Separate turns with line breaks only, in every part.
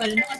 actualmente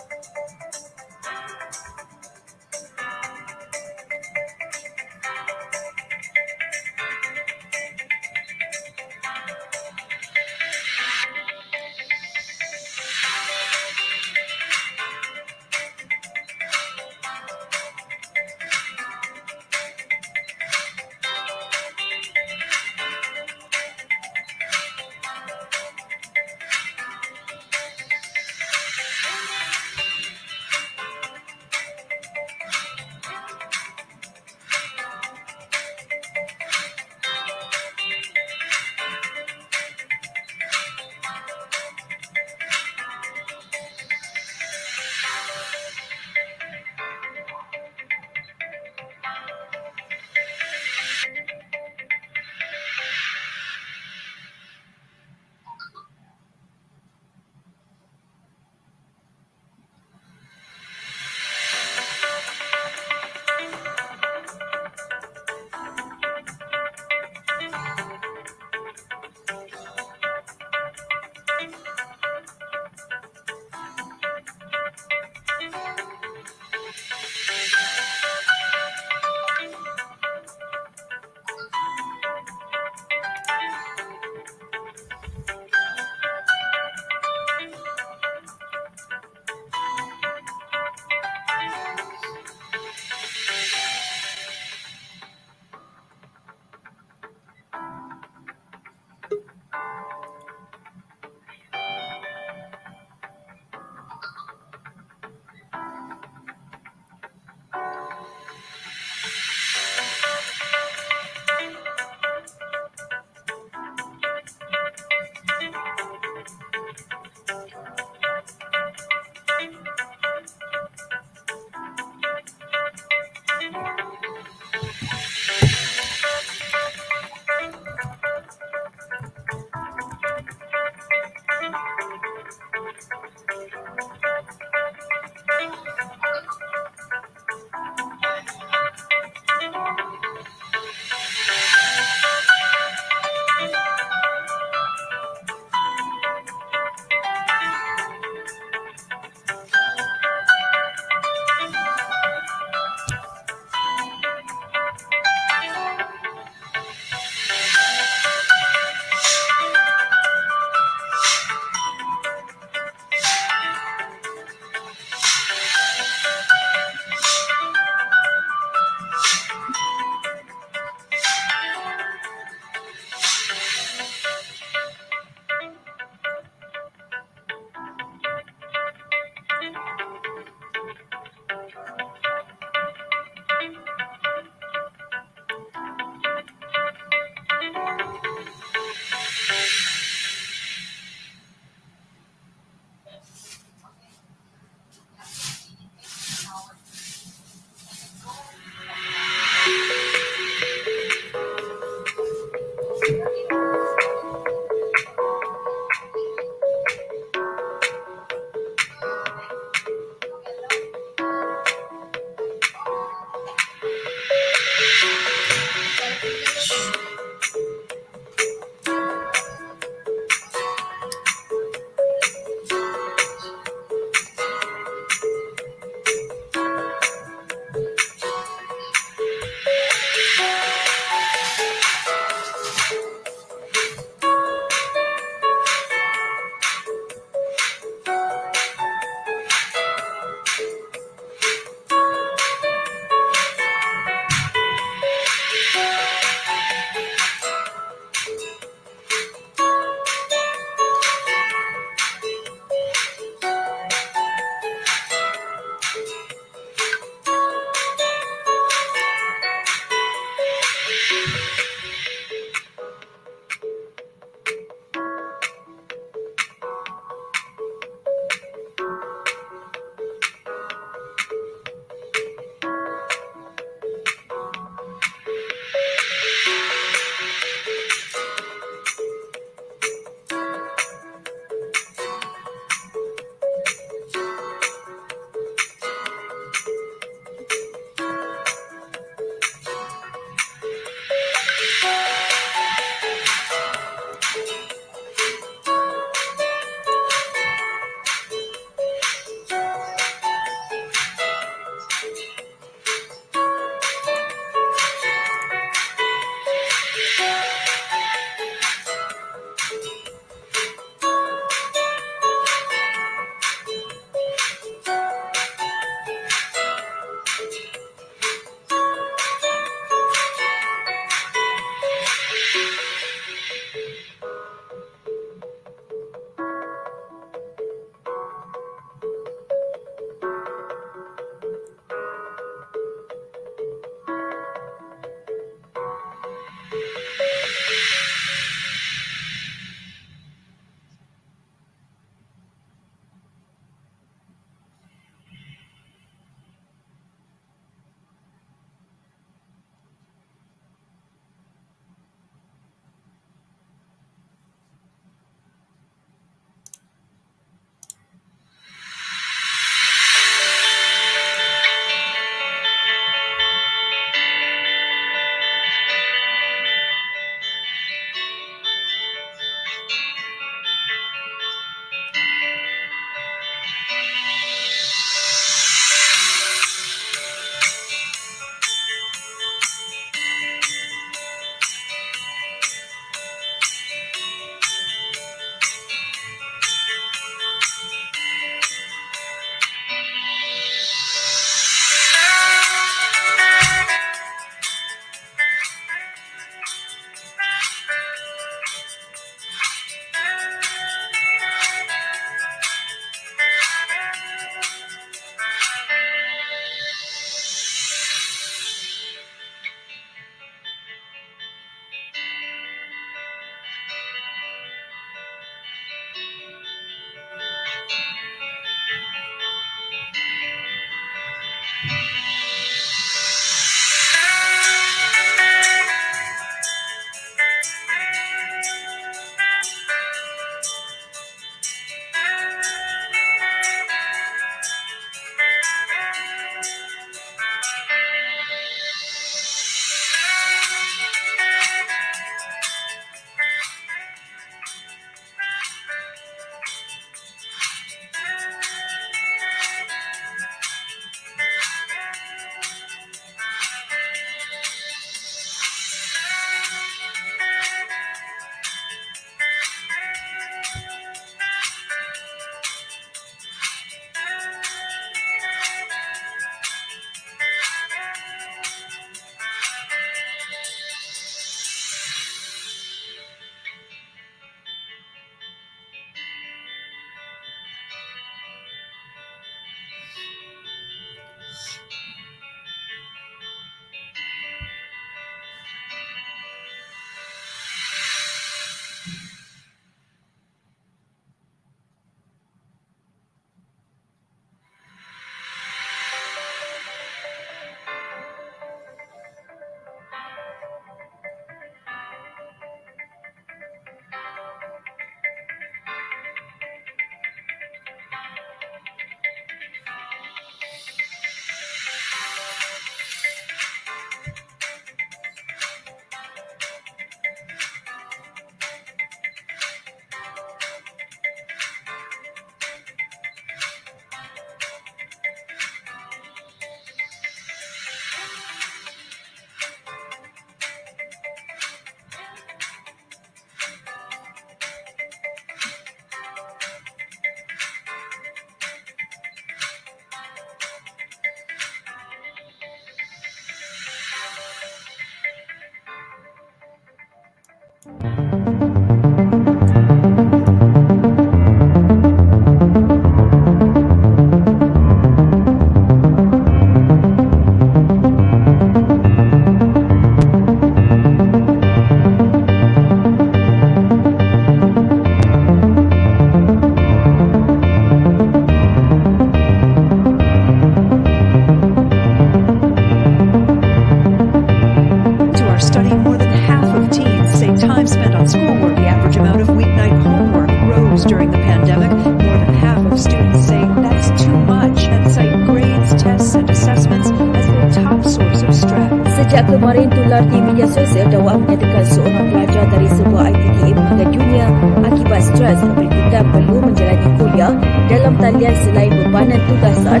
beredar di media sosial dakwaan menyatakan seorang pelajar dari sebuah ITTE meninggal dunia akibat stres berikutan perlu menjalani kuliah dalam talian selain bebanan tugasan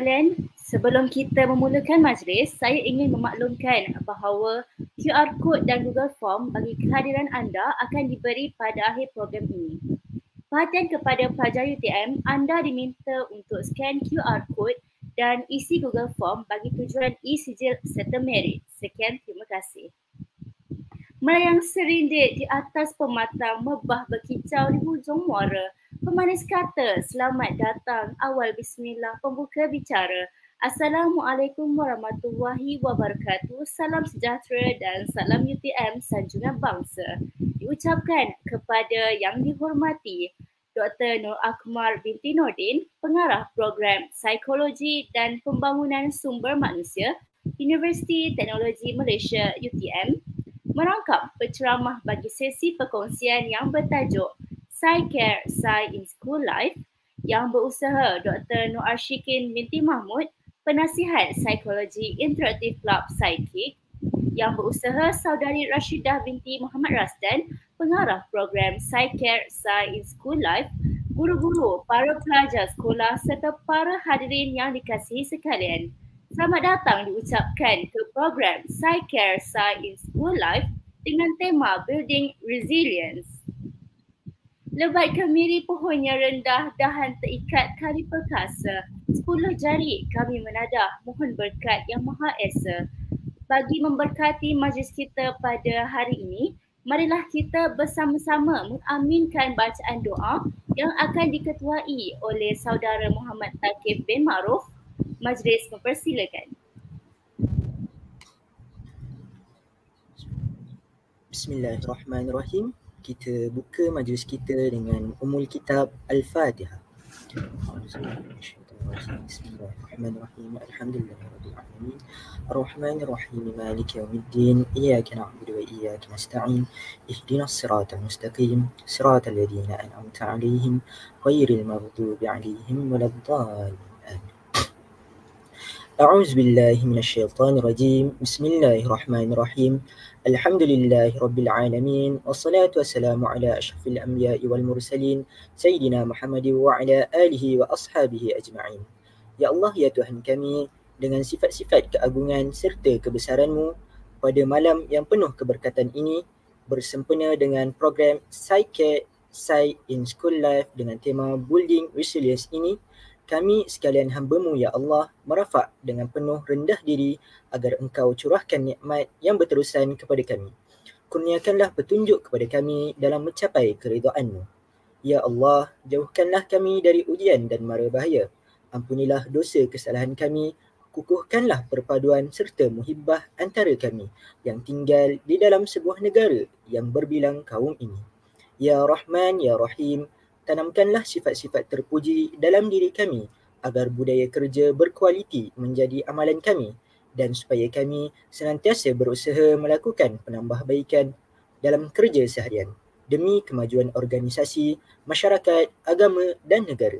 sekalian, sebelum kita memulakan majlis, saya ingin memaklumkan bahawa QR code dan Google Form bagi kehadiran anda akan diberi pada akhir program ini. Perhatian kepada pelajar UTM, anda diminta untuk scan QR code dan isi Google Form bagi tujuan e-sijil serta merit. Sekian, terima kasih. Melayang serindik di atas pematang mebah berkicau di hujung muara Pemanis kata, selamat datang awal bismillah pembuka bicara. Assalamualaikum warahmatullahi wabarakatuh. Salam sejahtera dan salam UTM Sanjungan Bangsa. Diucapkan kepada yang dihormati Dr. Nur Akmar binti Nordin, pengarah program Psikologi dan Pembangunan Sumber Manusia Universiti Teknologi Malaysia UTM merangkap penceramah bagi sesi perkongsian yang bertajuk Care Psy in School Life yang berusaha Dr. Nur Ashikin Minti Mahmud, penasihat Psikologi Interactive Club Psychic yang berusaha Saudari Rashidah binti Muhammad Rasdan, pengarah program Care Psy in School Life, guru-guru, para pelajar sekolah serta para hadirin yang dikasihi sekalian. Selamat datang diucapkan ke program Care Psy in School Life dengan tema Building Resilience. Lebat kemiri pohon yang rendah, dahan terikat kari perkasa. Sepuluh jari kami menadah, mohon berkat yang maha esa. Bagi memberkati majlis kita pada hari ini, marilah kita bersama-sama mengaminkan bacaan doa yang akan diketuai oleh saudara Muhammad Takif bin Maruf. Majlis mempersilakan.
Bismillahirrahmanirrahim kita buka majlis kita dengan umul kitab al-fatihah Bismillahirrahmanirrahim. Alhamdulillahirabbilalamin. Arrahmanirrahim. Maliki yaumiddin. Iyyaka na'budu wa iyyaka nasta'in. Ihdinas siratal mustaqim. Siratal ladzina an'amta 'alaihim ghairil maghdubi 'alaihim waladdallin. Amin. A'udzu billahi minasy syaithanir rajim. Bismillahirrahmanirrahim. الحمد لله رب العالمين والصلاة والسلام على أشرف الأنبياء والمرسلين سيدنا محمد وعلى آله وأصحابه أجمعين يا الله يا Tuhan kami dengan sifat-sifat keagungan serta kebesaranmu pada malam yang penuh keberkatan ini bersempena dengan program Psyche Psy in School Life dengan tema Building Resilience ini kami sekalian hambamu ya Allah merafak dengan penuh rendah diri agar engkau curahkan nikmat yang berterusan kepada kami. Kurniakanlah petunjuk kepada kami dalam mencapai keridaanmu. Ya Allah, jauhkanlah kami dari ujian dan mara bahaya. Ampunilah dosa kesalahan kami. Kukuhkanlah perpaduan serta muhibbah antara kami yang tinggal di dalam sebuah negara yang berbilang kaum ini. Ya Rahman, Ya Rahim, tanamkanlah sifat-sifat terpuji dalam diri kami agar budaya kerja berkualiti menjadi amalan kami dan supaya kami senantiasa berusaha melakukan penambahbaikan dalam kerja seharian demi kemajuan organisasi, masyarakat, agama dan negara.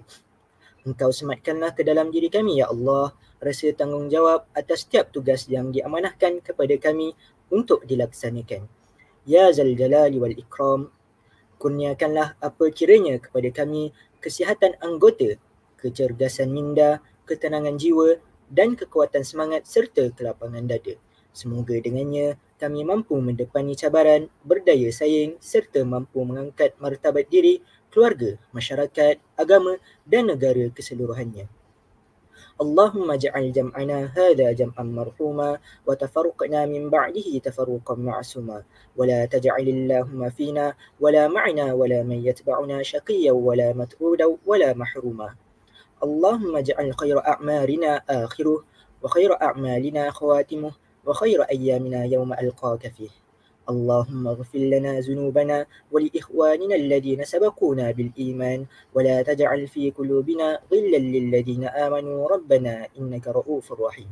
Engkau sematkanlah ke dalam diri kami, Ya Allah, rasa tanggungjawab atas setiap tugas yang diamanahkan kepada kami untuk dilaksanakan. Ya Zal Jalali wal Ikram, kurniakanlah apa kiranya kepada kami kesihatan anggota, kecerdasan minda, ketenangan jiwa dan kekuatan semangat serta kelapangan dada. Semoga dengannya kami mampu mendepani cabaran, berdaya saing serta mampu mengangkat martabat diri, keluarga, masyarakat, agama dan negara keseluruhannya. اللهم اجعل جمعنا هذا جمعا مرحوما وتفرقنا من بعده تفرقا معصوما ولا تجعل اللهم فينا ولا معنا ولا من يتبعنا شقيا ولا مترودا ولا محروما اللهم اجعل خير أعمارنا آخره وخير أعمالنا خواتمه وخير أيامنا يوم ألقاك فيه اللهم اغفر لنا ذنوبنا ولإخواننا الذين سبقونا بالإيمان ولا تجعل في قلوبنا غلا للذين آمنوا ربنا إنك رؤوف رحيم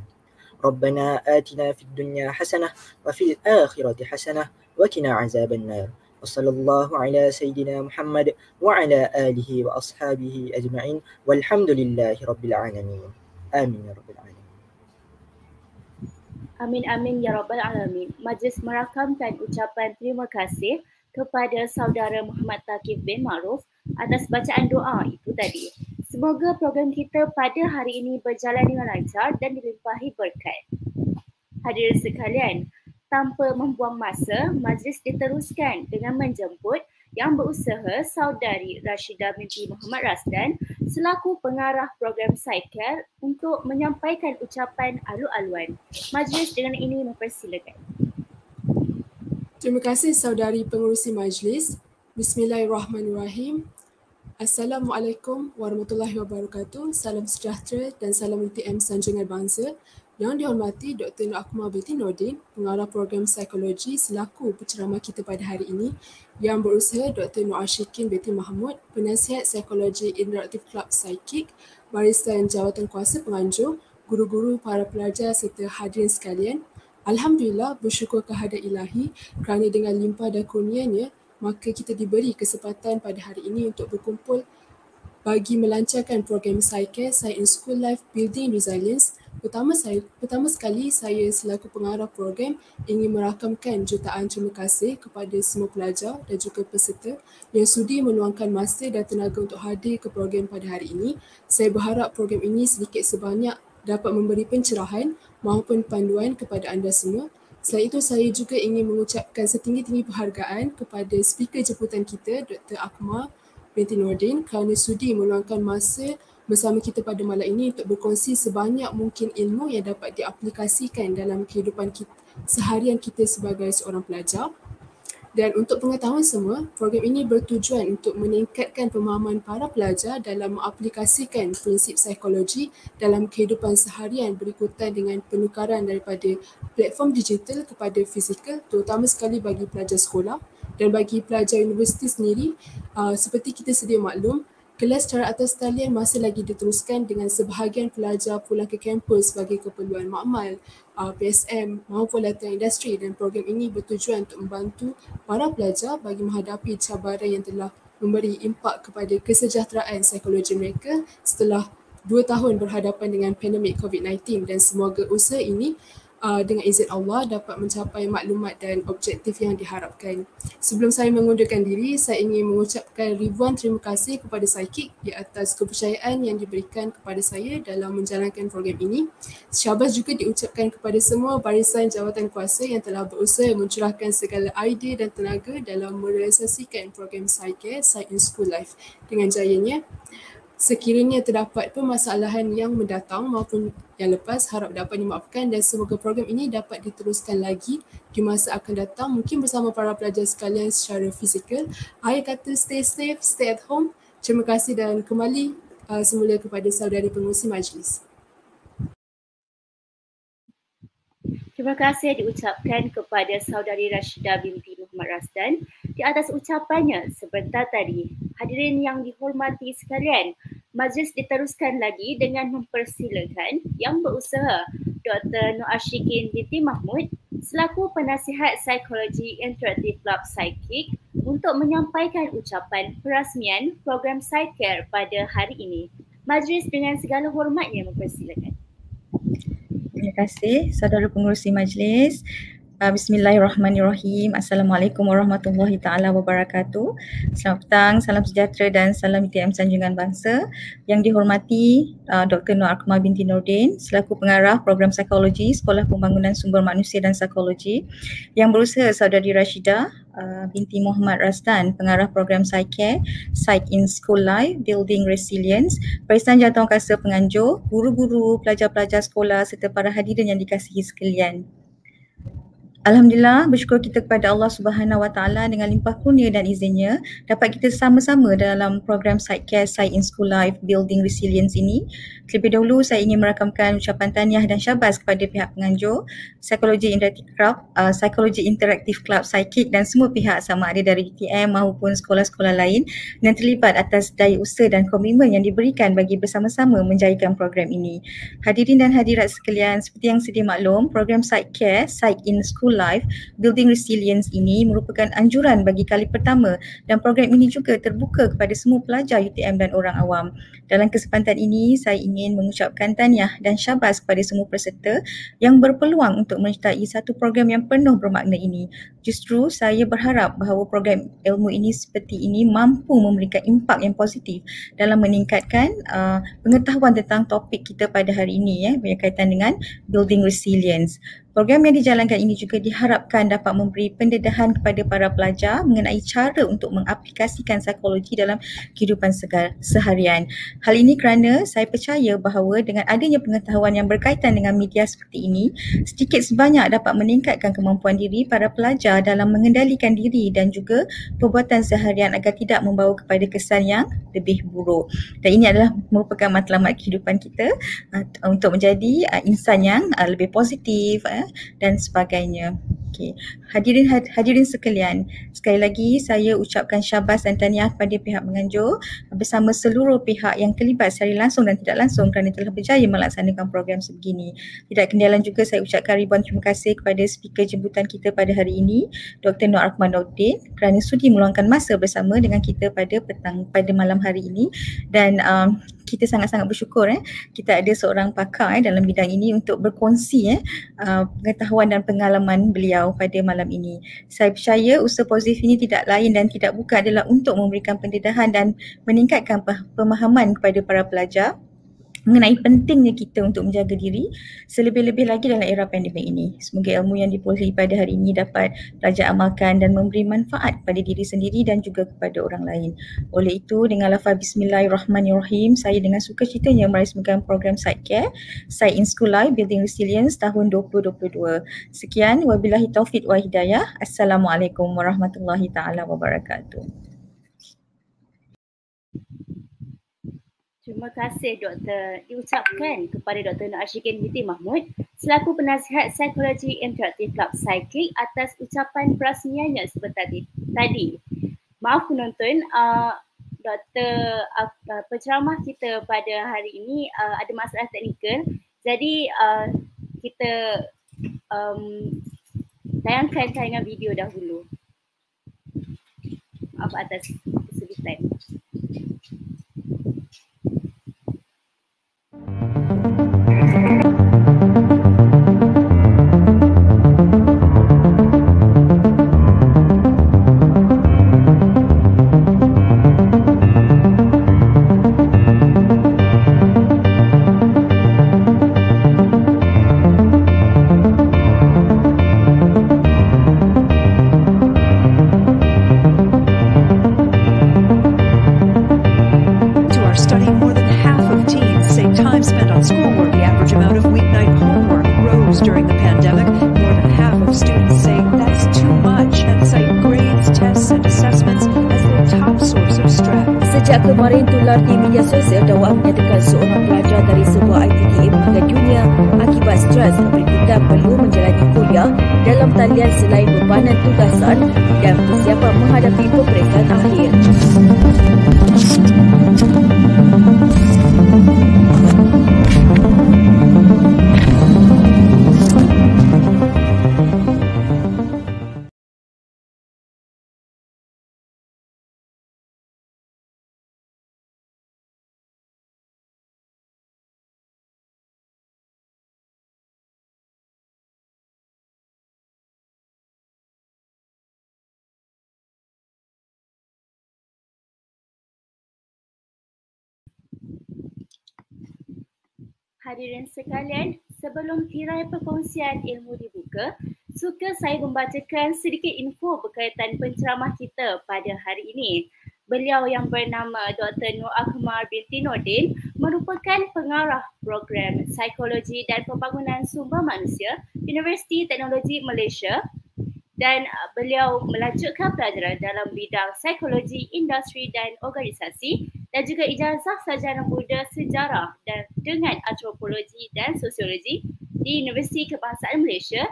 ربنا آتنا في الدنيا حسنة وفي الآخرة حسنة وكنا عذاب النار وصلى الله على سيدنا محمد وعلى آله وأصحابه أجمعين والحمد لله رب العالمين آمين يا رب العالمين
Amin amin ya rabbal alamin. Majlis merakamkan ucapan terima kasih kepada saudara Muhammad Takif bin Maruf atas bacaan doa itu tadi. Semoga program kita pada hari ini berjalan dengan lancar dan dilimpahi berkat. Hadirin sekalian, tanpa membuang masa, majlis diteruskan dengan menjemput yang berusaha saudari Rashida binti Muhammad Rasdan selaku pengarah program Cycle untuk menyampaikan ucapan alu-aluan. Majlis dengan ini mempersilakan.
Terima kasih saudari pengurusi majlis. Bismillahirrahmanirrahim. Assalamualaikum warahmatullahi wabarakatuh. Salam sejahtera dan salam untuk M Sanjungan Bangsa. Yang dihormati Dr. Nur Akmal binti Nordin, pengarah program psikologi selaku pencerama kita pada hari ini. Yang berusaha Dr. Nur Ashikin binti Mahmud, penasihat psikologi Interactive Club Psychic, barisan jawatan kuasa penganjur, guru-guru para pelajar serta hadirin sekalian. Alhamdulillah bersyukur kehadiran ilahi kerana dengan limpah dan kurnianya, maka kita diberi kesempatan pada hari ini untuk berkumpul bagi melancarkan program Psyche, Science School Life Building Resilience Pertama saya pertama sekali saya selaku pengarah program ingin merakamkan jutaan terima kasih kepada semua pelajar dan juga peserta yang sudi meluangkan masa dan tenaga untuk hadir ke program pada hari ini. Saya berharap program ini sedikit sebanyak dapat memberi pencerahan maupun panduan kepada anda semua. Selain itu saya juga ingin mengucapkan setinggi-tinggi penghargaan kepada speaker jemputan kita Dr. Akmal binti Nordin kerana sudi meluangkan masa bersama kita pada malam ini untuk berkongsi sebanyak mungkin ilmu yang dapat diaplikasikan dalam kehidupan kita, seharian kita sebagai seorang pelajar. Dan untuk pengetahuan semua, program ini bertujuan untuk meningkatkan pemahaman para pelajar dalam mengaplikasikan prinsip psikologi dalam kehidupan seharian berikutan dengan penukaran daripada platform digital kepada fizikal terutama sekali bagi pelajar sekolah dan bagi pelajar universiti sendiri ah, seperti kita sedia maklum Kelas secara atas talian masih lagi diteruskan dengan sebahagian pelajar pulang ke kampus bagi keperluan makmal, uh, PSM maupun latihan industri dan program ini bertujuan untuk membantu para pelajar bagi menghadapi cabaran yang telah memberi impak kepada kesejahteraan psikologi mereka setelah dua tahun berhadapan dengan pandemik COVID-19 dan semoga usaha ini uh, dengan izin Allah dapat mencapai maklumat dan objektif yang diharapkan. Sebelum saya mengundurkan diri, saya ingin mengucapkan ribuan terima kasih kepada Psychic di atas kepercayaan yang diberikan kepada saya dalam menjalankan program ini. Syabas juga diucapkan kepada semua barisan jawatan kuasa yang telah berusaha mencurahkan segala idea dan tenaga dalam merealisasikan program Psychic Science School Life dengan jayanya sekiranya terdapat permasalahan yang mendatang maupun yang lepas harap dapat dimaafkan dan semoga program ini dapat diteruskan lagi di masa akan datang mungkin bersama para pelajar sekalian secara fizikal. Saya kata stay safe, stay at home. Terima kasih dan kembali uh, semula kepada saudari pengurusi majlis.
Terima kasih diucapkan kepada saudari Rashida binti Ahmad Rastan di atas ucapannya sebentar tadi. Hadirin yang dihormati sekalian, majlis diteruskan lagi dengan mempersilakan yang berusaha Dr. Noashikin Ashikin binti Mahmud selaku penasihat psikologi Interactive Club psikik untuk menyampaikan ucapan perasmian program Psycare pada hari ini. Majlis dengan segala hormatnya mempersilakan.
Terima kasih saudara pengurusi majlis. Uh, Bismillahirrahmanirrahim. Assalamualaikum warahmatullahi taala wabarakatuh. Selamat petang, salam sejahtera dan salam ITM e Sanjungan Bangsa. Yang dihormati uh, ah, Dr. Noor Akmal binti Nordin selaku pengarah program psikologi Sekolah Pembangunan Sumber Manusia dan Psikologi yang berusaha saudari Rashida uh, binti Muhammad Rastan pengarah program Psycare Psych in School Life Building Resilience Peristahan Jantung Kasa Penganjur guru-guru pelajar-pelajar sekolah serta para hadirin yang dikasihi sekalian Alhamdulillah bersyukur kita kepada Allah Subhanahu Wa Taala dengan limpah kurnia dan izinnya dapat kita sama-sama dalam program Sidecare Side in School Life Building Resilience ini. Terlebih dahulu saya ingin merakamkan ucapan tahniah dan syabas kepada pihak penganjur, Psikologi Interactive Club, uh, Psikologi Interaktif Club Psychic dan semua pihak sama ada dari UTM maupun sekolah-sekolah lain yang terlibat atas daya usaha dan komitmen yang diberikan bagi bersama-sama menjayakan program ini. Hadirin dan hadirat sekalian, seperti yang sedia maklum, program Sidecare Side in School Life Building Resilience ini merupakan anjuran bagi kali pertama dan program ini juga terbuka kepada semua pelajar UTM dan orang awam. Dalam kesempatan ini, saya ingin mengucapkan tahniah dan syabas kepada semua peserta yang berpeluang untuk menyertai satu program yang penuh bermakna ini justru saya berharap bahawa program ilmu ini seperti ini mampu memberikan impak yang positif dalam meningkatkan uh, pengetahuan tentang topik kita pada hari ini ya berkaitan dengan building resilience. Program yang dijalankan ini juga diharapkan dapat memberi pendedahan kepada para pelajar mengenai cara untuk mengaplikasikan psikologi dalam kehidupan segar seharian. Hal ini kerana saya percaya bahawa dengan adanya pengetahuan yang berkaitan dengan media seperti ini, sedikit sebanyak dapat meningkatkan kemampuan diri para pelajar uh, dalam mengendalikan diri dan juga perbuatan seharian agar tidak membawa kepada kesan yang lebih buruk. Dan ini adalah merupakan matlamat kehidupan kita uh, untuk menjadi uh, insan yang uh, lebih positif uh, dan sebagainya. Okay. Hadirin hadirin sekalian, sekali lagi saya ucapkan syabas dan tahniah kepada pihak menganjur bersama seluruh pihak yang terlibat secara langsung dan tidak langsung kerana telah berjaya melaksanakan program sebegini. Tidak kendalan juga saya ucapkan ribuan terima kasih kepada speaker jemputan kita pada hari ini, Dr. Noor Ahmad Nordin kerana sudi meluangkan masa bersama dengan kita pada petang pada malam hari ini dan um, kita sangat-sangat bersyukur eh kita ada seorang pakar eh dalam bidang ini untuk berkongsi eh uh, pengetahuan dan pengalaman beliau pada malam ini. Saya percaya usaha positif ini tidak lain dan tidak bukan adalah untuk memberikan pendedahan dan meningkatkan pemahaman kepada para pelajar mengenai pentingnya kita untuk menjaga diri selebih-lebih lagi dalam era pandemik ini. Semoga ilmu yang diperolehi pada hari ini dapat pelajar amalkan dan memberi manfaat pada diri sendiri dan juga kepada orang lain. Oleh itu, dengan lafaz bismillahirrahmanirrahim, saya dengan suka citanya merasmikan program Side Care, Side in School Life, Building Resilience tahun 2022. Sekian, wabillahi taufiq wa hidayah. Assalamualaikum warahmatullahi taala wabarakatuh.
terima kasih Dr. diucapkan kepada Dr. Nur Ashikin Binti Mahmud selaku penasihat psikologi interaktif Club Psychic atas ucapan perasmian yang sebentar tadi. Maaf penonton, uh, Dr. Uh, uh, penceramah kita pada hari ini uh, ada masalah teknikal jadi uh, kita um, tayangkan tayangan video dahulu. Maaf atas kesulitan. Thank you. hadirin sekalian, sebelum tirai perkongsian ilmu dibuka, suka saya membacakan sedikit info berkaitan penceramah kita pada hari ini. Beliau yang bernama Dr. Nur Akmar binti Nordin merupakan pengarah program Psikologi dan Pembangunan Sumber Manusia Universiti Teknologi Malaysia dan uh, beliau melanjutkan pelajaran dalam bidang Psikologi Industri dan Organisasi dan juga ijazah sarjana muda sejarah dan dengan antropologi dan sosiologi di Universiti Kebangsaan Malaysia.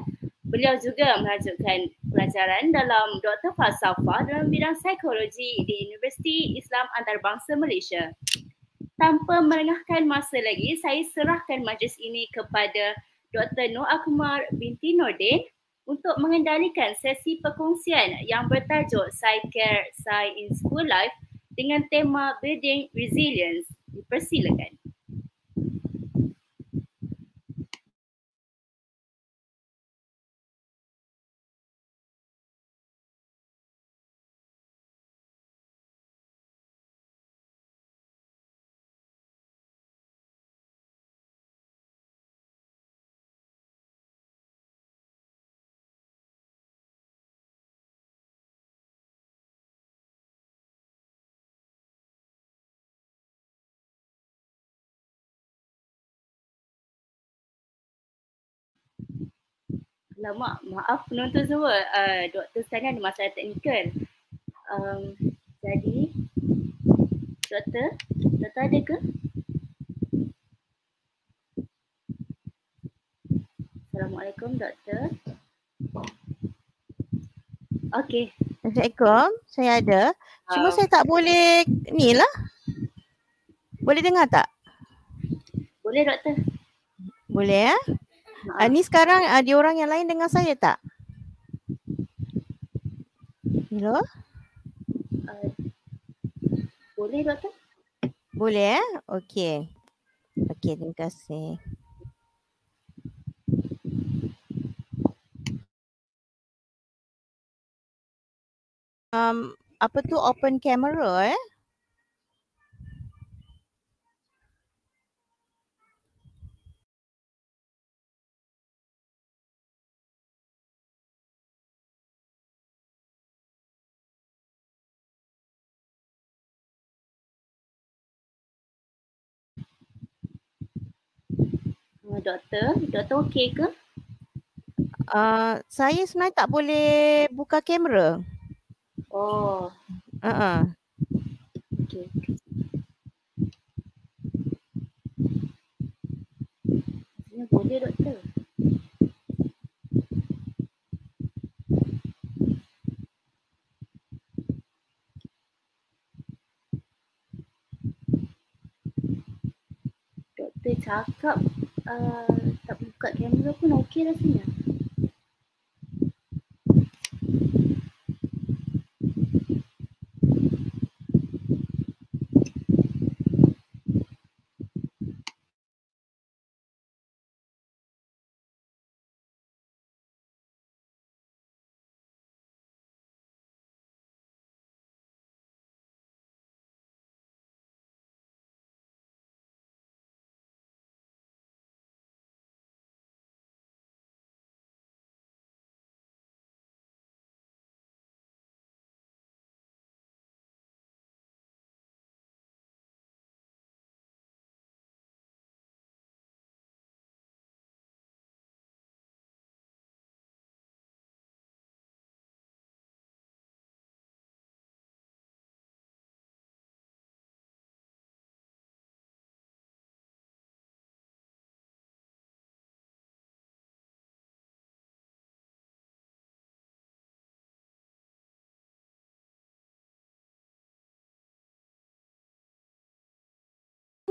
Beliau juga melanjutkan pelajaran dalam doktor falsafah dalam bidang psikologi di Universiti Islam Antarabangsa Malaysia. Tanpa merengahkan masa lagi, saya serahkan majlis ini kepada Dr. Noor Akmar binti Nordin untuk mengendalikan sesi perkongsian yang bertajuk Psycare Science School Life dengan tema Building Resilience. Dipersilakan. Lama, maaf penonton semua. Uh, ah, Dr. Sania ada masalah teknikal. Um, jadi, Doktor, Doktor ada ke? Assalamualaikum, Doktor.
Okey. Assalamualaikum, saya ada. Cuma um, saya tak boleh ni lah. Boleh dengar tak? Boleh, Doktor. Boleh, ya? Eh? Uh, ni sekarang ada ah, orang yang lain dengar saya tak? Hello? Uh, boleh tak? Boleh eh? Okey. Okey, terima kasih. Um, apa tu open camera eh?
sama doktor. Doktor okey ke?
Uh, saya sebenarnya tak boleh buka kamera. Oh. Uh-uh.
Okey. Ya, boleh doktor. Doktor cakap uh, tak buka kamera pun okey rasanya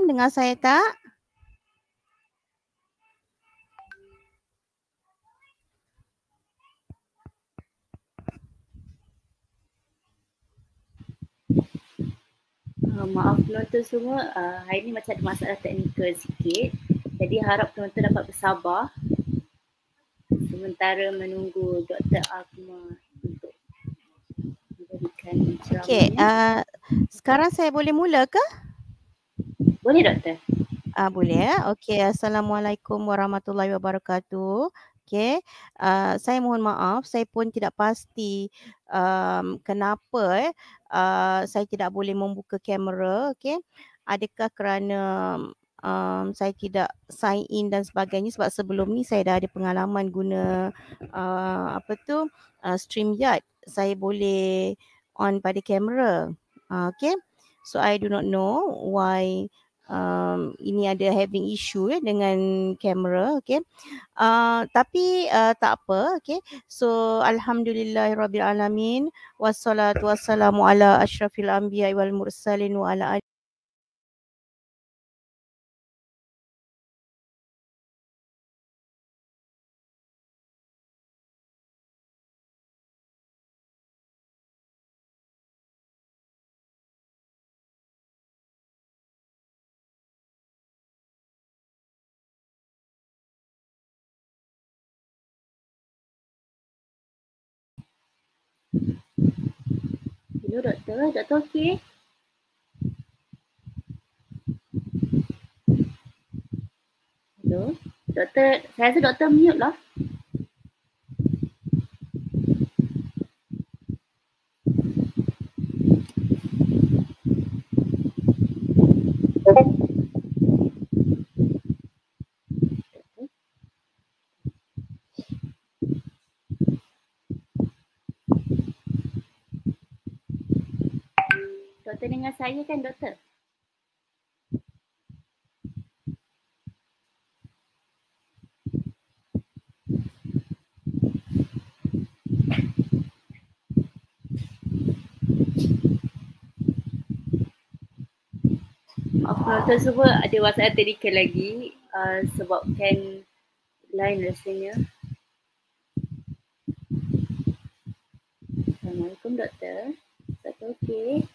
dengar saya tak?
Uh, oh,
maaf penonton semua, uh, hari ni macam ada masalah teknikal sikit. Jadi harap penonton dapat bersabar sementara menunggu Dr. Akma untuk
memberikan
ceramah. Okey, uh, sekarang saya boleh mulakah? Boleh doktor? Ah boleh ya. Okey, assalamualaikum warahmatullahi wabarakatuh. Okey. Uh, saya mohon maaf, saya pun tidak pasti um, kenapa eh uh, saya tidak boleh membuka kamera, okey. Adakah kerana um, saya tidak sign in dan sebagainya sebab sebelum ni saya dah ada pengalaman guna uh, apa tu uh, StreamYard. Saya boleh on pada kamera. Uh, okey. So I do not know why um, ini ada having issue eh, dengan kamera okey uh, tapi uh, tak apa okey so alhamdulillah rabbil alamin wassalatu wassalamu ala asyrafil anbiya wal mursalin wa ala
Hello doktor, doktor okey? Hello? Doktor, saya rasa doktor mute lah. saya kan doktor. Doktor semua ada WhatsApp teknikal lagi uh, kan lain rasanya. Assalamualaikum doktor. Doktor okey.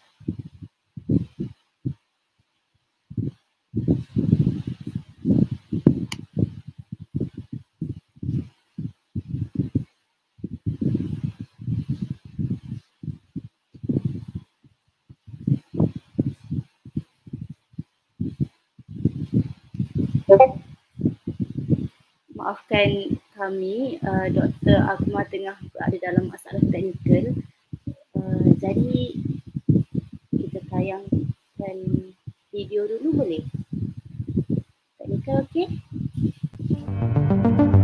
rakan kami uh, eh, Dr. Akma tengah berada dalam masalah teknikal uh, jadi kita tayangkan video dulu boleh? teknikal okey? Thank you.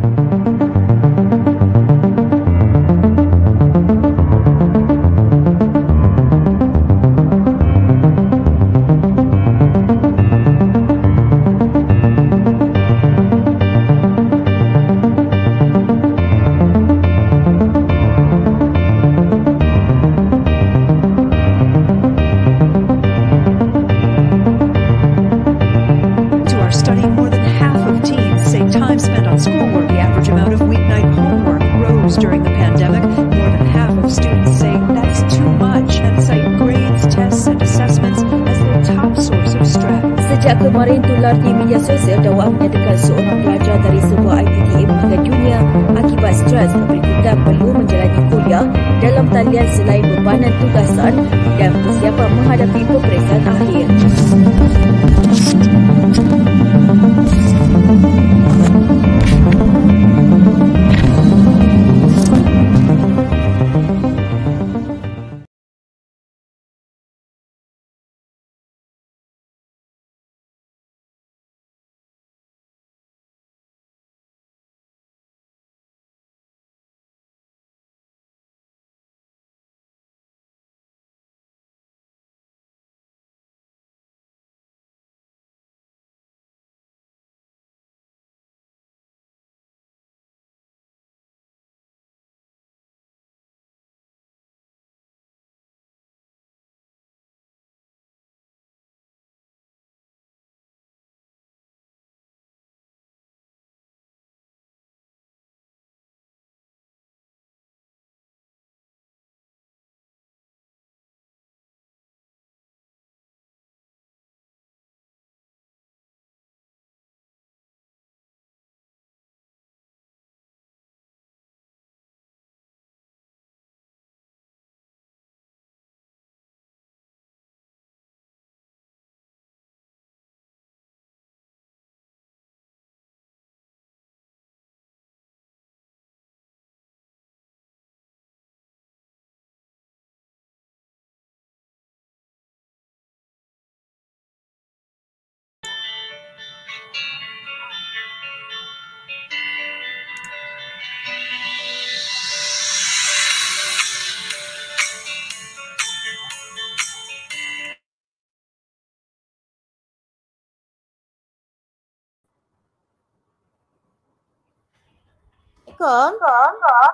Assalamualaikum.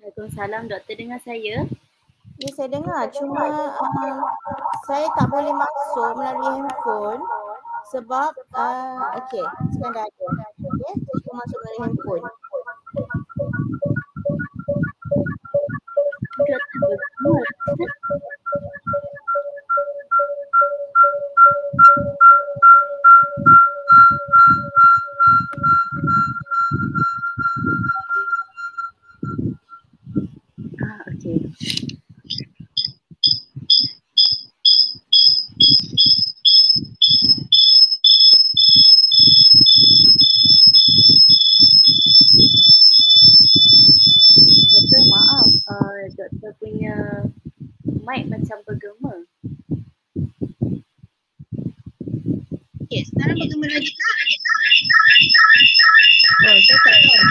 Waalaikumsalam doktor dengar saya?
Ya saya dengar cuma uh, saya tak boleh masuk melalui handphone sebab uh, okey sekarang dah ada. Okey, saya masuk melalui handphone.
Sekarang bagaimana lagi
Oh, saya tak tahu.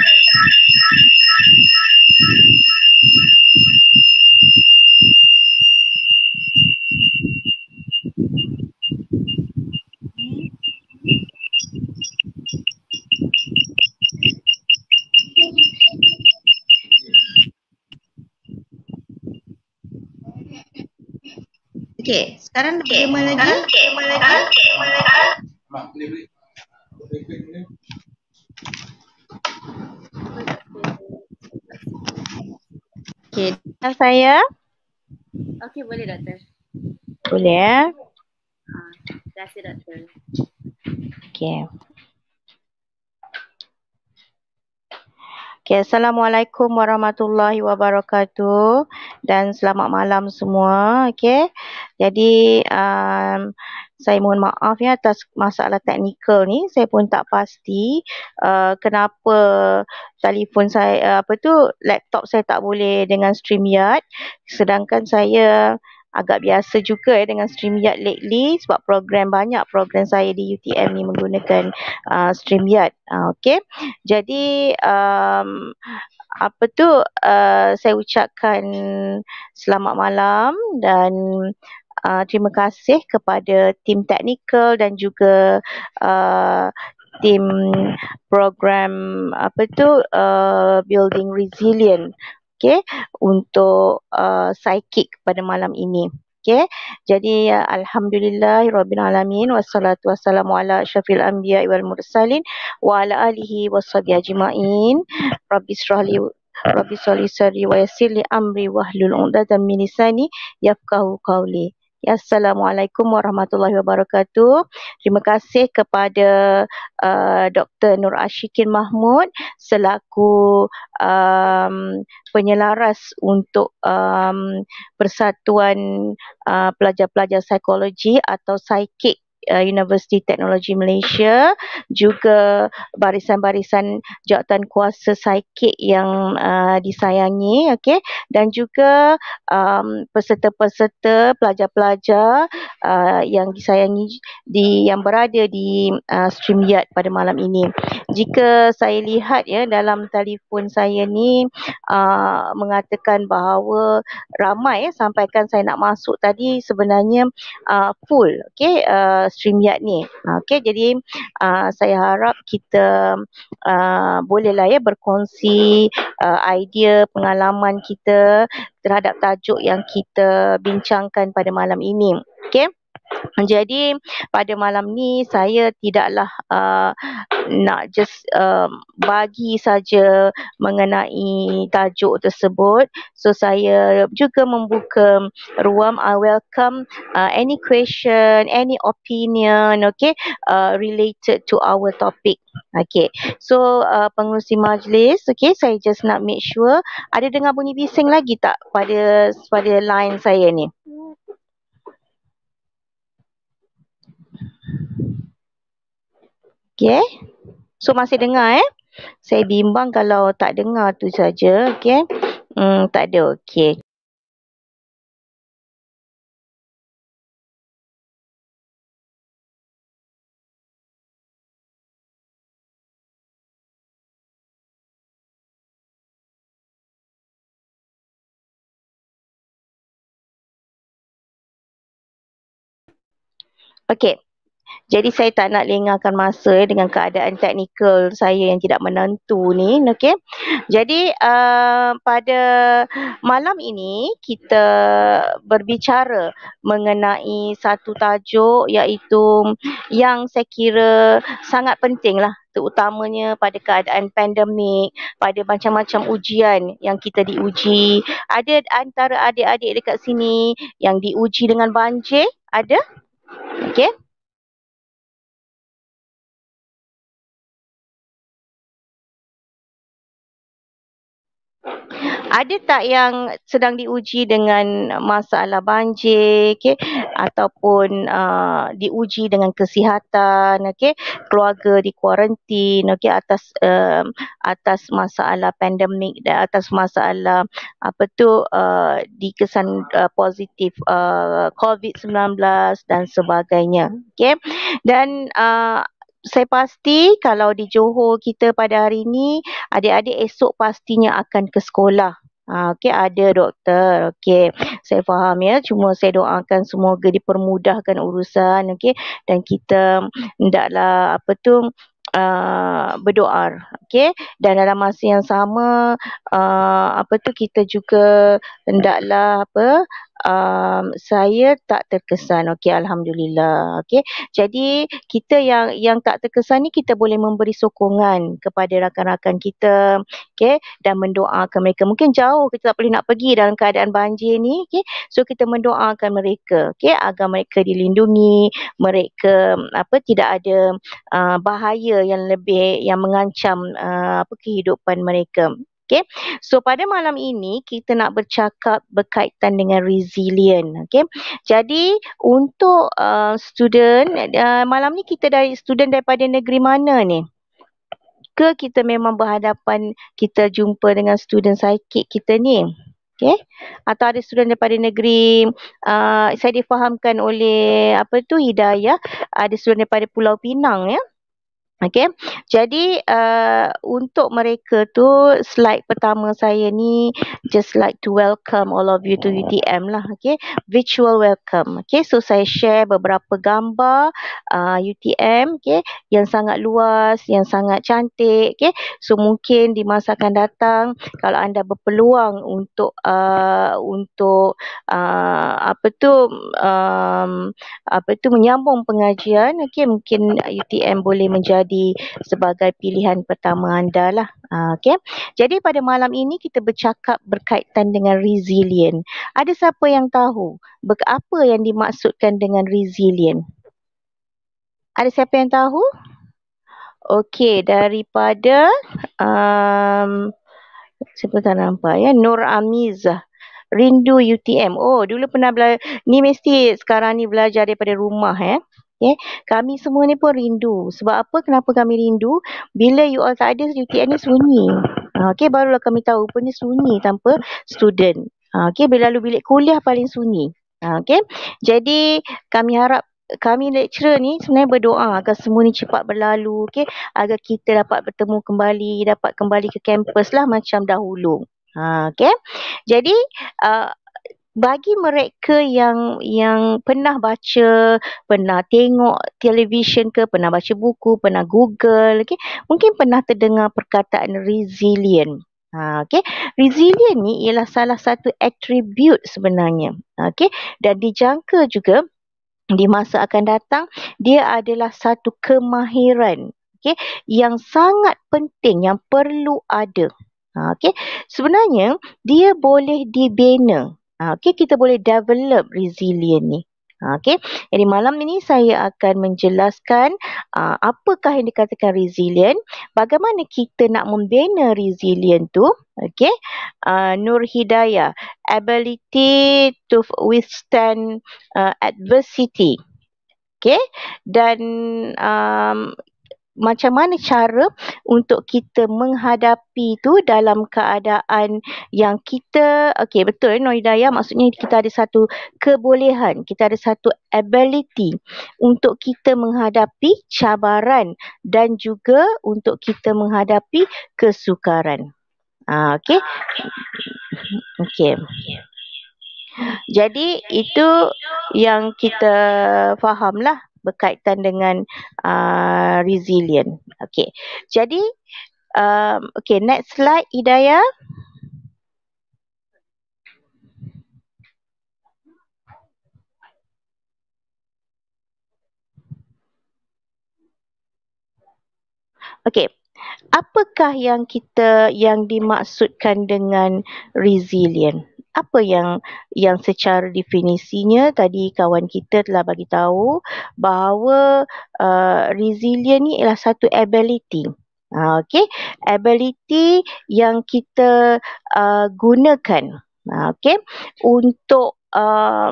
Okay, sekarang okay. bagaimana lagi? saya?
Okey, boleh doktor. Boleh ya? Terima kasih doktor.
Okey. Okay, Assalamualaikum warahmatullahi wabarakatuh dan selamat malam semua. Okay, jadi um, saya mohon maaf ya atas masalah teknikal ni saya pun tak pasti uh, kenapa telefon saya uh, apa tu laptop saya tak boleh dengan StreamYard sedangkan saya agak biasa juga ya dengan StreamYard lately sebab program banyak program saya di UTM ni menggunakan uh, StreamYard uh, okey jadi um, apa tu uh, saya ucapkan selamat malam dan uh, terima kasih kepada tim teknikal dan juga uh, tim program apa tu uh, building resilient okey untuk uh, psychic pada malam ini okey jadi uh, alhamdulillah rabbil alamin wassalatu wassalamu ala syafil anbiya wal mursalin wa ala alihi washabi ajmain rabbisrahli rabbisali sari wa yassirli amri wahlul 'uqdatam min lisani yafqahu qawli Ya, Assalamualaikum warahmatullahi wabarakatuh. Terima kasih kepada uh, Dr. Nur Ashikin Mahmud selaku um, penyelaras untuk um, Persatuan uh, Pelajar-Pelajar Psikologi atau Psychic uh, Universiti Teknologi Malaysia juga barisan-barisan jawatan kuasa psikik yang uh, disayangi okey dan juga um, peserta-peserta pelajar-pelajar uh, yang disayangi di yang berada di uh, StreamYard pada malam ini jika saya lihat ya dalam telefon saya ni uh, mengatakan bahawa ramai ya, sampaikan saya nak masuk tadi sebenarnya uh, full okey uh, StreamYard ni. Ha, okey, jadi uh, saya harap kita uh, bolehlah ya berkongsi uh, idea, pengalaman kita terhadap tajuk yang kita bincangkan pada malam ini. Okey. Jadi pada malam ni saya tidaklah uh, nak just uh, bagi saja mengenai tajuk tersebut. So saya juga membuka ruang I welcome uh, any question, any opinion okay uh, related to our topic. Okay. So uh, pengurusi majlis okay saya just nak make sure ada dengar bunyi bising lagi tak pada pada line saya ni. Okay, So masih dengar eh? Saya bimbang kalau tak dengar tu saja, Okay, Hmm tak ada Okay. Okay. Jadi saya tak nak lengahkan masa eh, dengan keadaan teknikal saya yang tidak menentu ni. Okay. Jadi uh, pada malam ini kita berbicara mengenai satu tajuk iaitu yang saya kira sangat penting lah terutamanya pada keadaan pandemik, pada macam-macam ujian yang kita diuji. Ada antara adik-adik dekat sini yang diuji dengan banjir? Ada? Okey. Ada tak yang sedang diuji dengan masalah banjir, okay? ataupun uh, diuji dengan kesihatan, okay? keluarga di kuarantin okay? atas uh, atas masalah pandemik dan atas masalah apa tu uh, dikesan uh, positif uh, COVID-19 dan sebagainya. Okay? Dan uh, saya pasti kalau di Johor kita pada hari ini, adik-adik esok pastinya akan ke sekolah. Ha, okey, ada doktor. Okey, saya faham ya. Cuma saya doakan semoga dipermudahkan urusan. Okey, dan kita hendaklah apa tu uh, ah, berdoa. Okey, dan dalam masa yang sama uh, apa tu kita juga hendaklah apa um, saya tak terkesan. Okey, alhamdulillah. Okey. Jadi kita yang yang tak terkesan ni kita boleh memberi sokongan kepada rakan-rakan kita, okey, dan mendoakan mereka. Mungkin jauh kita tak boleh nak pergi dalam keadaan banjir ni, okey. So kita mendoakan mereka, okey, agar mereka dilindungi, mereka apa tidak ada uh, bahaya yang lebih yang mengancam uh, apa kehidupan mereka. Okay. So pada malam ini kita nak bercakap berkaitan dengan resilient. Okay. Jadi untuk uh, student uh, malam ni kita dari student daripada negeri mana ni? Ke kita memang berhadapan kita jumpa dengan student psychic kita ni? Okay. Atau ada student daripada negeri uh, saya difahamkan oleh apa tu Hidayah ada student daripada Pulau Pinang ya. Yeah? Okay. Jadi uh, untuk mereka tu slide pertama saya ni just like to welcome all of you to UTM lah. Okay. Virtual welcome. Okay. So saya share beberapa gambar uh, eh, UTM okay. yang sangat luas, yang sangat cantik. Okay. So mungkin di masa akan datang kalau anda berpeluang untuk uh, untuk uh, apa tu um, apa tu menyambung pengajian. Okay. Mungkin UTM boleh menjadi jadi sebagai pilihan pertama anda lah. Uh, ah, okay. Jadi pada malam ini kita bercakap berkaitan dengan resilient. Ada siapa yang tahu apa yang dimaksudkan dengan resilient? Ada siapa yang tahu? Okey, daripada um, siapa tak nampak ya? Nur Amizah. Rindu UTM. Oh, dulu pernah belajar. Ni mesti sekarang ni belajar daripada rumah. Eh. Okay. Ya, kami semua ni pun rindu. Sebab apa kenapa kami rindu? Bila you all tak ada, UTM ni sunyi. Ha, okay, barulah kami tahu rupanya sunyi tanpa student. Ha, okay, bila lalu bilik kuliah paling sunyi. Ha, okay, jadi kami harap kami lecturer ni sebenarnya berdoa agar semua ni cepat berlalu okay? agar kita dapat bertemu kembali dapat kembali ke kampus lah macam dahulu ha, okay? jadi uh, bagi mereka yang yang pernah baca, pernah tengok televisyen ke, pernah baca buku, pernah Google, okay? mungkin pernah terdengar perkataan resilient. Ha, okay? Resilient ni ialah salah satu atribut sebenarnya. Okay? Dan dijangka juga di masa akan datang, dia adalah satu kemahiran okay? yang sangat penting, yang perlu ada. Ha, okay? Sebenarnya, dia boleh dibina. Ah, okay, kita boleh develop resilient ni. Ah, okay, jadi malam ini saya akan menjelaskan uh, apakah yang dikatakan resilient, bagaimana kita nak membina resilient tu. Okay, uh, Nur Hidayah, ability to withstand uh, adversity. Okay, dan um, macam mana cara untuk kita menghadapi tu dalam keadaan yang kita okey betul eh, Noidaya maksudnya kita ada satu kebolehan kita ada satu ability untuk kita menghadapi cabaran dan juga untuk kita menghadapi kesukaran ah okey okey jadi itu yang kita fahamlah berkaitan dengan uh, resilient. Okay. Jadi, um, okay, next slide, Idaya. Okay, apakah yang kita yang dimaksudkan dengan resilient? apa yang yang secara definisinya tadi kawan kita telah bagi tahu bahawa uh, resilient ni ialah satu ability ha, okay ability yang kita uh, gunakan ha, okay untuk Uh,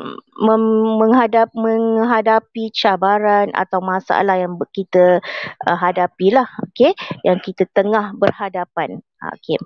menghadap menghadapi cabaran atau masalah yang kita uh, hadapilah okay? yang kita tengah berhadapan Ah, okay.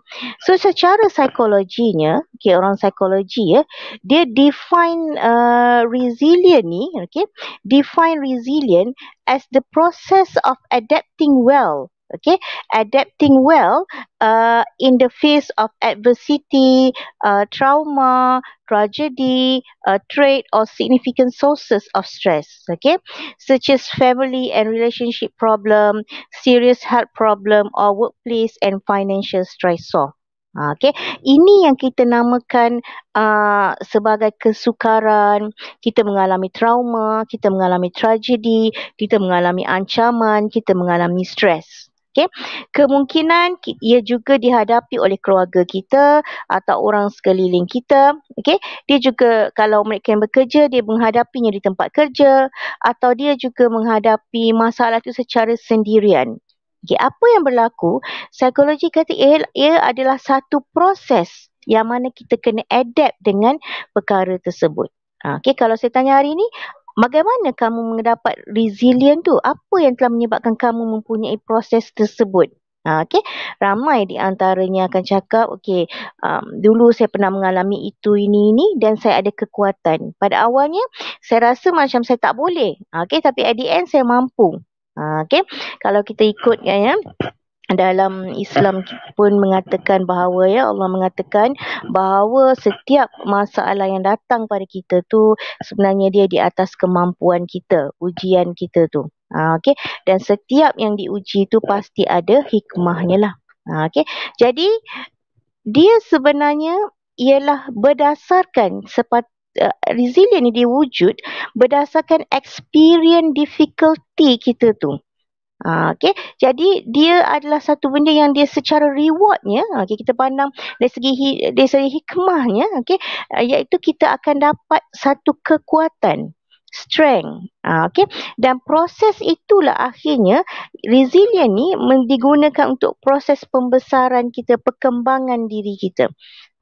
So secara psikologinya, okay, orang psikologi ya, dia define uh, resilient ni, okay, define resilient as the process of adapting well okay adapting well uh, in the face of adversity uh, trauma tragedy uh, trait or significant sources of stress okay such as family and relationship problem serious health problem or workplace and financial stressor ha, Okay, ini yang kita namakan uh, sebagai kesukaran. Kita mengalami trauma, kita mengalami tragedi, kita mengalami ancaman, kita mengalami stres okey kemungkinan ia juga dihadapi oleh keluarga kita atau orang sekeliling kita okey dia juga kalau mereka yang bekerja dia menghadapinya di tempat kerja atau dia juga menghadapi masalah itu secara sendirian okey apa yang berlaku psikologi kata ia, ia adalah satu proses yang mana kita kena adapt dengan perkara tersebut ha, Okay, kalau saya tanya hari ini bagaimana kamu mendapat resilient tu? Apa yang telah menyebabkan kamu mempunyai proses tersebut? Ha, okay. Ramai di antaranya akan cakap, okay, um, dulu saya pernah mengalami itu, ini, ini dan saya ada kekuatan. Pada awalnya, saya rasa macam saya tak boleh. Ha, okay, tapi at the end, saya mampu. Ha, okay. Kalau kita ikut, ya, ya, dalam Islam pun mengatakan bahawa ya Allah mengatakan bahawa setiap masalah yang datang pada kita tu sebenarnya dia di atas kemampuan kita, ujian kita tu. Ha, okay. Dan setiap yang diuji tu pasti ada hikmahnya lah. Ha, okay. Jadi dia sebenarnya ialah berdasarkan sepat Uh, resilient ni diwujud berdasarkan experience difficulty kita tu. Ha, ah, okay. Jadi dia adalah satu benda yang dia secara rewardnya ah, okay, kita pandang dari segi, hi, dari segi hikmahnya okay, ah, iaitu kita akan dapat satu kekuatan strength ha, okay. dan proses itulah akhirnya resilient ni digunakan untuk proses pembesaran kita perkembangan diri kita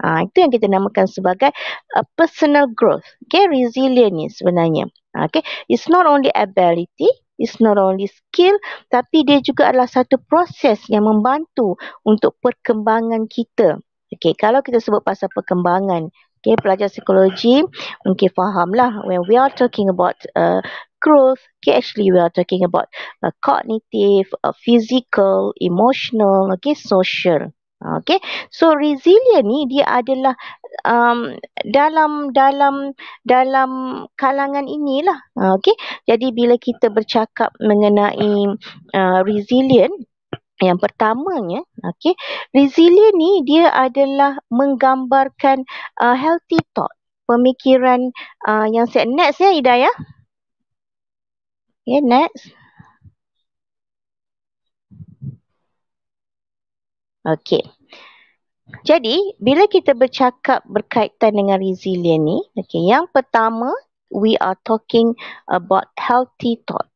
ha, itu yang kita namakan sebagai uh, personal growth okay, resilient ni sebenarnya Okay, it's not only ability It's not only skill tapi dia juga adalah satu proses yang membantu untuk perkembangan kita. Okay, kalau kita sebut pasal perkembangan, okay, pelajar psikologi mungkin fahamlah when we are talking about uh, growth, okay, actually we are talking about uh, cognitive, uh, physical, emotional, okay, social. Okay, so resilient ni dia adalah um, dalam dalam dalam kalangan inilah. Okay, jadi bila kita bercakap mengenai uh, resilient, yang pertamanya, okay, resilient ni dia adalah menggambarkan uh, healthy thought, pemikiran uh, yang sehat. Next ya, Ida ya. Okay, next. Okey. Jadi, bila kita bercakap berkaitan dengan resilient ni, okay, yang pertama, we are talking about healthy thought.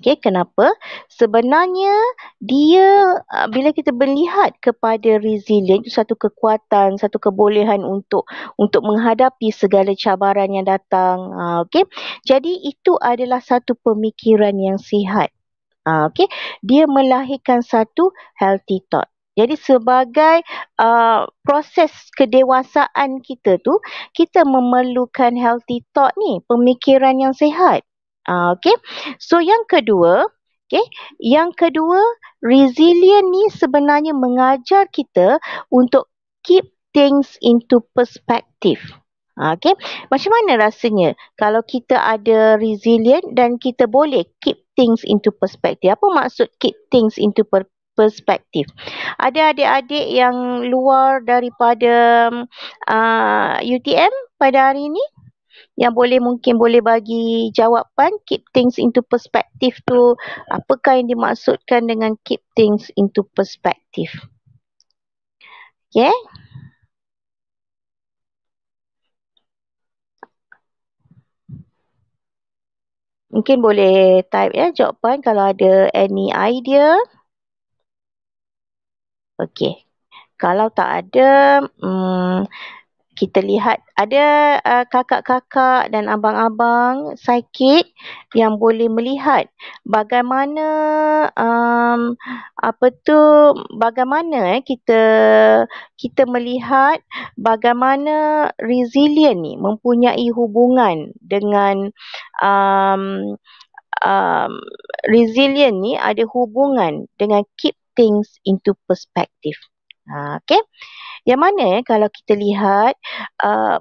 Okay, kenapa? Sebenarnya dia ah, bila kita melihat kepada resilient itu satu kekuatan, satu kebolehan untuk untuk menghadapi segala cabaran yang datang. Ah, okay, jadi itu adalah satu pemikiran yang sihat. Ah, okay, dia melahirkan satu healthy thought. Jadi sebagai uh, proses kedewasaan kita tu, kita memerlukan healthy thought ni, pemikiran yang sehat. Uh, ah, okay, so yang kedua, okay, yang kedua resilient ni sebenarnya mengajar kita untuk keep things into perspective. Ah, okay, macam mana rasanya kalau kita ada resilient dan kita boleh keep things into perspective. Apa maksud keep things into per- perspektif. Ada adik-adik yang luar daripada uh, UTM pada hari ini yang boleh mungkin boleh bagi jawapan keep things into perspective tu apakah yang dimaksudkan dengan keep things into perspective. Okay. Mungkin boleh type ya jawapan kalau ada any idea. Okey. Kalau tak ada, hmm, kita lihat ada uh, kakak-kakak dan abang-abang psikik yang boleh melihat bagaimana um, apa tu bagaimana eh, kita kita melihat bagaimana resilient ni mempunyai hubungan dengan um, um, resilient ni ada hubungan dengan keep things into perspective. Uh, okay. Yang mana eh, kalau kita lihat, uh,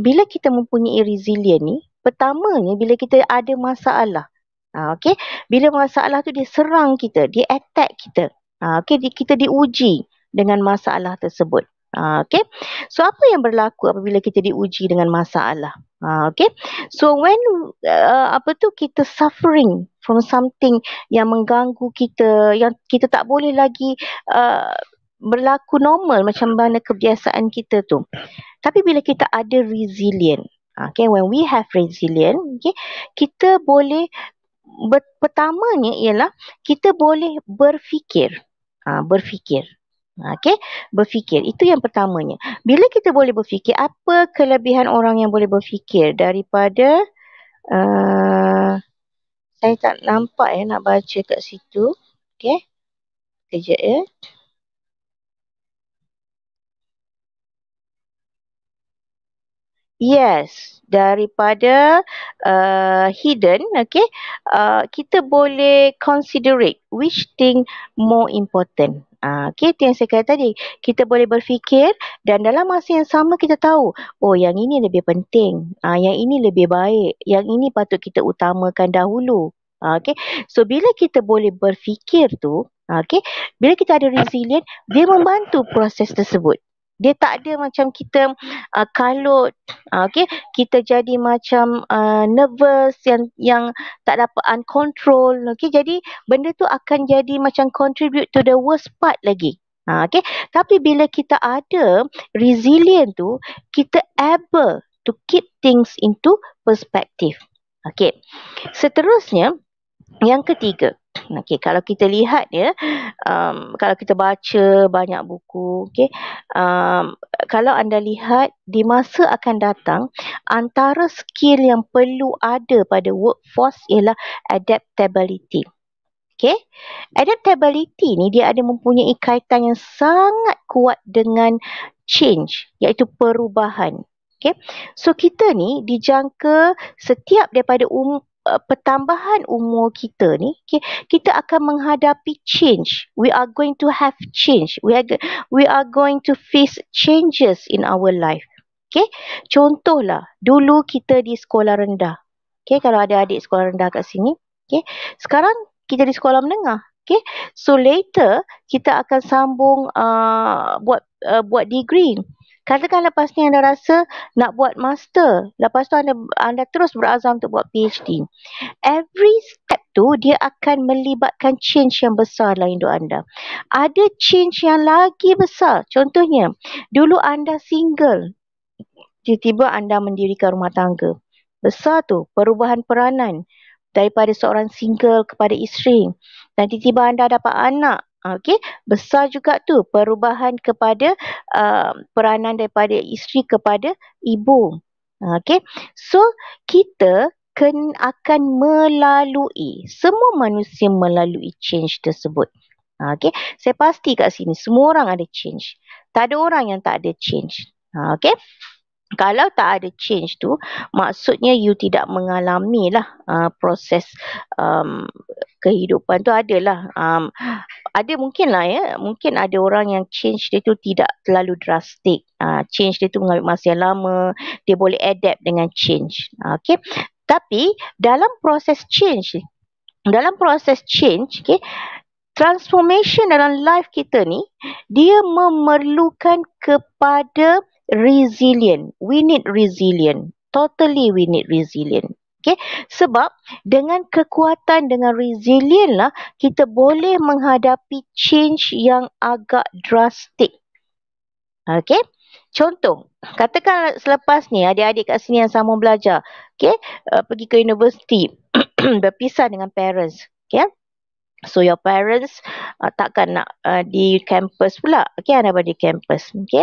bila kita mempunyai resilient ni, pertamanya bila kita ada masalah, uh, okay, bila masalah tu dia serang kita, dia attack kita, uh, okay, di, kita diuji dengan masalah tersebut. Ha, okay. So apa yang berlaku apabila kita diuji dengan masalah? Ha, okay. So when uh, apa tu kita suffering from something yang mengganggu kita, yang kita tak boleh lagi uh, berlaku normal macam mana kebiasaan kita tu. Tapi bila kita ada resilient, ah, okay, when we have resilient, okay, kita boleh ber- pertamanya ialah kita boleh berfikir. Ha, berfikir Ha, okay, berfikir. Itu yang pertamanya. Bila kita boleh berfikir, apa kelebihan orang yang boleh berfikir daripada uh, saya tak nampak ya, nak baca kat situ. Okay, Kerja ya. Yes, daripada uh, hidden, okay, uh, kita boleh considerate which thing more important. Okay, ha, itu yang saya kata tadi. Kita boleh berfikir dan dalam masa yang sama kita tahu, oh yang ini lebih penting, uh, yang ini lebih baik, yang ini patut kita utamakan dahulu. Ha, okay, so bila kita boleh berfikir tu, okay, bila kita ada resilient, dia membantu proses tersebut. Dia tak ada macam kita uh, kalut, uh, ah, okay? Kita jadi macam uh, nervous yang yang tak dapat uncontrol, okay? Jadi benda tu akan jadi macam contribute to the worst part lagi. Ha, ah, okay. Tapi bila kita ada resilient tu, kita able to keep things into perspective. Okay. Seterusnya, yang ketiga, Okey, kalau kita lihat ya, um, kalau kita baca banyak buku, okey, um, kalau anda lihat di masa akan datang, antara skill yang perlu ada pada workforce ialah adaptability. Okay. Adaptability ni dia ada mempunyai kaitan yang sangat kuat dengan change iaitu perubahan. Okay. So kita ni dijangka setiap daripada um, Uh, pertambahan umur kita ni kita akan menghadapi change we are going to have change we are we are going to face changes in our life okey contohlah dulu kita di sekolah rendah okey kalau ada adik sekolah rendah kat sini okey sekarang kita di sekolah menengah okey so later kita akan sambung uh, buat uh, buat degree Katakan lepas ni anda rasa nak buat master. Lepas tu anda anda terus berazam untuk buat PhD. Every step tu dia akan melibatkan change yang besar dalam hidup anda. Ada change yang lagi besar. Contohnya, dulu anda single. Tiba-tiba anda mendirikan rumah tangga. Besar tu perubahan peranan daripada seorang single kepada isteri. Nanti tiba anda dapat anak Okey, besar juga tu perubahan kepada uh, peranan daripada isteri kepada ibu. Okey. So, kita ken, akan melalui semua manusia melalui change tersebut. Okey, saya pasti kat sini semua orang ada change. Tak ada orang yang tak ada change. Okey kalau tak ada change tu maksudnya you tidak mengalami lah uh, proses um, kehidupan tu adalah um, ada mungkin lah ya mungkin ada orang yang change dia tu tidak terlalu drastik uh, change dia tu mengambil masa yang lama dia boleh adapt dengan change okay tapi dalam proses change dalam proses change okay transformation dalam life kita ni dia memerlukan kepada resilient. We need resilient. Totally we need resilient. Okay? Sebab dengan kekuatan, dengan resilient lah, kita boleh menghadapi change yang agak drastik. Okay? Contoh, katakan selepas ni adik-adik kat sini yang sama belajar. Okay? Uh, pergi ke universiti. berpisah dengan parents. Okay? So your parents uh, takkan nak uh, di campus pula. Okay, anak di campus. Okay.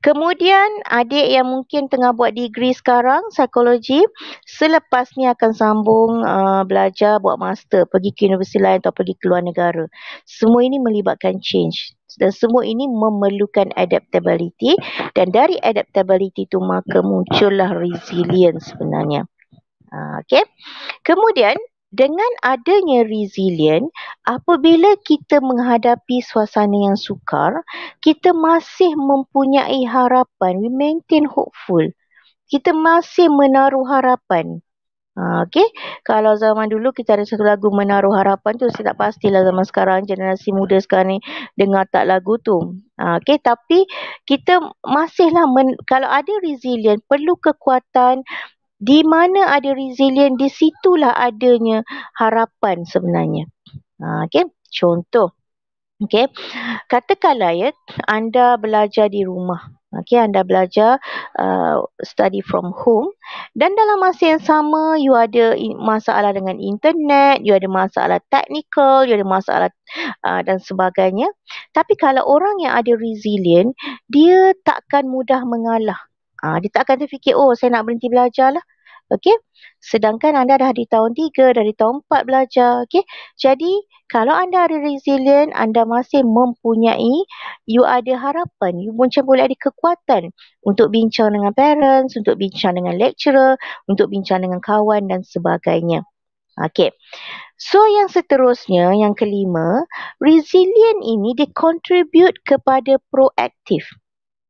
Kemudian adik yang mungkin tengah buat degree sekarang, psikologi. Selepas ni akan sambung uh, belajar, buat master. Pergi ke universiti lain atau pergi ke luar negara. Semua ini melibatkan change. Dan semua ini memerlukan adaptability. Dan dari adaptability tu maka muncullah resilience sebenarnya. Uh, ah, okay. Kemudian dengan adanya resilient apabila kita menghadapi suasana yang sukar kita masih mempunyai harapan we maintain hopeful kita masih menaruh harapan Ha, okay. Kalau zaman dulu kita ada satu lagu menaruh harapan tu saya tak pastilah zaman sekarang generasi muda sekarang ni dengar tak lagu tu. Ha, okay. Tapi kita masihlah men, kalau ada resilient perlu kekuatan di mana ada resilient di situlah adanya harapan sebenarnya. Ha okey contoh Okay, katakanlah ya anda belajar di rumah okey anda belajar uh, study from home dan dalam masa yang sama you ada masalah dengan internet you ada masalah technical you ada masalah uh, dan sebagainya tapi kalau orang yang ada resilient dia takkan mudah mengalah Ha, dia tak akan terfikir, oh saya nak berhenti belajar lah. Okey. Sedangkan anda dah di tahun 3, dari tahun 4 belajar. Okey. Jadi, kalau anda ada resilient, anda masih mempunyai, you ada harapan, you macam boleh ada kekuatan untuk bincang dengan parents, untuk bincang dengan lecturer, untuk bincang dengan kawan dan sebagainya. Okey. So yang seterusnya, yang kelima, resilient ini dia contribute kepada proactive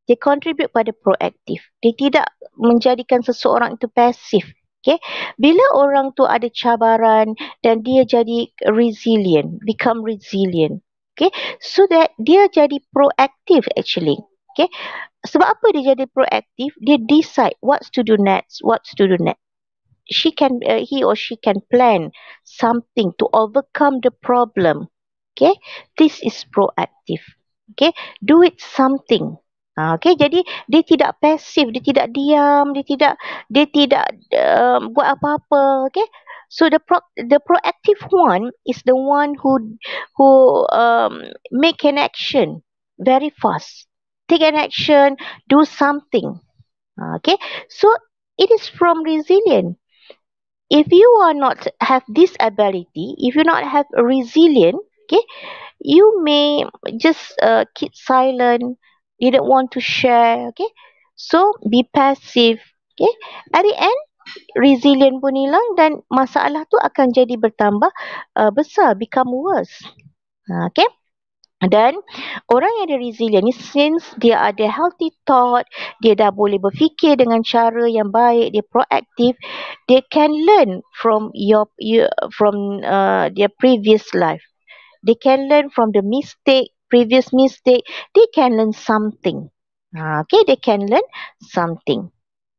dia contribute pada proaktif. Dia tidak menjadikan seseorang itu pasif. Okay. Bila orang tu ada cabaran dan dia jadi resilient, become resilient. Okay. So that dia jadi proaktif actually. Okay. Sebab apa dia jadi proaktif? Dia decide what to do next, what to do next. She can, uh, he or she can plan something to overcome the problem. Okay. This is proactive. Okay. Do it something. Ha, okay, jadi dia tidak pasif, dia tidak diam, dia tidak dia tidak um, buat apa-apa. Okay, so the pro the proactive one is the one who who um, make an action very fast, take an action, do something. Ha, okay, so it is from resilient. If you are not have this ability, if you not have resilient, okay, you may just uh, keep silent. You don't want to share. Okay. So, be passive. Okay. At the end, resilient pun hilang dan masalah tu akan jadi bertambah uh, besar. Become worse. Ha, okay. Dan orang yang ada resilient ni since dia ada healthy thought, dia dah boleh berfikir dengan cara yang baik, dia proaktif, they can learn from your, your from uh, their previous life. They can learn from the mistake previous mistake, they can learn something. Ah, okay, they can learn something.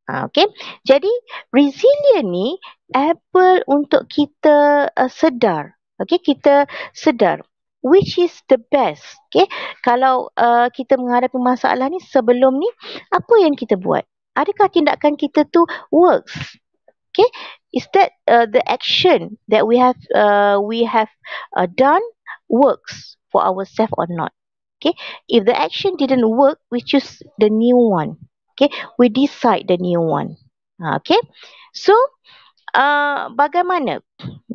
Ah, okay, jadi resilient ni apple untuk kita uh, sedar. Okay, kita sedar. Which is the best? Okay, kalau uh, kita menghadapi masalah ni sebelum ni, apa yang kita buat? Adakah tindakan kita tu works? Okay, is that uh, the action that we have uh, we have uh, done works? for ourselves or not. Okay, if the action didn't work, we choose the new one. Okay, we decide the new one. Ah, okay, so uh, bagaimana?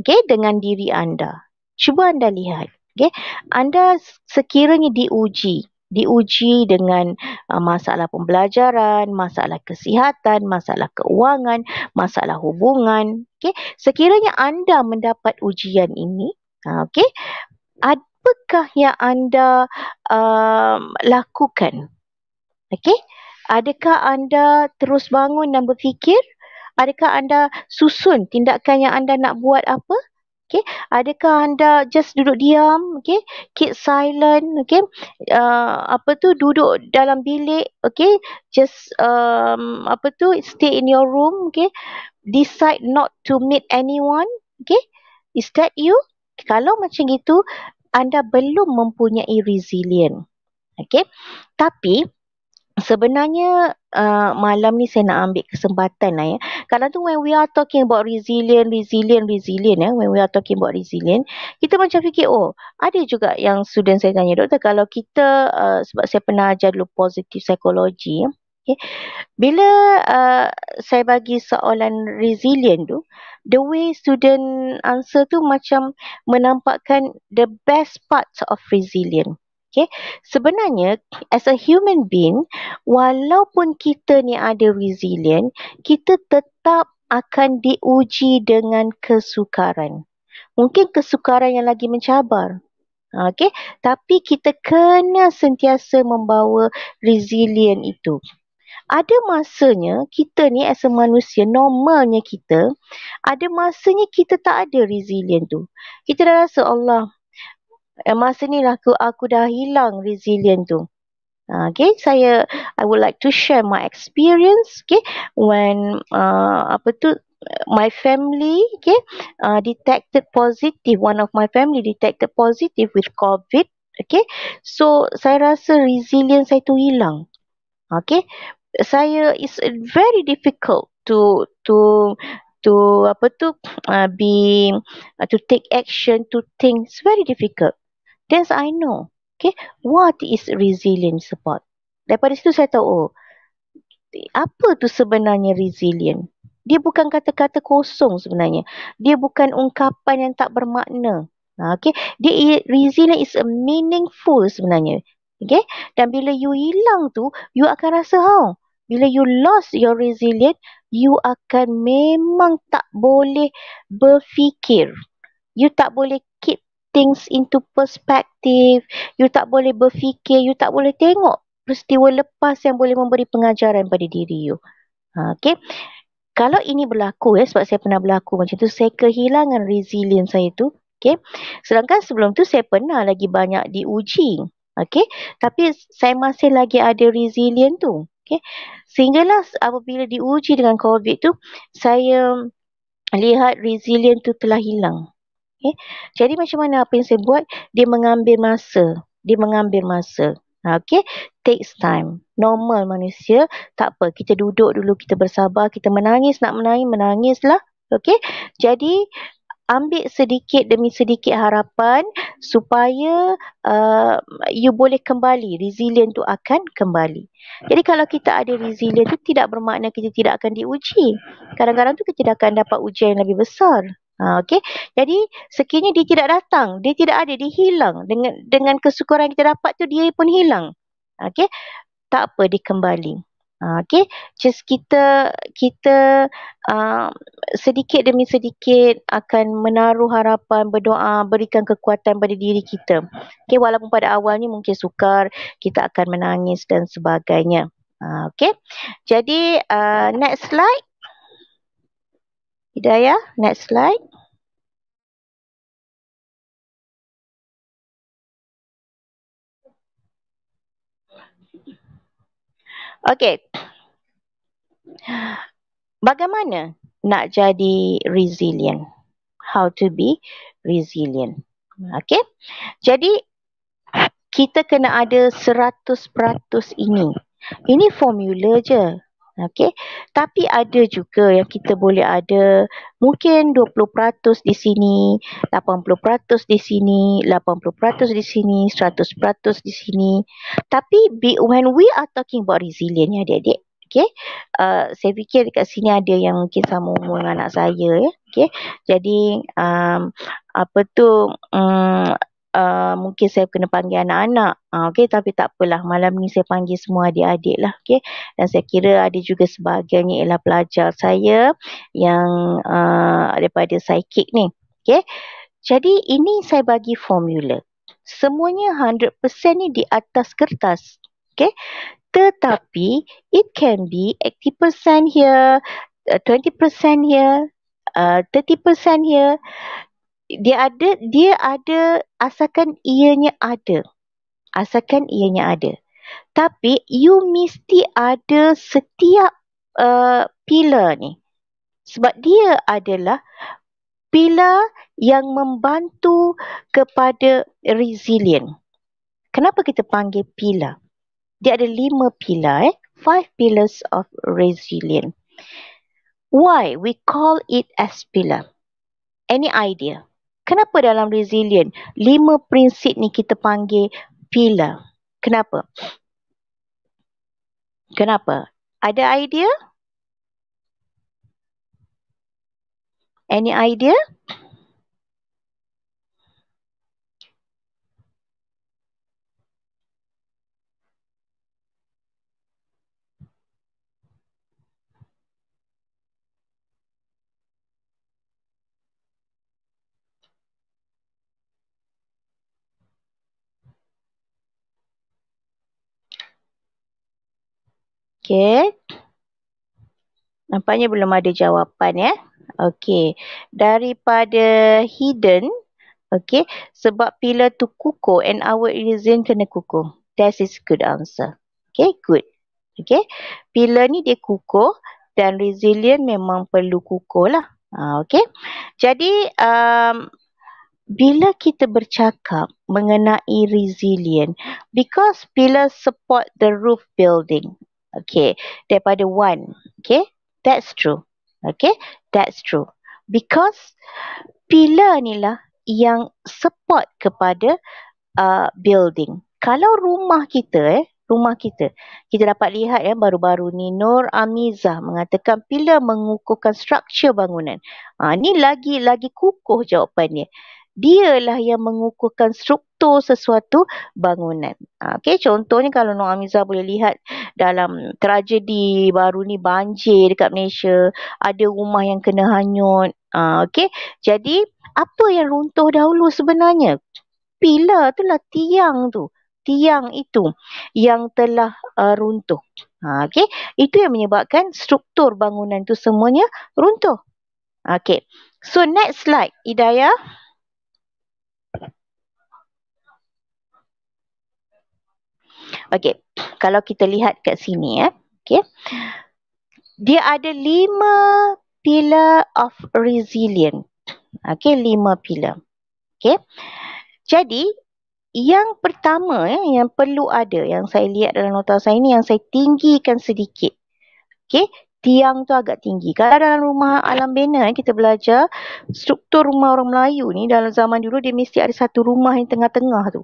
Okay, dengan diri anda. Cuba anda lihat. Okay, anda sekiranya diuji, diuji dengan uh, masalah pembelajaran, masalah kesihatan, masalah keuangan, masalah hubungan. Okay, sekiranya anda mendapat ujian ini, okay, ada apakah yang anda um, lakukan? Okey? Adakah anda terus bangun dan berfikir? Adakah anda susun tindakan yang anda nak buat apa? Okey? Adakah anda just duduk diam, okey? Keep silent, okey? Uh, apa tu duduk dalam bilik, okey? Just um, apa tu stay in your room, okey? Decide not to meet anyone, okey? Is that you? Kalau macam itu, anda belum mempunyai resilient. Okay. Tapi sebenarnya uh, malam ni saya nak ambil kesempatan lah ya. Kalau tu when we are talking about resilient, resilient, resilient ya. When we are talking about resilient, kita macam fikir oh ada juga yang student saya tanya doktor kalau kita uh, sebab saya pernah ajar dulu positive psychology ya. Okay. Bila uh, saya bagi soalan resilient tu, the way student answer tu macam menampakkan the best parts of resilient. Okay. Sebenarnya, as a human being, walaupun kita ni ada resilient, kita tetap akan diuji dengan kesukaran. Mungkin kesukaran yang lagi mencabar. Okay, tapi kita kena sentiasa membawa resilient itu ada masanya kita ni as a manusia normalnya kita ada masanya kita tak ada resilient tu. Kita dah rasa Allah eh, masa ni lah aku, aku dah hilang resilient tu. Ha, okay, saya I would like to share my experience. Okay, when uh, apa tu my family okay uh, detected positive one of my family detected positive with covid okay so saya rasa resilience saya tu hilang okay saya is very difficult to to to apa tu uh, be uh, to take action to think it's very difficult then i know okay what is resilience about daripada situ saya tahu oh, apa tu sebenarnya resilient dia bukan kata-kata kosong sebenarnya dia bukan ungkapan yang tak bermakna ha, okay dia resilient is a meaningful sebenarnya okay dan bila you hilang tu you akan rasa how oh, bila you lost your resilience, you akan memang tak boleh berfikir. You tak boleh keep things into perspective. You tak boleh berfikir. You tak boleh tengok peristiwa lepas yang boleh memberi pengajaran pada diri you. Ha, okay. Kalau ini berlaku, eh, sebab saya pernah berlaku macam tu, saya kehilangan resilience saya tu. Okay. Sedangkan sebelum tu saya pernah lagi banyak diuji. Okay. Tapi saya masih lagi ada resilience tu. Okay. Sehinggalah apabila diuji dengan COVID tu, saya lihat resilient tu telah hilang. Okay. Jadi macam mana apa yang saya buat? Dia mengambil masa. Dia mengambil masa. Ha, okay. Takes time. Normal manusia. Tak apa. Kita duduk dulu. Kita bersabar. Kita menangis. Nak menangis. Menangislah. Okay. Jadi ambil sedikit demi sedikit harapan supaya uh, you boleh kembali resilient tu akan kembali. Jadi kalau kita ada resilient tu tidak bermakna kita tidak akan diuji. Kadang-kadang tu kita akan dapat ujian yang lebih besar. Ha, okay. Jadi sekiranya dia tidak datang, dia tidak ada, dia hilang. Dengan dengan kesyukuran kita dapat tu dia pun hilang. Ha, okay. Tak apa, dia kembali. Ah, okay just kita kita uh, sedikit demi sedikit akan menaruh harapan berdoa berikan kekuatan pada diri kita okay walaupun pada awalnya mungkin sukar kita akan menangis dan sebagainya uh, ah, okay jadi uh, next slide Hidayah, next slide. Okay. Bagaimana nak jadi resilient? How to be resilient? Okay. Jadi, kita kena ada 100% ini. Ini formula je. Okey. Tapi ada juga yang kita boleh ada mungkin 20% di sini, 80% di sini, 80% di sini, 100% di sini. Tapi when we are talking about resilience ya adik-adik, Okay. Uh, saya fikir dekat sini ada yang mungkin sama umur dengan anak saya. Ya. Okay. Jadi, um, apa tu, um, Uh, mungkin saya kena panggil anak-anak. Uh, ah, okay, tapi tak apalah. Malam ni saya panggil semua adik-adik lah. Okay. Dan saya kira ada juga sebahagiannya ialah pelajar saya yang uh, daripada psychic ni. Okay. Jadi ini saya bagi formula. Semuanya 100% ni di atas kertas. Okay. Tetapi it can be 80% here, 20% here, uh, 30% here. Uh, dia ada dia ada asalkan ianya ada asalkan ianya ada tapi you mesti ada setiap uh, pillar ni sebab dia adalah pillar yang membantu kepada resilient kenapa kita panggil pillar dia ada lima pillar eh five pillars of resilient why we call it as pillar any idea Kenapa dalam resilient lima prinsip ni kita panggil pillar? Kenapa? Kenapa? Ada idea? Any idea? Okey, Nampaknya belum ada jawapan ya. Okey, Daripada hidden. okey. Sebab pillar tu kukuh and our reason kena kukuh. That is good answer. Okey, Good. Okey, Pillar ni dia kukuh dan resilient memang perlu kukuh lah. Ha, okay. Jadi um, bila kita bercakap mengenai resilient because pillar support the roof building. Okay. Daripada one. Okay. That's true. Okay. That's true. Because pillar ni lah yang support kepada uh, building. Kalau rumah kita eh, rumah kita. Kita dapat lihat ya baru-baru ni Nur Amizah mengatakan pilar mengukuhkan struktur bangunan. Ah ni lagi lagi kukuh jawapannya dialah yang mengukuhkan struktur sesuatu bangunan. Ah, okey, contohnya kalau Noor Amiza boleh lihat dalam tragedi baru ni banjir dekat Malaysia, ada rumah yang kena hanyut. Ah, okey, jadi apa yang runtuh dahulu sebenarnya? Pilar tu lah tiang tu. Tiang itu yang telah uh, runtuh. Ha, okay. Itu yang menyebabkan struktur bangunan itu semuanya runtuh. Okey, So next slide, idaya. Okey, kalau kita lihat kat sini ya. Okey. Dia ada lima pillar of resilient. Okey, lima pillar. Okey. Jadi, yang pertama ya, yang perlu ada, yang saya lihat dalam nota saya ini, yang saya tinggikan sedikit. Okey, tiang tu agak tinggi. Kalau dalam rumah alam bina eh, kita belajar struktur rumah orang Melayu ni dalam zaman dulu dia mesti ada satu rumah yang tengah-tengah tu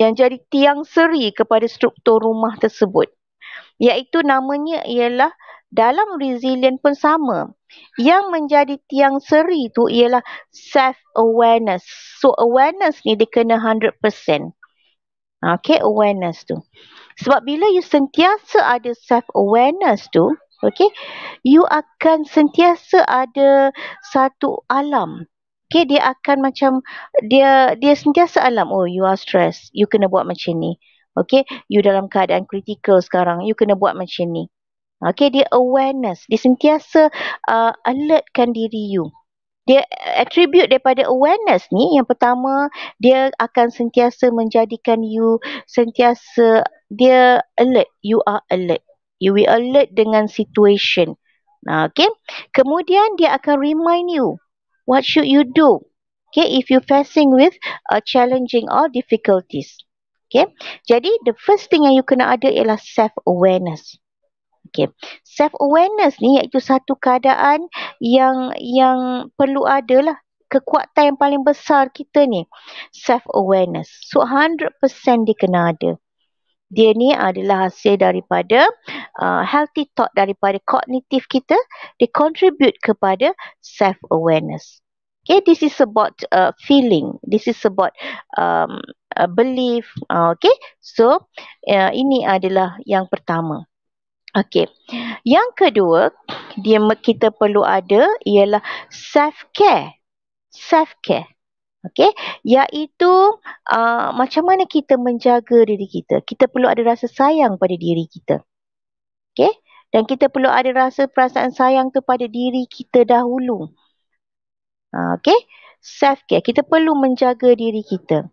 yang jadi tiang seri kepada struktur rumah tersebut. Iaitu namanya ialah dalam resilient pun sama. Yang menjadi tiang seri tu ialah self-awareness. So awareness ni dia kena 100%. Okay, awareness tu. Sebab bila you sentiasa ada self-awareness tu, okay, you akan sentiasa ada satu alam okay dia akan macam dia dia sentiasa alam oh you are stressed you kena buat macam ni okay you dalam keadaan critical sekarang you kena buat macam ni okay dia awareness dia sentiasa uh, alertkan diri you dia attribute daripada awareness ni yang pertama dia akan sentiasa menjadikan you sentiasa dia alert you are alert you will alert dengan situation Okay. Kemudian dia akan remind you what should you do? Okay, if you facing with a challenging or difficulties. Okay, jadi the first thing yang you kena ada ialah self awareness. Okay, self awareness ni iaitu satu keadaan yang yang perlu ada lah kekuatan yang paling besar kita ni self awareness. So 100% dia kena ada dia ni adalah hasil daripada uh, healthy thought daripada kognitif kita They contribute kepada self awareness okay this is about uh, feeling this is about um, uh, belief uh, okay so uh, ini adalah yang pertama okay yang kedua dia kita perlu ada ialah self care self care Okey, iaitu uh, macam mana kita menjaga diri kita. Kita perlu ada rasa sayang pada diri kita. Okey, dan kita perlu ada rasa perasaan sayang kepada diri kita dahulu. Uh, Okey, self care. Kita perlu menjaga diri kita.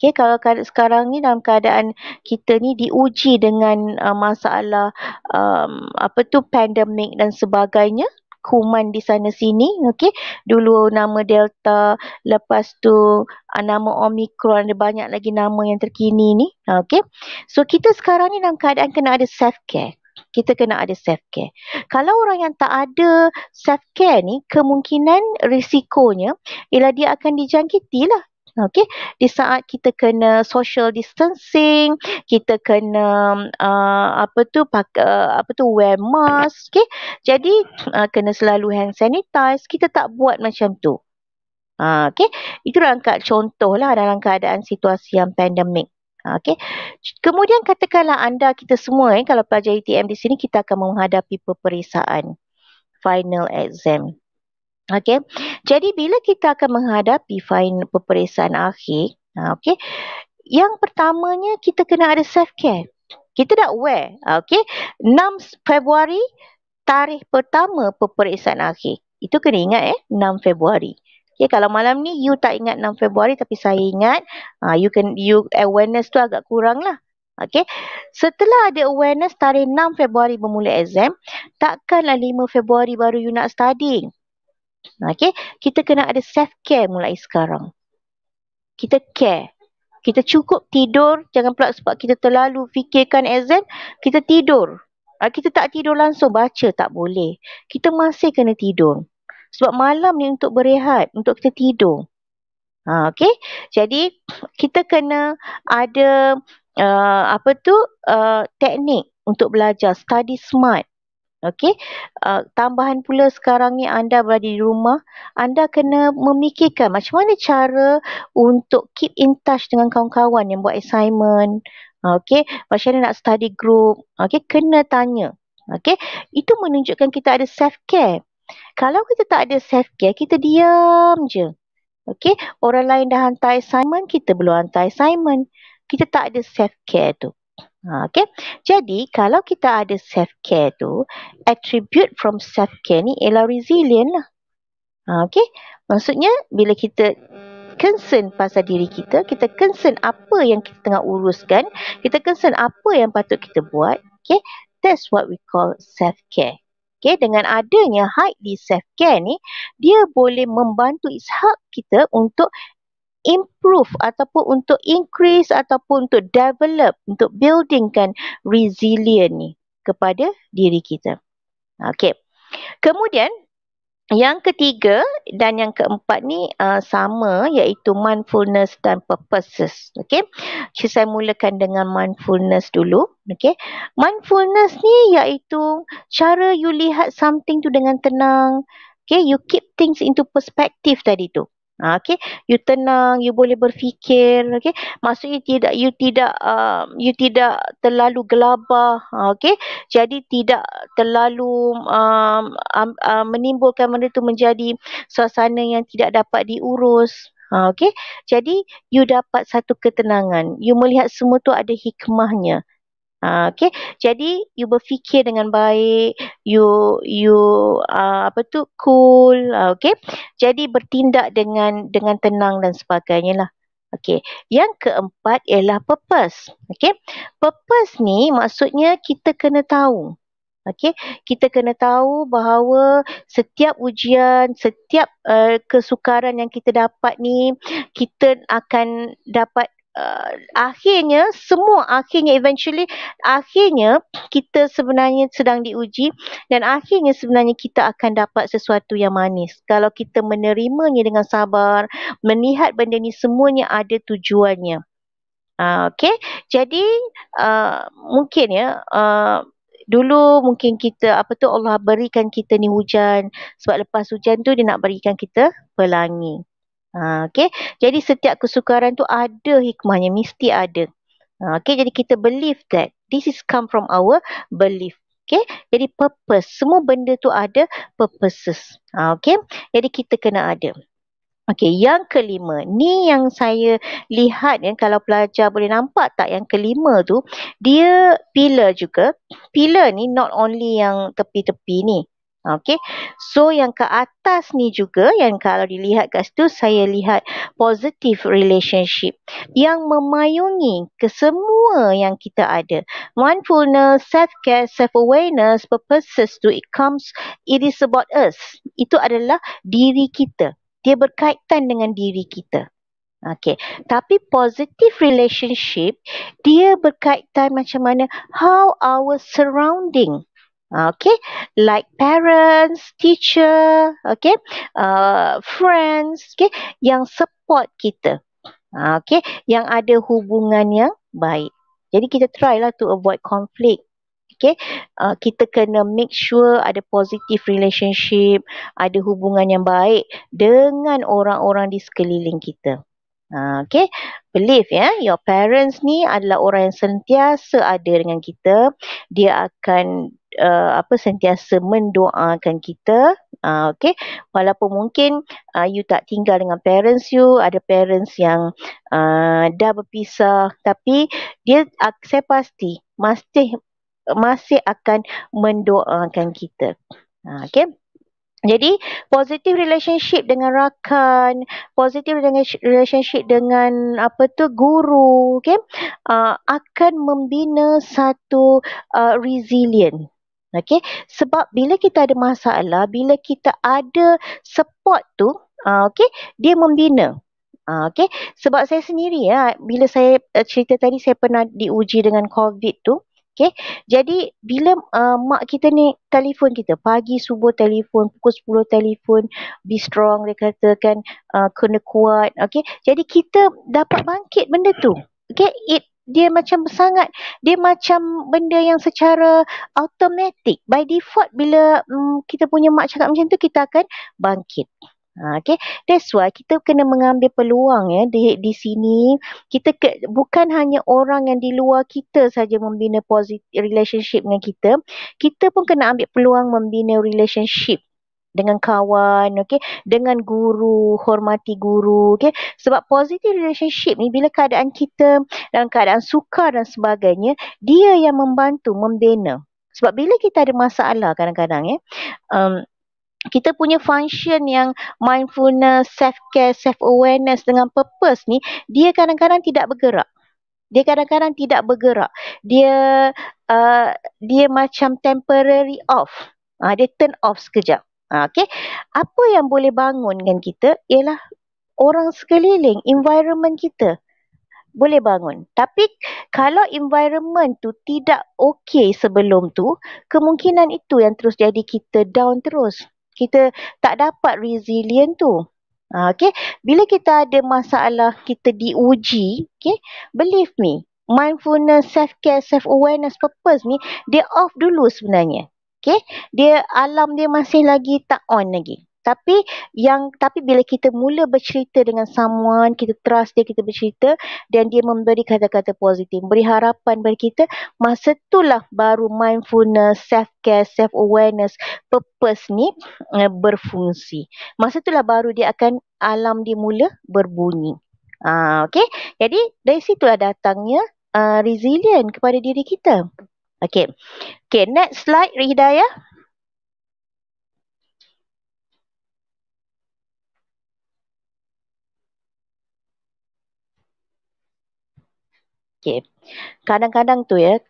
Okey, kalau ke- sekarang ni dalam keadaan kita ni diuji dengan uh, masalah um, apa tu pandemik dan sebagainya, kuman di sana sini okey dulu nama delta lepas tu ah, nama omicron ada banyak lagi nama yang terkini ni okey so kita sekarang ni dalam keadaan kena ada self care kita kena ada self care. Kalau orang yang tak ada self care ni, kemungkinan risikonya ialah dia akan dijangkiti lah Okay. Di saat kita kena social distancing, kita kena uh, apa tu pakai uh, apa tu wear mask, okay. Jadi uh, kena selalu hand sanitize. Kita tak buat macam tu. Uh, ah, okay. Itu langkah contoh lah dalam keadaan situasi yang pandemik. Ah, okay. Kemudian katakanlah anda kita semua eh, kalau pelajar ITM di sini kita akan menghadapi peperiksaan final exam. Okey. Jadi bila kita akan menghadapi fine peperiksaan akhir, ha, okey. Yang pertamanya kita kena ada self care. Kita dah aware, ha, okey. 6 Februari tarikh pertama peperiksaan akhir. Itu kena ingat eh, 6 Februari. Okay, kalau malam ni you tak ingat 6 Februari tapi saya ingat, uh, you can you awareness tu agak kurang lah. Okay. Setelah ada awareness tarikh 6 Februari bermula exam, takkanlah 5 Februari baru you nak studying. Okay. Kita kena ada self care mulai sekarang. Kita care. Kita cukup tidur. Jangan pula sebab kita terlalu fikirkan exam. Kita tidur. Ah, kita tak tidur langsung. Baca tak boleh. Kita masih kena tidur. Sebab malam ni untuk berehat. Untuk kita tidur. Ha, okay. Jadi kita kena ada uh, apa tu uh, teknik untuk belajar. Study smart. Okey, uh, tambahan pula sekarang ni anda berada di rumah, anda kena memikirkan macam mana cara untuk keep in touch dengan kawan-kawan yang buat assignment. Okey, macam mana nak study group. Okey, kena tanya. Okey, itu menunjukkan kita ada self care. Kalau kita tak ada self care, kita diam je. Okey, orang lain dah hantar assignment, kita belum hantar assignment. Kita tak ada self care tu. Ha, okay. Jadi kalau kita ada self-care tu, attribute from self-care ni ialah resilient lah. Ha, okay. Maksudnya bila kita concern pasal diri kita, kita concern apa yang kita tengah uruskan, kita concern apa yang patut kita buat, okay, that's what we call self-care. Okay, dengan adanya height di self-care ni, dia boleh membantu, it's help kita untuk improve ataupun untuk increase ataupun untuk develop, untuk buildingkan resilient ni kepada diri kita. Okay. Kemudian, yang ketiga dan yang keempat ni uh, sama iaitu mindfulness dan purposes. Okay. So, saya mulakan dengan mindfulness dulu. Okay. Mindfulness ni iaitu cara you lihat something tu dengan tenang. Okay, you keep things into perspective tadi tu. Ha, okay, you tenang, you boleh berfikir, okay. Maksudnya tidak, you tidak, uh, you tidak terlalu gelabah, ha, okay. Jadi tidak terlalu uh, uh, uh, menimbulkan benda itu menjadi suasana yang tidak dapat diurus, ha, okay. Jadi you dapat satu ketenangan. You melihat semua tu ada hikmahnya. Ah, okay. Jadi you berfikir dengan baik, you you uh, apa tu cool, uh, okay. Jadi bertindak dengan dengan tenang dan sebagainya lah. Okay. Yang keempat ialah purpose. Okay. Purpose ni maksudnya kita kena tahu. Okay. Kita kena tahu bahawa setiap ujian, setiap uh, kesukaran yang kita dapat ni, kita akan dapat uh, akhirnya semua akhirnya eventually akhirnya kita sebenarnya sedang diuji dan akhirnya sebenarnya kita akan dapat sesuatu yang manis kalau kita menerimanya dengan sabar melihat benda ni semuanya ada tujuannya uh, ah, okay jadi uh, mungkin ya uh, Dulu mungkin kita apa tu Allah berikan kita ni hujan sebab lepas hujan tu dia nak berikan kita pelangi. Ha, okay. Jadi setiap kesukaran tu ada hikmahnya. Mesti ada. Ha, okay. Jadi kita believe that. This is come from our belief. Okay. Jadi purpose. Semua benda tu ada purposes. Ha, okay. Jadi kita kena ada. Okay, yang kelima. Ni yang saya lihat ya, kalau pelajar boleh nampak tak yang kelima tu, dia pillar juga. Pillar ni not only yang tepi-tepi ni. Okey. So yang ke atas ni juga yang kalau dilihat kat situ saya lihat positive relationship yang memayungi kesemua yang kita ada. Mindfulness, self care, self awareness, purposes to it comes it is about us. Itu adalah diri kita. Dia berkaitan dengan diri kita. Okay. Tapi positive relationship, dia berkaitan macam mana how our surrounding Okay, like parents, teacher, okay, uh, friends, okay, yang support kita. Okay, yang ada hubungan yang baik. Jadi kita try lah to avoid conflict. Okay, uh, kita kena make sure ada positive relationship, ada hubungan yang baik dengan orang-orang di sekeliling kita. Ah, okay. Believe ya, yeah, your parents ni adalah orang yang sentiasa ada dengan kita. Dia akan uh, apa sentiasa mendoakan kita. Uh, okay, walaupun mungkin uh, you tak tinggal dengan parents you, ada parents yang uh, dah berpisah, tapi dia saya pasti masih masih akan mendoakan kita. Uh, okay. Jadi positif relationship dengan rakan, positif dengan relationship dengan apa tu guru, okay, uh, akan membina satu uh, resilient. Okay, sebab bila kita ada masalah, bila kita ada support tu, uh, okay, dia membina. Uh, okay, sebab saya sendiri ya, bila saya uh, cerita tadi saya pernah diuji dengan COVID tu, Okay. Jadi bila uh, mak kita ni telefon kita, pagi subuh telefon, pukul 10 telefon, be strong dia katakan, uh, kena kuat. Okay. Jadi kita dapat bangkit benda tu. Okay. It dia macam sangat dia macam benda yang secara automatic by default bila mm, kita punya mak cakap macam tu kita akan bangkit Ha, okay. That's why kita kena mengambil peluang ya di, di sini. Kita ke, bukan hanya orang yang di luar kita saja membina positive relationship dengan kita. Kita pun kena ambil peluang membina relationship dengan kawan, okay? dengan guru, hormati guru. Okay? Sebab positive relationship ni bila keadaan kita dalam keadaan suka dan sebagainya, dia yang membantu membina. Sebab bila kita ada masalah kadang-kadang, ya, um, kita punya function yang mindfulness, self-care, self-awareness dengan purpose ni, dia kadang-kadang tidak bergerak. Dia kadang-kadang tidak bergerak. Dia uh, dia macam temporary off. Uh, dia turn off sekejap. Uh, okay. Apa yang boleh bangunkan kita ialah orang sekeliling, environment kita. Boleh bangun. Tapi kalau environment tu tidak okay sebelum tu, kemungkinan itu yang terus jadi kita down terus kita tak dapat resilient tu. Ha, okay, bila kita ada masalah kita diuji, okay, believe me, mindfulness, self care, self awareness purpose ni dia off dulu sebenarnya. Okay, dia alam dia masih lagi tak on lagi tapi yang tapi bila kita mula bercerita dengan someone kita trust dia kita bercerita dan dia memberi kata-kata positif beri harapan bagi kita masa itulah baru mindfulness self care self awareness purpose ni eh, berfungsi masa itulah baru dia akan alam dia mula berbunyi ah okey jadi dari situlah datangnya uh, ah, resilient kepada diri kita okey okey next slide hidayah Okay. Kadang-kadang tu ya,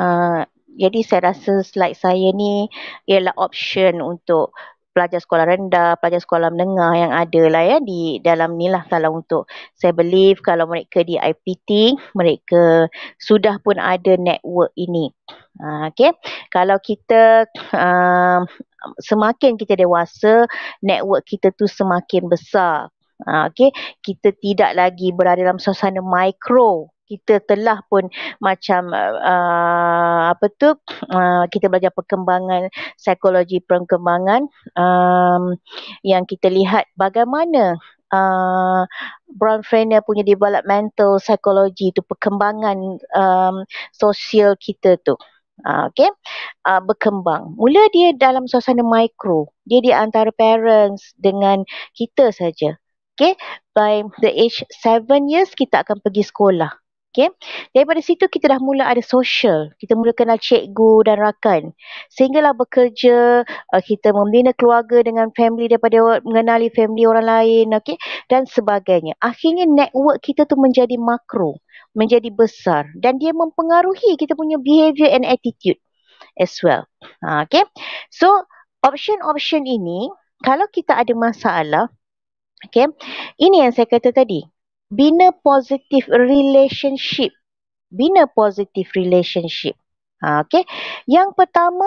uh, jadi saya rasa slide saya ni ialah option untuk pelajar sekolah rendah, pelajar sekolah menengah yang ada lah ya di dalam ni lah kalau untuk saya believe kalau mereka di IPT, mereka sudah pun ada network ini. Uh, ah, okay. Kalau kita uh, semakin kita dewasa, network kita tu semakin besar. Uh, ah, okay. Kita tidak lagi berada dalam suasana mikro kita telah pun macam uh, apa tu uh, kita belajar perkembangan psikologi perkembangan um, yang kita lihat bagaimana uh, Brown Frenner punya developmental psychology tu perkembangan um, sosial kita tu Uh, ah, okay, uh, ah, berkembang. Mula dia dalam suasana mikro. Dia di antara parents dengan kita saja. Okay, by the age 7 years kita akan pergi sekolah. Okay. Daripada situ kita dah mula ada social. Kita mula kenal lah cikgu dan rakan. Sehinggalah bekerja, uh, kita membina keluarga dengan family daripada mengenali family orang lain. Okay. Dan sebagainya. Akhirnya network kita tu menjadi makro. Menjadi besar. Dan dia mempengaruhi kita punya behavior and attitude as well. Ha, okay. So, option-option ini, kalau kita ada masalah, okay, ini yang saya kata tadi bina positif relationship. Bina positif relationship. Ha, okay. Yang pertama,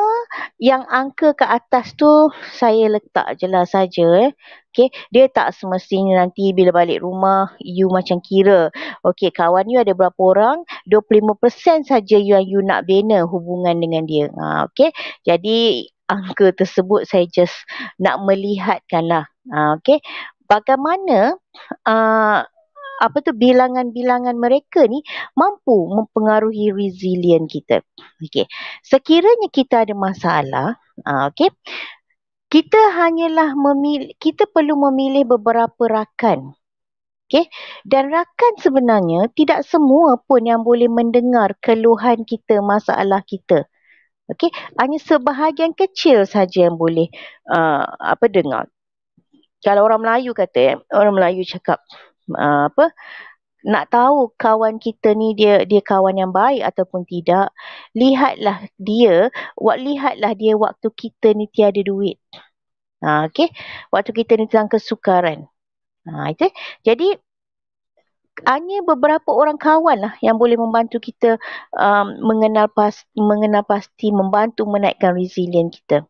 yang angka ke atas tu saya letak je lah saja. Eh. Okay. Dia tak semestinya nanti bila balik rumah, you macam kira. Okay, kawan you ada berapa orang? 25% saja yang you nak bina hubungan dengan dia. Ha, okay. Jadi, angka tersebut saya just nak melihatkan lah. Ha, okay. Bagaimana uh, apa tu bilangan-bilangan mereka ni mampu mempengaruhi resilient kita. Okey. Sekiranya kita ada masalah, uh, okey. Kita hanyalah memilih kita perlu memilih beberapa rakan. Okay. Dan rakan sebenarnya tidak semua pun yang boleh mendengar keluhan kita, masalah kita. Okay. Hanya sebahagian kecil saja yang boleh uh, apa dengar. Kalau orang Melayu kata, eh, orang Melayu cakap, Ah, apa nak tahu kawan kita ni dia dia kawan yang baik ataupun tidak lihatlah dia wak, lihatlah dia waktu kita ni tiada duit ha, okey waktu kita ni sedang kesukaran ha, itu jadi hanya beberapa orang kawan lah yang boleh membantu kita um, mengenal pasti, mengenal pasti membantu menaikkan resilient kita.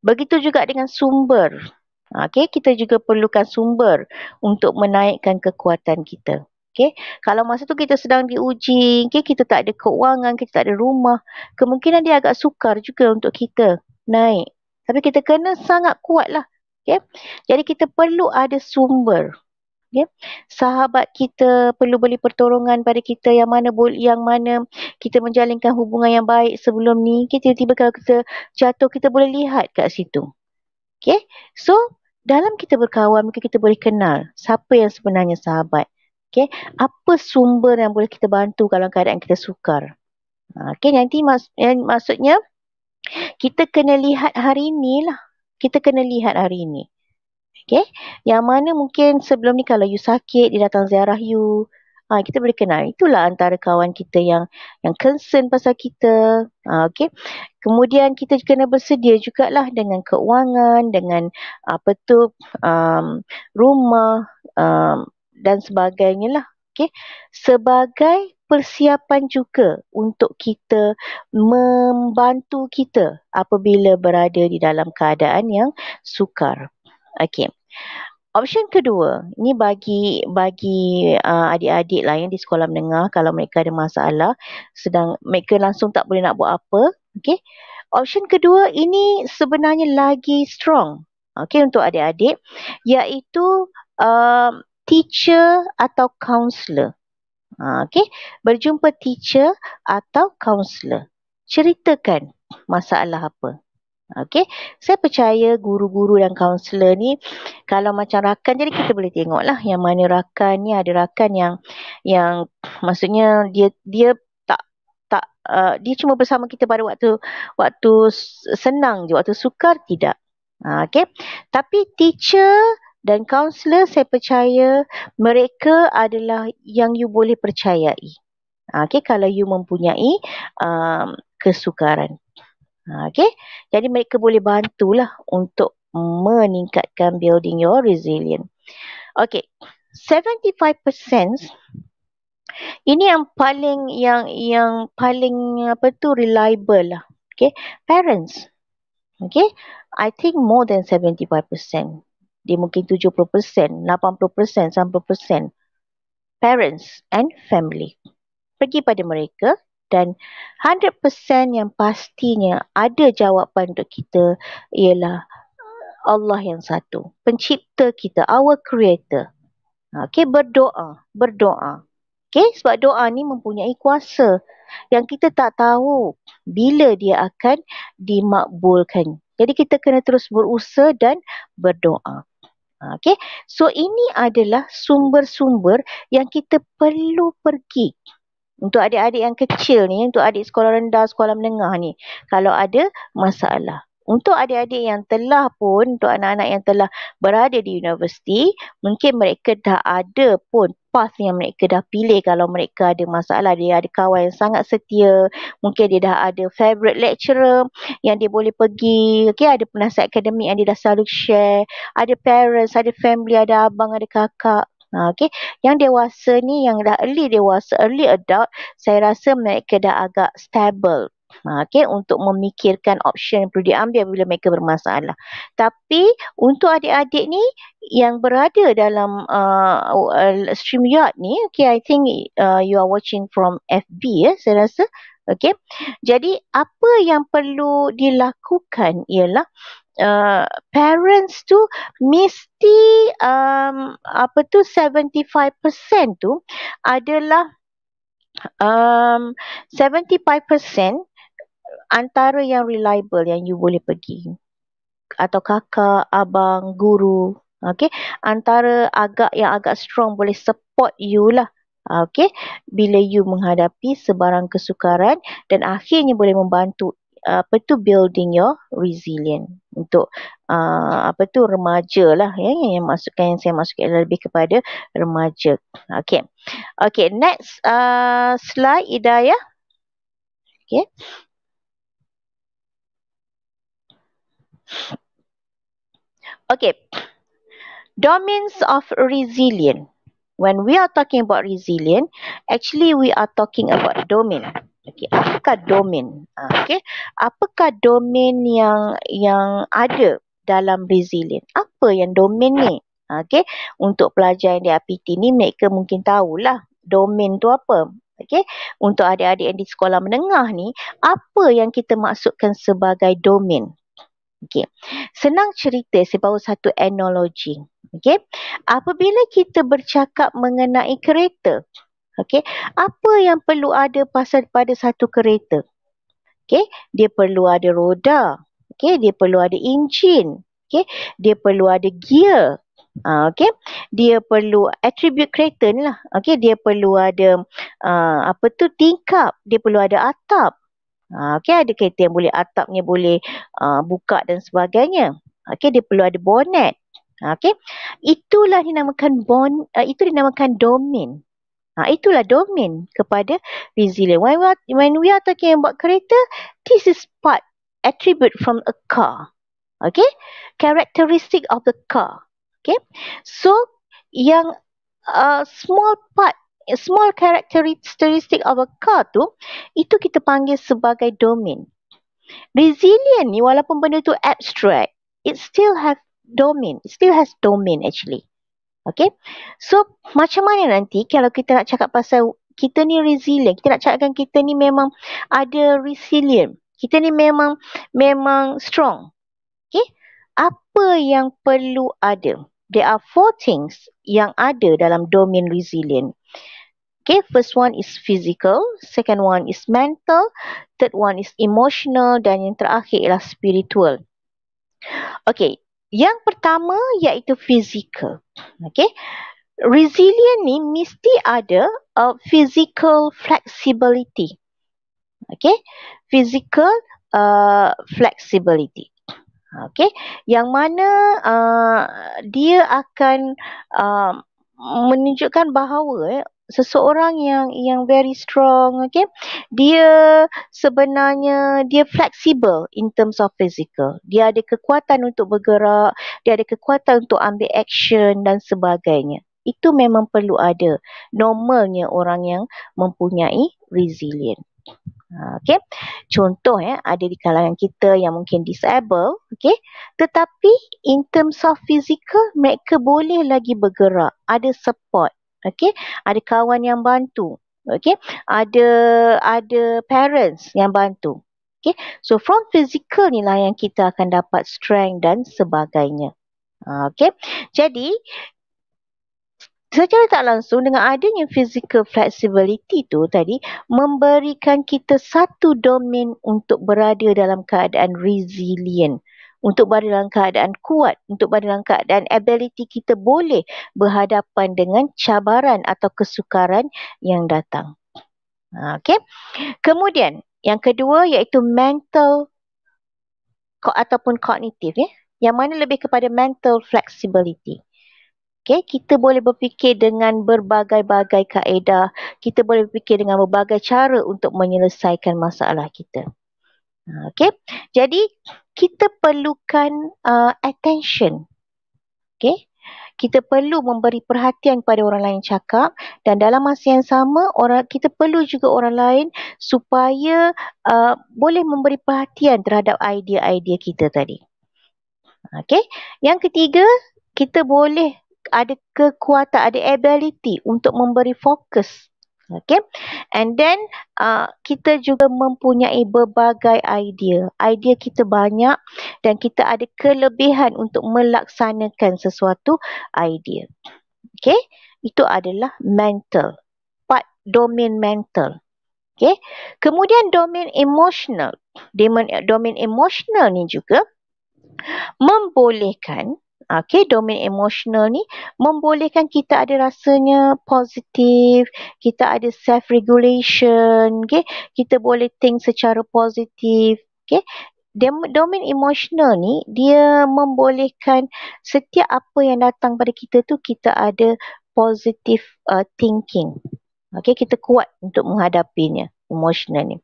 Begitu juga dengan sumber Okay, kita juga perlukan sumber untuk menaikkan kekuatan kita. Okay, kalau masa tu kita sedang diuji, okay, kita tak ada keuangan, kita tak ada rumah, kemungkinan dia agak sukar juga untuk kita naik. Tapi kita kena sangat kuatlah. Okay, jadi kita perlu ada sumber. Okay. Sahabat kita perlu beli pertolongan pada kita yang mana boleh, yang mana kita menjalinkan hubungan yang baik sebelum ni. Okay, tiba-tiba kalau kita jatuh, kita boleh lihat kat situ. Okay. So, dalam kita berkawan, mungkin kita boleh kenal siapa yang sebenarnya sahabat. Okay. Apa sumber yang boleh kita bantu kalau keadaan kita sukar. Ha, okay. Nanti mas- yang maksudnya, kita kena lihat hari ini lah. Kita kena lihat hari ini. Okay. Yang mana mungkin sebelum ni kalau you sakit, dia datang ziarah you ha, kita boleh kenal. Itulah antara kawan kita yang yang concern pasal kita. Ha, okay. Kemudian kita kena bersedia juga lah dengan keuangan, dengan apa ah, tu um, rumah um, dan sebagainya lah. Okay. Sebagai persiapan juga untuk kita membantu kita apabila berada di dalam keadaan yang sukar. Okay. Option kedua, ini bagi bagi uh, adik-adik lah yang di sekolah menengah kalau mereka ada masalah sedang mereka langsung tak boleh nak buat apa, okay? Option kedua ini sebenarnya lagi strong. okay untuk adik-adik iaitu uh, teacher atau counselor. Uh, okay, berjumpa teacher atau counselor. Ceritakan masalah apa. Okay, saya percaya guru-guru dan kaunselor ni kalau macam rakan jadi kita boleh tengoklah yang mana rakan ni ada rakan yang yang maksudnya dia dia tak tak uh, dia cuma bersama kita pada waktu waktu senang je, waktu sukar tidak. Uh, Okey. Tapi teacher dan kaunselor saya percaya mereka adalah yang you boleh percayai. Ha, okay, kalau you mempunyai um, kesukaran. Ha, okay. Jadi mereka boleh bantulah untuk meningkatkan building your resilience. Okay. 75% ini yang paling yang yang paling apa tu reliable lah. Okay. Parents. Okay. I think more than 75%. Dia mungkin 70%, 80%, 90%. Parents and family. Pergi pada mereka dan 100% yang pastinya ada jawapan untuk kita ialah Allah yang satu. Pencipta kita, our creator. Okay, berdoa. Berdoa. Okay, sebab doa ni mempunyai kuasa yang kita tak tahu bila dia akan dimakbulkan. Jadi kita kena terus berusaha dan berdoa. Okay, so ini adalah sumber-sumber yang kita perlu pergi untuk adik-adik yang kecil ni, untuk adik sekolah rendah, sekolah menengah ni, kalau ada masalah. Untuk adik-adik yang telah pun, untuk anak-anak yang telah berada di universiti, mungkin mereka dah ada pun path yang mereka dah pilih kalau mereka ada masalah. Dia ada kawan yang sangat setia, mungkin dia dah ada favourite lecturer yang dia boleh pergi, okay, ada penasihat akademik yang dia dah selalu share, ada parents, ada family, ada abang, ada kakak. Ha, okay. Yang dewasa ni, yang dah early dewasa, early adult, saya rasa mereka dah agak stable. Ha, okay, untuk memikirkan option yang perlu diambil bila mereka bermasalah. Tapi untuk adik-adik ni yang berada dalam uh, uh stream yard ni, okay, I think uh, you are watching from FB ya, eh, saya rasa. Okay, jadi apa yang perlu dilakukan ialah Uh, parents tu mesti um, apa tu 75% tu adalah um, 75% antara yang reliable yang you boleh pergi atau kakak, abang, guru Okay, antara agak yang agak strong boleh support you lah. Okay, bila you menghadapi sebarang kesukaran dan akhirnya boleh membantu apa tu building your resilience untuk uh, apa tu remaja lah ya yang, yang masukkan yang saya masukkan lebih kepada remaja. Okay, okay next uh, slide Ida ya. Okey. Okey. Domains of resilience. When we are talking about resilience, actually we are talking about domain. Okey, apakah domain? Ah, okey, apakah domain yang yang ada dalam resilient? Apa yang domain ni? Ah, okey, untuk pelajar yang di APT ni mereka mungkin tahulah domain tu apa. Okey, untuk adik-adik yang di sekolah menengah ni, apa yang kita maksudkan sebagai domain? Okey. Senang cerita saya bawa satu analogi. Okey. Apabila kita bercakap mengenai kereta, Okey, apa yang perlu ada pasal pada satu kereta? Okey, dia perlu ada roda. Okey, dia perlu ada enjin. Okey, dia perlu ada gear. Uh, ha, okay, dia perlu attribute kereta ni lah. Okay, dia perlu ada uh, apa tu tingkap. Dia perlu ada atap. Uh, ha, okay, ada kereta yang boleh atapnya boleh uh, buka dan sebagainya. Okay, dia perlu ada bonnet. Okay, itulah dinamakan bon. Uh, itu dinamakan domain. Ha, itulah domain kepada resilient. When we, are, when we are talking about kereta, this is part attribute from a car. Okay? Characteristic of the car. Okay? So, yang uh, small part, small characteristic of a car tu, itu kita panggil sebagai domain. Resilient ni, walaupun benda tu abstract, it still have domain. It still has domain actually. Okay. So macam mana nanti kalau kita nak cakap pasal kita ni resilient. Kita nak cakapkan kita ni memang ada resilient. Kita ni memang memang strong. Okay. Apa yang perlu ada? There are four things yang ada dalam domain resilient. Okay, first one is physical, second one is mental, third one is emotional dan yang terakhir ialah spiritual. Okay, yang pertama iaitu fizikal. Okay. Resilient ni mesti ada uh, physical flexibility. Okay. Physical uh, flexibility. Okay. Yang mana uh, dia akan uh, menunjukkan bahawa eh, seseorang yang yang very strong okay dia sebenarnya dia flexible in terms of physical dia ada kekuatan untuk bergerak dia ada kekuatan untuk ambil action dan sebagainya itu memang perlu ada normalnya orang yang mempunyai resilient ha, okay contoh ya ada di kalangan kita yang mungkin disable okay tetapi in terms of physical mereka boleh lagi bergerak ada support okey ada kawan yang bantu okey ada ada parents yang bantu okey so from physical ni lah yang kita akan dapat strength dan sebagainya ah, okey jadi secara tak langsung dengan adanya physical flexibility tu tadi memberikan kita satu domain untuk berada dalam keadaan resilient untuk berada dalam keadaan kuat, untuk berada dalam keadaan ability kita boleh berhadapan dengan cabaran atau kesukaran yang datang. Okay. Kemudian, yang kedua iaitu mental ataupun kognitif. Ya. Yang mana lebih kepada mental flexibility. Okay, kita boleh berfikir dengan berbagai-bagai kaedah. Kita boleh berfikir dengan berbagai cara untuk menyelesaikan masalah kita. Okay. Jadi, kita perlukan uh, attention. Okay? Kita perlu memberi perhatian kepada orang lain cakap dan dalam masa yang sama orang kita perlu juga orang lain supaya uh, boleh memberi perhatian terhadap idea-idea kita tadi. Okay? Yang ketiga, kita boleh ada kekuatan, ada ability untuk memberi fokus Okay. And then uh, kita juga mempunyai berbagai idea. Idea kita banyak dan kita ada kelebihan untuk melaksanakan sesuatu idea. Okay. Itu adalah mental. Part domain mental. Okay. Kemudian domain emotional. Domain, domain emotional ni juga membolehkan Okay, domain emosional ni membolehkan kita ada rasanya positif, kita ada self-regulation, okay? kita boleh think secara positif. Okay? Domain emosional ni, dia membolehkan setiap apa yang datang pada kita tu, kita ada positif uh, thinking. Okay, kita kuat untuk menghadapinya emosional ni.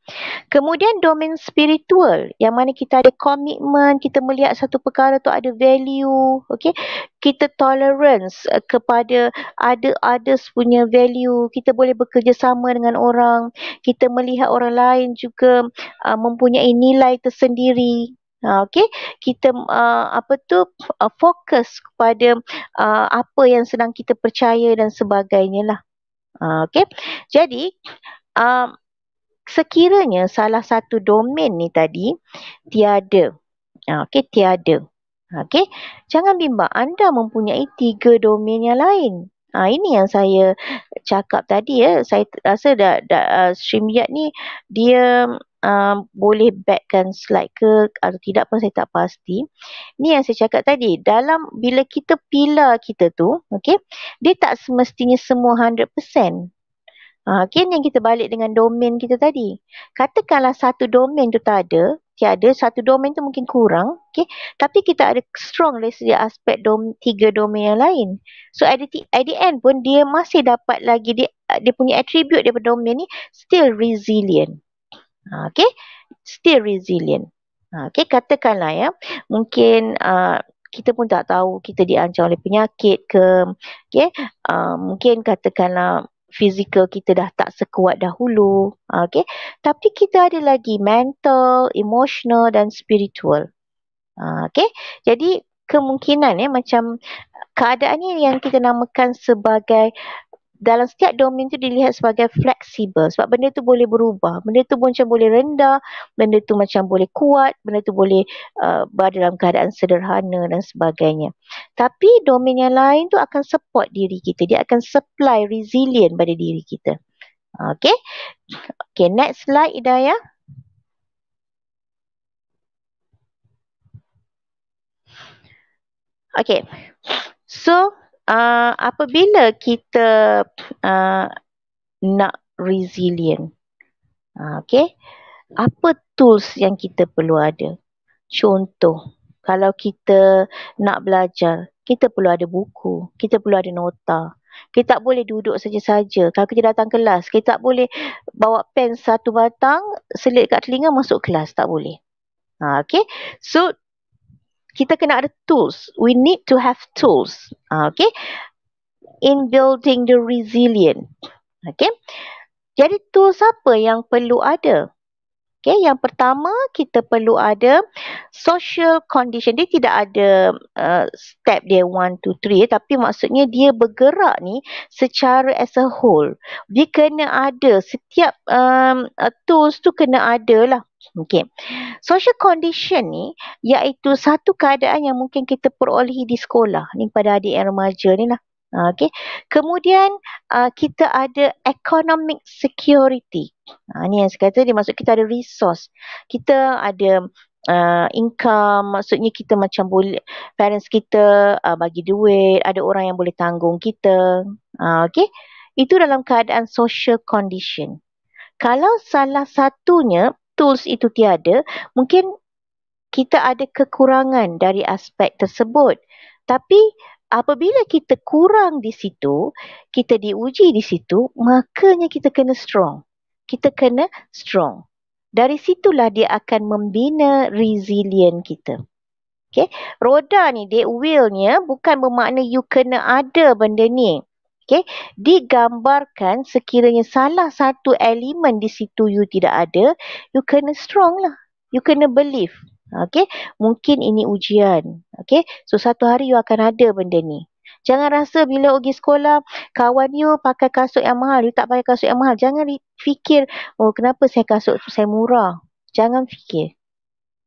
Kemudian domain spiritual yang mana kita ada komitmen, kita melihat satu perkara tu ada value, okey. Kita tolerance eh, kepada ada others punya value, kita boleh bekerjasama dengan orang, kita melihat orang lain juga uh, mempunyai nilai tersendiri. Ha, okay, kita uh, apa tu uh, fokus kepada uh, apa yang sedang kita percaya dan sebagainya lah. Uh, okay, jadi uh, sekiranya salah satu domain ni tadi tiada. Ah, okay tiada. Ah, okay jangan bimbang anda mempunyai tiga domain yang lain. Ha, ini yang saya cakap tadi ya. Saya rasa dah, dah uh, StreamYard ni dia uh, boleh backkan slide ke atau tidak pun saya tak pasti. Ni yang saya cakap tadi. Dalam bila kita pilar kita tu, okay, dia tak semestinya semua Ha, okay, ni kita balik dengan domain kita tadi. Katakanlah satu domain tu tak ada, tiada, satu domain tu mungkin kurang, okay? Tapi kita ada strong dari segi aspek dom, tiga domain yang lain. So, at the, at the end pun dia masih dapat lagi, dia, dia punya attribute daripada domain ni, still resilient. Ha, okay? Still resilient. Ha, okay, katakanlah ya, mungkin... Uh, kita pun tak tahu kita diancam oleh penyakit ke okay? uh, mungkin katakanlah fizikal kita dah tak sekuat dahulu, okay? Tapi kita ada lagi mental, emotional dan spiritual, okay? Jadi kemungkinan eh, macam keadaan ini yang kita namakan sebagai dalam setiap domain tu dilihat sebagai fleksibel sebab benda tu boleh berubah benda tu macam boleh rendah benda tu macam boleh kuat benda tu boleh uh, berada dalam keadaan sederhana dan sebagainya tapi domain yang lain tu akan support diri kita dia akan supply resilient pada diri kita Okay, okay next slide Idaya Okay, so uh, apabila kita uh, nak resilient, uh, ah, okay, apa tools yang kita perlu ada? Contoh, kalau kita nak belajar, kita perlu ada buku, kita perlu ada nota. Kita tak boleh duduk saja-saja. Kalau kita datang kelas, kita tak boleh bawa pen satu batang, selit kat telinga masuk kelas, tak boleh. Ha, okay, so kita kena ada tools. We need to have tools. Ah, okay. In building the resilient. Okay. Jadi tools apa yang perlu ada? Okay. Yang pertama kita perlu ada social condition. Dia tidak ada uh, step dia one, two, three, Tapi maksudnya dia bergerak ni secara as a whole. Dia kena ada. Setiap um, uh, tools tu kena ada lah. Okay, Social condition ni iaitu satu keadaan yang mungkin kita perolehi di sekolah ni pada adik yang remaja ni lah. Ha, okay. Kemudian uh, kita ada economic security. Ha, ni yang saya kata dia maksud kita ada resource. Kita ada Uh, income maksudnya kita macam boleh parents kita uh, bagi duit ada orang yang boleh tanggung kita uh, okey itu dalam keadaan social condition kalau salah satunya tools itu tiada, mungkin kita ada kekurangan dari aspek tersebut. Tapi apabila kita kurang di situ, kita diuji di situ, makanya kita kena strong. Kita kena strong. Dari situlah dia akan membina resilient kita. Okay. Roda ni, that wheel ni bukan bermakna you kena ada benda ni. Okey, digambarkan sekiranya salah satu elemen di situ you tidak ada, you kena strong lah. You kena believe. Okey, mungkin ini ujian. Okey, so satu hari you akan ada benda ni. Jangan rasa bila pergi sekolah, kawan you pakai kasut yang mahal, you tak pakai kasut yang mahal. Jangan fikir, oh kenapa saya kasut saya murah. Jangan fikir.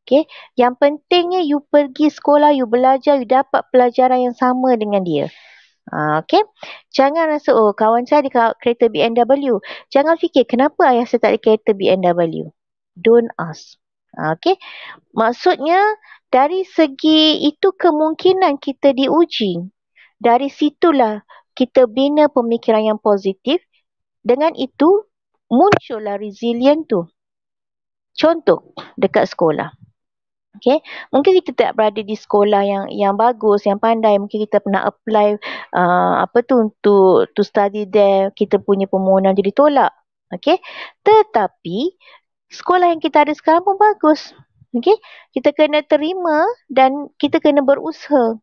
Okay. Yang pentingnya you pergi sekolah, you belajar, you dapat pelajaran yang sama dengan dia. Ha, ah, okay. Jangan rasa, oh kawan saya ada kereta BMW. Jangan fikir kenapa ayah saya tak ada kereta BMW. Don't ask. Ha, ah, okay. Maksudnya, dari segi itu kemungkinan kita diuji. Dari situlah kita bina pemikiran yang positif. Dengan itu, muncullah resilient tu. Contoh, dekat sekolah. Okay. Mungkin kita tak berada di sekolah yang yang bagus, yang pandai. Mungkin kita pernah apply uh, apa tu untuk to, study there. Kita punya permohonan jadi tolak. Okay. Tetapi sekolah yang kita ada sekarang pun bagus. Okay. Kita kena terima dan kita kena berusaha.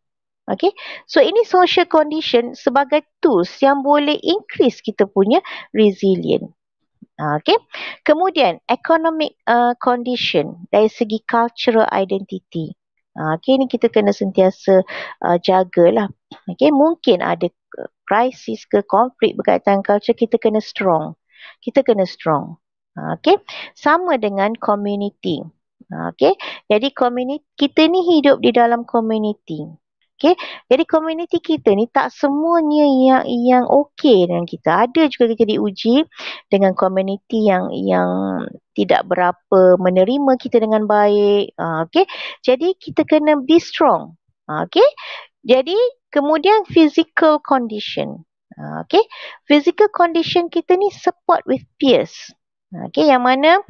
Okay. So ini social condition sebagai tools yang boleh increase kita punya resilience. Okay. Kemudian, economic uh, condition dari segi cultural identity. Okay, ini kita kena sentiasa uh, jagalah. Okay, mungkin ada krisis ke konflik berkaitan culture, kita kena strong. Kita kena strong. Okay, sama dengan community. Okay, jadi community, kita ni hidup di dalam community. Okay. Jadi community kita ni tak semuanya yang yang okey dengan kita. Ada juga kita diuji dengan community yang yang tidak berapa menerima kita dengan baik. Uh, okay. Jadi kita kena be strong. Uh, okay. Jadi kemudian physical condition. Uh, okay. Physical condition kita ni support with peers. Okay, yang mana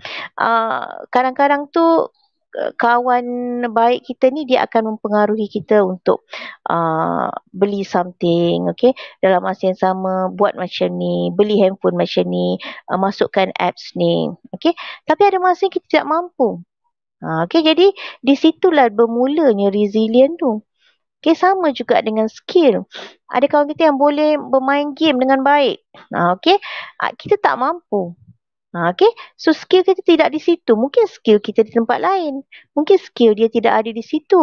kadang-kadang uh, tu Eh, kawan baik kita ni dia akan mempengaruhi kita untuk uh, beli something okay dalam masa yang sama buat macam ni beli handphone macam ni uh, masukkan apps ni okay tapi ada masa kita tak mampu uh, okay jadi di situlah bermulanya resilient tu Okay, sama juga dengan skill. Ada kawan kita yang boleh bermain game dengan baik. Ha, okay, ah, kita tak mampu. Ha, okay. So skill kita tidak di situ. Mungkin skill kita di tempat lain. Mungkin skill dia tidak ada di situ.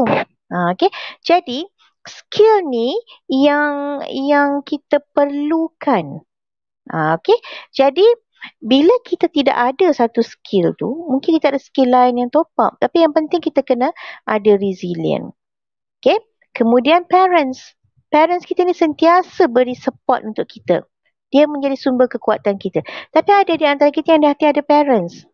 Ha, okay. Jadi skill ni yang yang kita perlukan. Ha, okay. Jadi bila kita tidak ada satu skill tu, mungkin kita ada skill lain yang top up. Tapi yang penting kita kena ada resilient. Okay. Kemudian parents. Parents kita ni sentiasa beri support untuk kita dia menjadi sumber kekuatan kita. Tapi ada di antara kita yang dah tiada parents.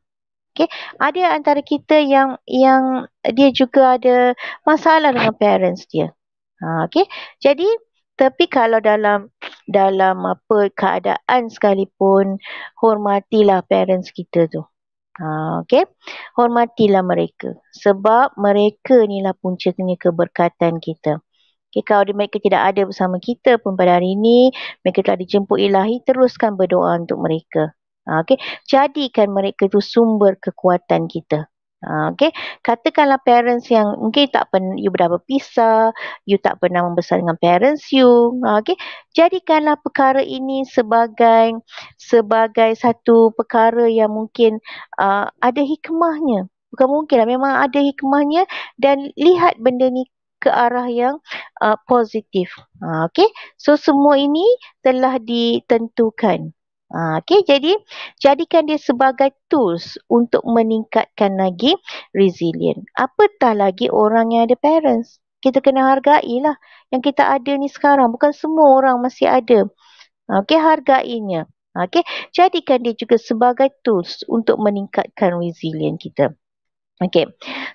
Okay. Ada antara kita yang yang dia juga ada masalah dengan parents dia. Ha, okay. Jadi, tapi kalau dalam dalam apa keadaan sekalipun, hormatilah parents kita tu. Ha, okay. Hormatilah mereka. Sebab mereka ni lah puncanya keberkatan kita. Kekal di mereka tidak ada bersama kita pun pada hari ini. Mereka telah dijemput ilahi, teruskan berdoa untuk mereka. Ha, okay. Jadikan mereka itu sumber kekuatan kita. Ha, okay. Katakanlah parents yang mungkin tak pernah, you dah berpisah, you tak pernah membesar dengan parents you. Ha, okay. Jadikanlah perkara ini sebagai sebagai satu perkara yang mungkin uh, ada hikmahnya. Bukan mungkin lah, memang ada hikmahnya dan lihat benda ni ke arah yang uh, positif. Ha, ah, okay. So semua ini telah ditentukan. Ha, ah, okay. Jadi jadikan dia sebagai tools untuk meningkatkan lagi resilient. Apatah lagi orang yang ada parents. Kita kena hargailah yang kita ada ni sekarang. Bukan semua orang masih ada. Ah, okay, hargainya. Okay, jadikan dia juga sebagai tools untuk meningkatkan resilient kita. Okay,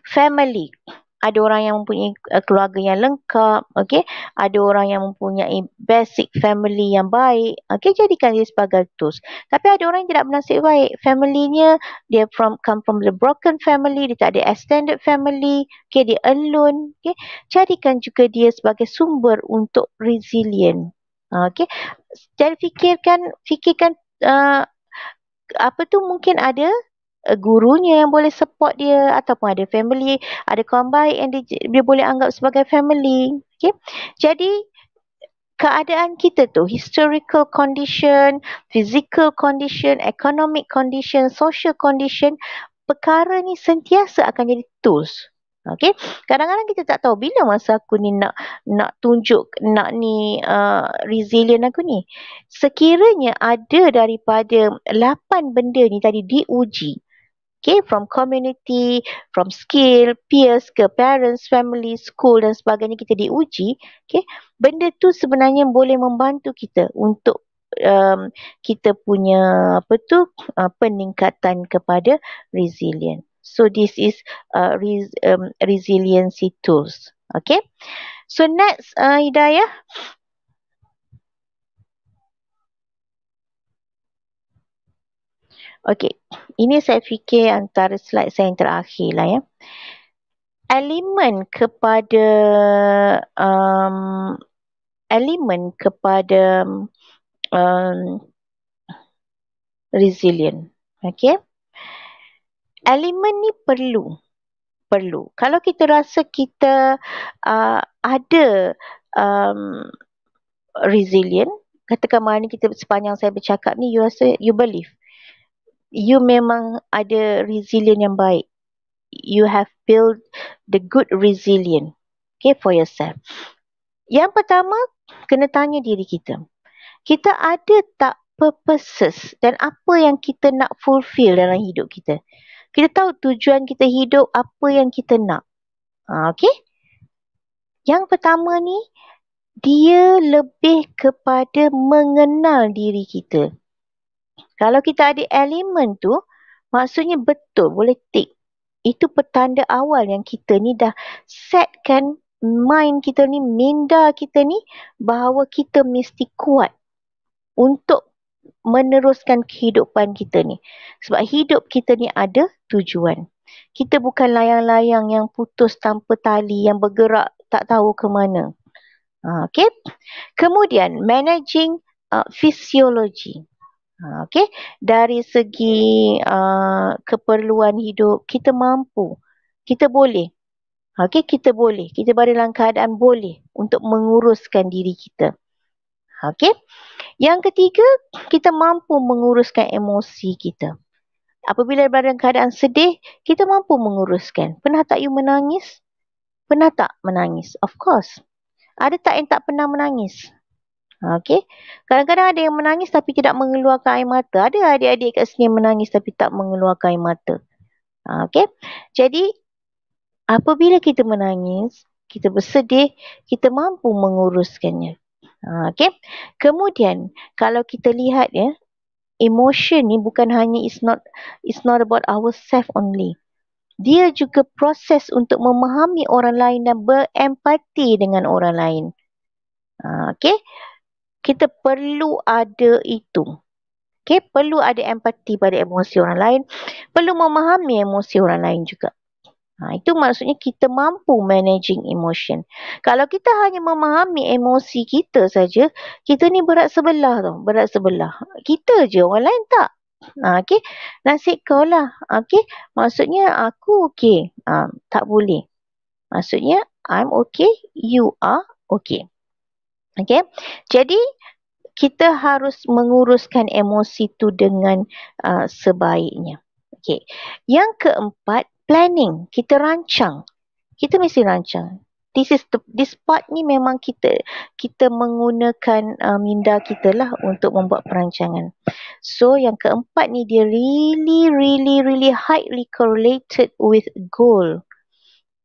family ada orang yang mempunyai eh, keluarga yang lengkap, okey, ada orang yang mempunyai basic family yang baik, okey, jadikan dia sebagai tools. Tapi ada orang yang tidak bernasib baik, familynya dia from come from the broken family, dia tak ada extended family, okey, dia alone, okey, jadikan juga dia sebagai sumber untuk resilient. Okey, jadi fikirkan, fikirkan uh, apa tu mungkin ada Eh, gurunya yang boleh support dia ataupun ada family, ada kawan baik yang dia, dia boleh anggap sebagai family. Okay? Jadi keadaan kita tu, historical condition, physical condition, economic condition, social condition, perkara ni sentiasa akan jadi tools. Okay? Kadang-kadang kita tak tahu bila masa aku ni nak nak tunjuk, nak ni uh, resilient aku ni. Sekiranya ada daripada lapan benda ni tadi diuji, okay, from community, from skill, peers ke parents, family, school dan sebagainya kita diuji, okay, benda tu sebenarnya boleh membantu kita untuk um, kita punya apa tu uh, peningkatan kepada resilient. So this is uh, res, um, resiliency tools. Okay. So next uh, Hidayah, Okey, ini saya fikir antara slide saya yang terakhir lah ya. Elemen kepada um, elemen kepada um, resilient. Okey. Elemen ni perlu. Perlu. Kalau kita rasa kita uh, ada um, resilient, katakan mana kita sepanjang saya bercakap ni, you rasa you believe you memang ada resilient yang baik. You have built the good resilient. Okay, for yourself. Yang pertama, kena tanya diri kita. Kita ada tak purposes dan apa yang kita nak fulfill dalam hidup kita. Kita tahu tujuan kita hidup, apa yang kita nak. Ha, okay? Yang pertama ni, dia lebih kepada mengenal diri kita. Kalau kita ada elemen tu, maksudnya betul, boleh tick. Itu petanda awal yang kita ni dah setkan mind kita ni, minda kita ni bahawa kita mesti kuat untuk meneruskan kehidupan kita ni. Sebab hidup kita ni ada tujuan. Kita bukan layang-layang yang putus tanpa tali, yang bergerak tak tahu ke mana. Ha, okay. Kemudian, managing uh, physiology. Ha, okey, dari segi uh, keperluan hidup kita mampu, kita boleh. Okey, kita boleh. Kita berada dalam keadaan boleh untuk menguruskan diri kita. Okey. Yang ketiga, kita mampu menguruskan emosi kita. Apabila berada dalam keadaan sedih, kita mampu menguruskan. Pernah tak you menangis? Pernah tak menangis? Of course. Ada tak yang tak pernah menangis? Okey. Kadang-kadang ada yang menangis tapi tidak mengeluarkan air mata. Ada adik-adik kat sini yang menangis tapi tak mengeluarkan air mata. Okey. Jadi apabila kita menangis, kita bersedih, kita mampu menguruskannya. Okey. Kemudian kalau kita lihat ya, emotion ni bukan hanya is not is not about ourselves only. Dia juga proses untuk memahami orang lain dan berempati dengan orang lain. Okay kita perlu ada itu. Okay, perlu ada empati pada emosi orang lain. Perlu memahami emosi orang lain juga. Ha, itu maksudnya kita mampu managing emotion. Kalau kita hanya memahami emosi kita saja, kita ni berat sebelah tu. Berat sebelah. Kita je, orang lain tak. Ha, okay, nasib kau lah. Okay, maksudnya aku okay. Ha, tak boleh. Maksudnya, I'm okay, you are okay. Okay. Jadi, kita harus menguruskan emosi itu dengan uh, sebaiknya. Okay. Yang keempat, planning. Kita rancang. Kita mesti rancang. This is the, this part ni memang kita kita menggunakan uh, minda kita lah untuk membuat perancangan. So yang keempat ni dia really really really highly correlated with goal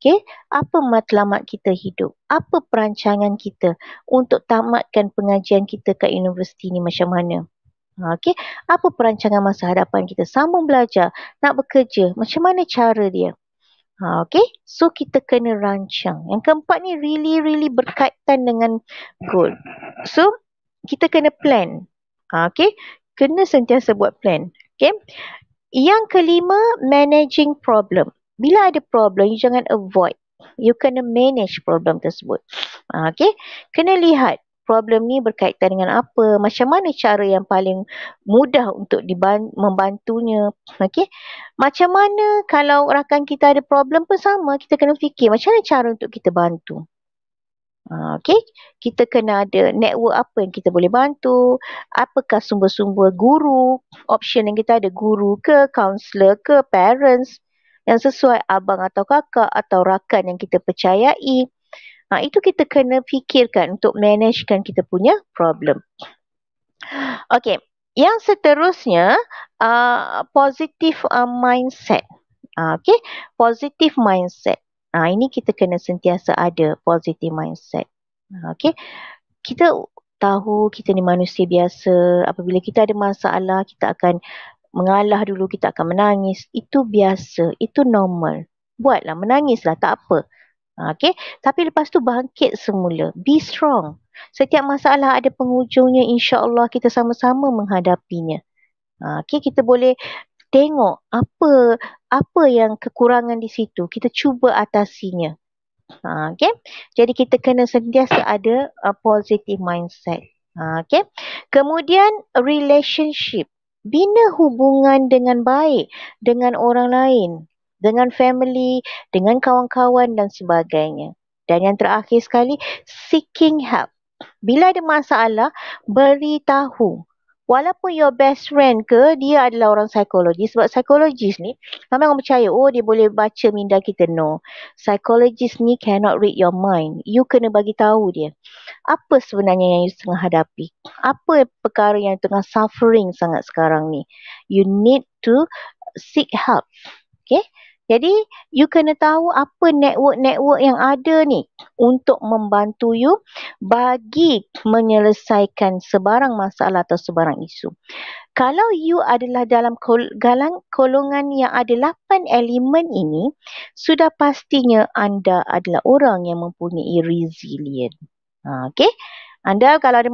fikir apa matlamat kita hidup, apa perancangan kita untuk tamatkan pengajian kita kat universiti ni macam mana. Ha, okey, apa perancangan masa hadapan kita sambung belajar, nak bekerja, macam mana cara dia? Ha, okay, so kita kena rancang. Yang keempat ni really really berkaitan dengan goal. So, kita kena plan. Ha, okay, kena sentiasa buat plan. Okay, yang kelima managing problem bila ada problem, you jangan avoid. You kena manage problem tersebut. Ah, okay? Kena lihat problem ni berkaitan dengan apa, macam mana cara yang paling mudah untuk membantunya. Okay? Macam mana kalau rakan kita ada problem pun sama, kita kena fikir macam mana cara untuk kita bantu. Ah, okay, kita kena ada network apa yang kita boleh bantu, apakah sumber-sumber guru, option yang kita ada, guru ke, counselor ke, parents, yang sesuai abang atau kakak atau rakan yang kita percayai. Ha, itu kita kena fikirkan untuk managekan kita punya problem. Okay, yang seterusnya uh, positive uh, mindset. Uh, okay, positive mindset. Uh, ini kita kena sentiasa ada positive mindset. Okay, kita tahu kita ni manusia biasa. Apabila kita ada masalah, kita akan mengalah dulu, kita akan menangis. Itu biasa, itu normal. Buatlah, menangislah, tak apa. Ha, okay, tapi lepas tu bangkit semula. Be strong. Setiap masalah ada penghujungnya, insyaAllah kita sama-sama menghadapinya. Ha, okay, kita boleh tengok apa apa yang kekurangan di situ. Kita cuba atasinya. Ha, okay, jadi kita kena sentiasa ada a uh, positive mindset. Okay, kemudian relationship bina hubungan dengan baik dengan orang lain, dengan family, dengan kawan-kawan dan sebagainya. Dan yang terakhir sekali, seeking help. Bila ada masalah, beritahu Walaupun your best friend ke, dia adalah orang psikologi. Sebab psikologis ni, ramai orang percaya, oh dia boleh baca minda kita. No. Psikologis ni cannot read your mind. You kena bagi tahu dia. Apa sebenarnya yang you tengah hadapi? Apa perkara yang tengah suffering sangat sekarang ni? You need to seek help. Okay? Jadi you kena tahu apa network-network yang ada ni untuk membantu you bagi menyelesaikan sebarang masalah atau sebarang isu. Kalau you adalah dalam golongan yang ada 8 elemen ini, sudah pastinya anda adalah orang yang mempunyai resilient. Ha, okay? Anda kalau ada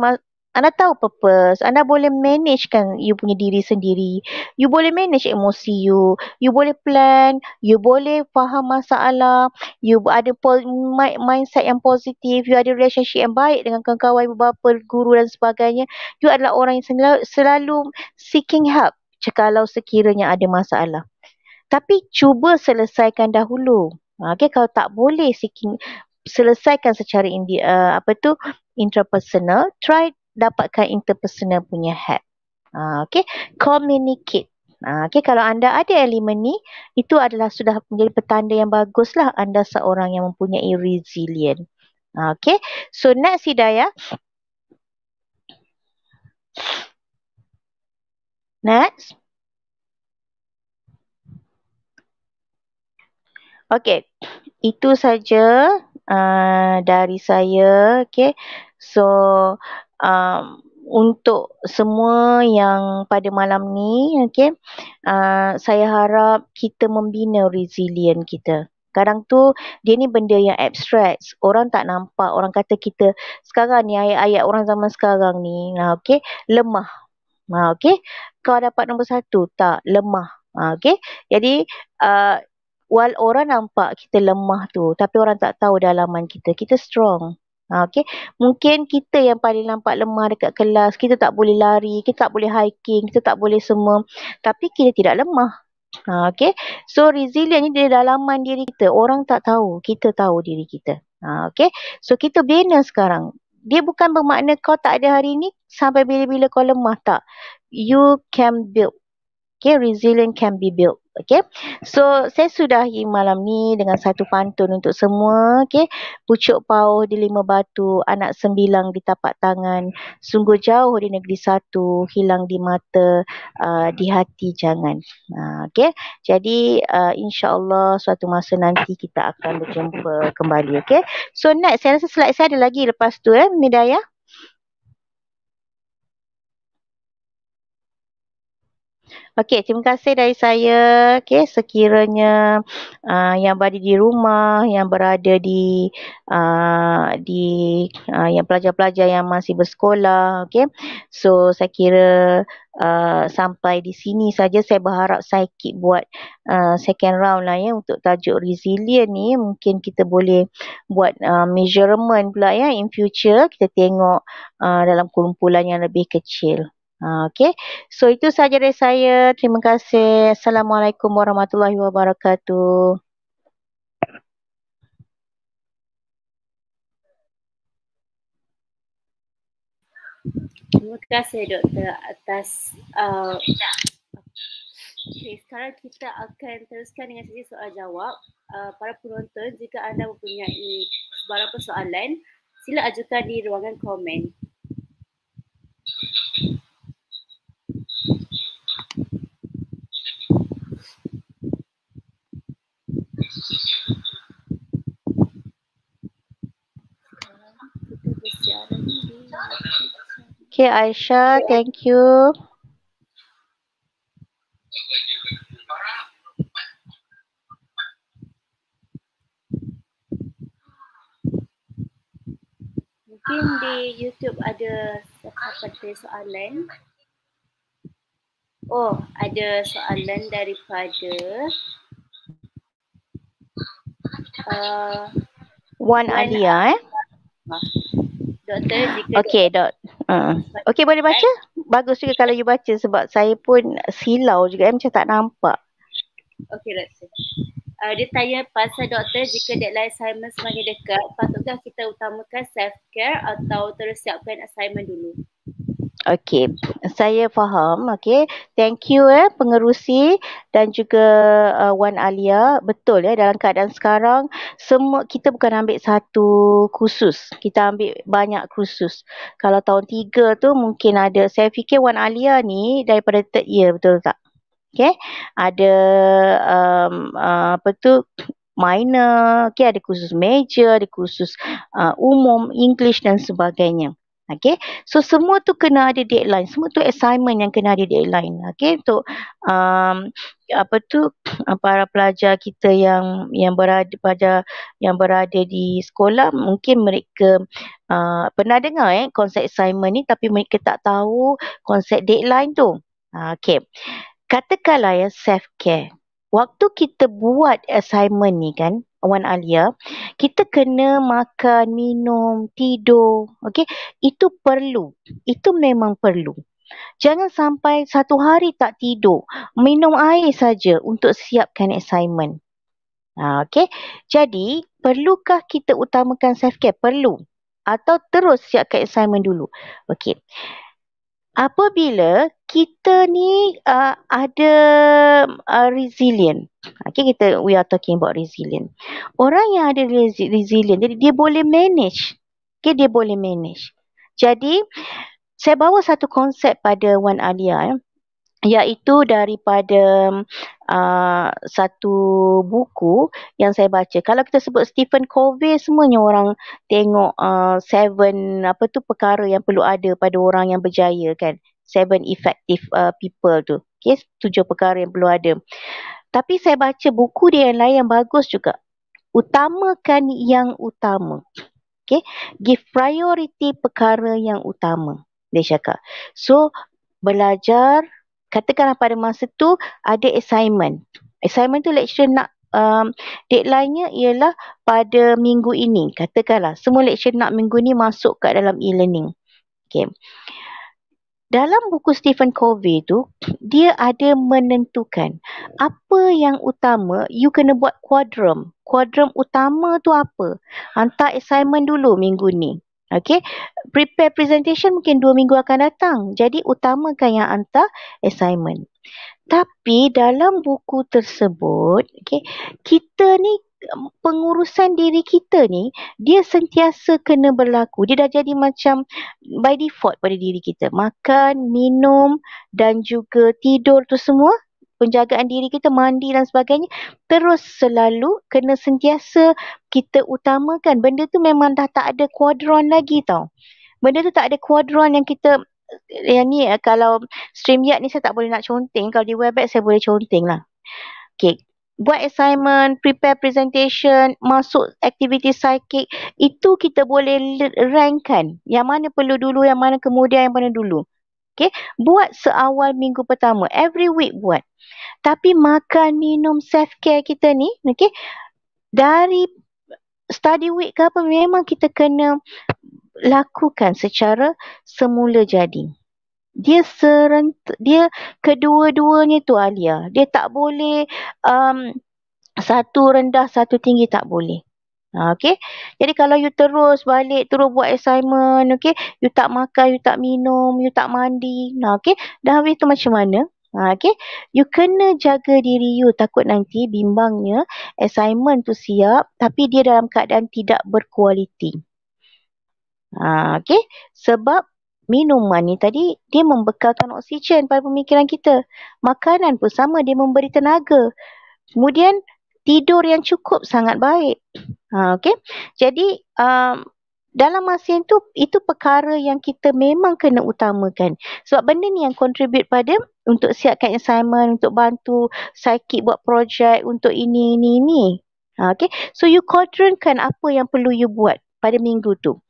anda tahu purpose anda boleh manage kan you punya diri sendiri you boleh manage emosi you you boleh plan you boleh faham masalah you ada mindset yang positif you ada relationship yang baik dengan kawan-kawan beberapa guru dan sebagainya you adalah orang yang selalu, selalu seeking help kalau sekiranya ada masalah tapi cuba selesaikan dahulu ha, okay kalau tak boleh seeking selesaikan secara indi, uh, apa tu intrapersonal try dapatkan interpersonal punya help. Uh, ah, okay, communicate. Uh, ah, okay, kalau anda ada elemen ni, itu adalah sudah menjadi petanda yang bagus lah anda seorang yang mempunyai resilient. Uh, ah, okay, so next daya. Next. Okay, itu saja uh, dari saya. Okay, so um, untuk semua yang pada malam ni, okay, uh, saya harap kita membina resilient kita. Kadang tu dia ni benda yang abstrak. Orang tak nampak. Orang kata kita sekarang ni ayat-ayat orang zaman sekarang ni. Nah, okay. Lemah. Nah, okay. Kau dapat nombor satu. Tak. Lemah. Nah, okay. Jadi uh, wal orang nampak kita lemah tu. Tapi orang tak tahu dalaman kita. Kita strong. Ha, okay, mungkin kita yang paling nampak lemah dekat kelas, kita tak boleh lari, kita tak boleh hiking, kita tak boleh semua. Tapi kita tidak lemah. Ha, okay. So resilient ni dia dalaman diri kita. Orang tak tahu, kita tahu diri kita. Ha, okay. So kita bina sekarang. Dia bukan bermakna kau tak ada hari ni sampai bila-bila kau lemah tak. You can build. Okay, resilient can be built. Okay. So saya sudahi malam ni dengan satu pantun untuk semua. Okay. Pucuk pauh di lima batu, anak sembilang di tapak tangan. Sungguh jauh di negeri satu, hilang di mata, uh, di hati jangan. Uh, ah, okay. Jadi uh, insyaAllah suatu masa nanti kita akan berjumpa kembali. Okay. So next, saya rasa slide saya ada lagi lepas tu eh, Midayah. Okey, terima kasih dari saya. Okey, sekiranya uh, yang berada di rumah, yang berada di uh, di uh, yang pelajar-pelajar yang masih bersekolah, okey. So, saya kira uh, sampai di sini saja saya berharap saya keep buat uh, second round lah ya untuk tajuk resilient ni. Mungkin kita boleh buat uh, measurement pula ya in future kita tengok uh, dalam kumpulan yang lebih kecil. Okay. So itu sahaja dari saya. Terima kasih. Assalamualaikum warahmatullahi wabarakatuh.
Terima kasih doktor atas uh, okay, sekarang kita akan teruskan dengan sesi soal jawab. Uh, para penonton jika anda mempunyai beberapa soalan sila ajukan di ruangan komen.
Okay, Aisha, thank you.
Mungkin di YouTube ada beberapa soalan. Oh, ada soalan daripada uh,
Wan Alia eh.
Doktor jika Okey, dok. dok.
Uh. Uh-uh. Okey, boleh baca? Bagus juga kalau you baca sebab saya pun silau juga eh macam tak nampak.
Okey, doktor. Uh, dia tanya pasal doktor jika deadline assignment semakin dekat, patutkah kita utamakan self care atau terus siapkan assignment dulu?
Okey, saya faham. Okey, thank you eh pengerusi dan juga uh, Wan Alia. Betul ya eh, dalam keadaan sekarang semua kita bukan ambil satu khusus, Kita ambil banyak khusus. Kalau tahun tiga tu mungkin ada saya fikir Wan Alia ni daripada third year betul tak? Okey. Ada um, uh, apa tu minor, okay, ada khusus major, ada khusus uh, umum, English dan sebagainya. Okay. So semua tu kena ada deadline. Semua tu assignment yang kena ada deadline. Okay. Untuk um, apa tu para pelajar kita yang yang berada pada yang berada di sekolah mungkin mereka uh, pernah dengar eh konsep assignment ni tapi mereka tak tahu konsep deadline tu. Ah, okay. Katakanlah ya self care. Waktu kita buat assignment ni kan, Wan Alia, kita kena makan, minum, tidur, okey? Itu perlu. Itu memang perlu. Jangan sampai satu hari tak tidur, minum air saja untuk siapkan assignment. Ha, okey. Jadi, perlukah kita utamakan self care? Perlu. Atau terus siapkan assignment dulu. Okey. Apabila kita ni uh, ada uh, resilient. Okay, kita we are talking about resilient. Orang yang ada resi- resilient, jadi dia boleh manage. Okay, dia boleh manage. Jadi, saya bawa satu konsep pada Wan Alia. Ya. Eh, iaitu daripada uh, satu buku yang saya baca. Kalau kita sebut Stephen Covey, semuanya orang tengok uh, seven apa tu perkara yang perlu ada pada orang yang berjaya kan seven effective uh, people tu. Okay, tujuh perkara yang perlu ada. Tapi saya baca buku dia yang lain yang bagus juga. Utamakan yang utama. Okay, give priority perkara yang utama. Dia cakap. So, belajar, katakanlah pada masa tu ada assignment. Assignment tu lecturer nak um, deadline-nya ialah pada minggu ini. Katakanlah semua lecturer nak minggu ni masuk kat dalam e-learning. Okay dalam buku Stephen Covey tu dia ada menentukan apa yang utama you kena buat kuadrum kuadrum utama tu apa hantar assignment dulu minggu ni Okay, prepare presentation mungkin dua minggu akan datang. Jadi, utamakan yang hantar assignment. Tapi dalam buku tersebut, okay, kita ni pengurusan diri kita ni dia sentiasa kena berlaku dia dah jadi macam by default pada diri kita makan minum dan juga tidur tu semua penjagaan diri kita mandi dan sebagainya terus selalu kena sentiasa kita utamakan benda tu memang dah tak ada kuadran lagi tau benda tu tak ada kuadran yang kita yang ni eh, kalau stream yard ni saya tak boleh nak conteng kalau di web saya boleh conteng lah Okay, buat assignment, prepare presentation, masuk aktiviti psikik itu kita boleh rankkan yang mana perlu dulu, yang mana kemudian, yang mana dulu. Okay? Buat seawal minggu pertama, every week buat. Tapi makan, minum, self-care kita ni, okay? dari study week ke apa, memang kita kena lakukan secara semula jadi dia serent dia kedua-duanya tu Alia dia tak boleh um, satu rendah satu tinggi tak boleh ha, Okay. Jadi kalau you terus balik, terus buat assignment, okay. You tak makan, you tak minum, you tak mandi. Nah, ha, okay. Dah habis tu macam mana? Ha, okay. You kena jaga diri you. Takut nanti bimbangnya assignment tu siap, tapi dia dalam keadaan tidak berkualiti. Ha, okay. Sebab minuman ni tadi dia membekalkan oksigen pada pemikiran kita. Makanan pun sama dia memberi tenaga. Kemudian tidur yang cukup sangat baik. Ha okey. Jadi um, dalam masa itu itu perkara yang kita memang kena utamakan. Sebab benda ni yang contribute pada untuk siapkan assignment, untuk bantu psychic buat projek untuk ini ini ini. Ha, okay. So you quadrantkan apa yang perlu you buat pada minggu tu.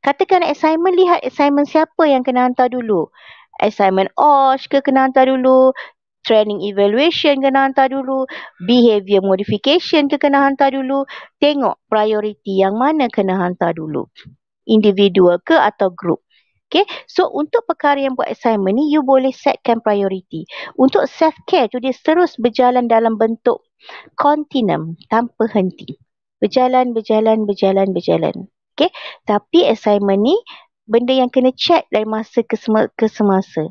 Katakan assignment, lihat assignment siapa yang kena hantar dulu. Assignment OSH ke kena hantar dulu, training evaluation kena hantar dulu, behavior modification ke kena hantar dulu. Tengok priority yang mana kena hantar dulu. Individual ke atau group. Okay, so untuk perkara yang buat assignment ni, you boleh setkan priority. Untuk self-care tu, dia terus berjalan dalam bentuk continuum tanpa henti. Berjalan, berjalan, berjalan, berjalan. Okay, tapi assignment ni benda yang kena check dari masa ke semasa, ke semasa.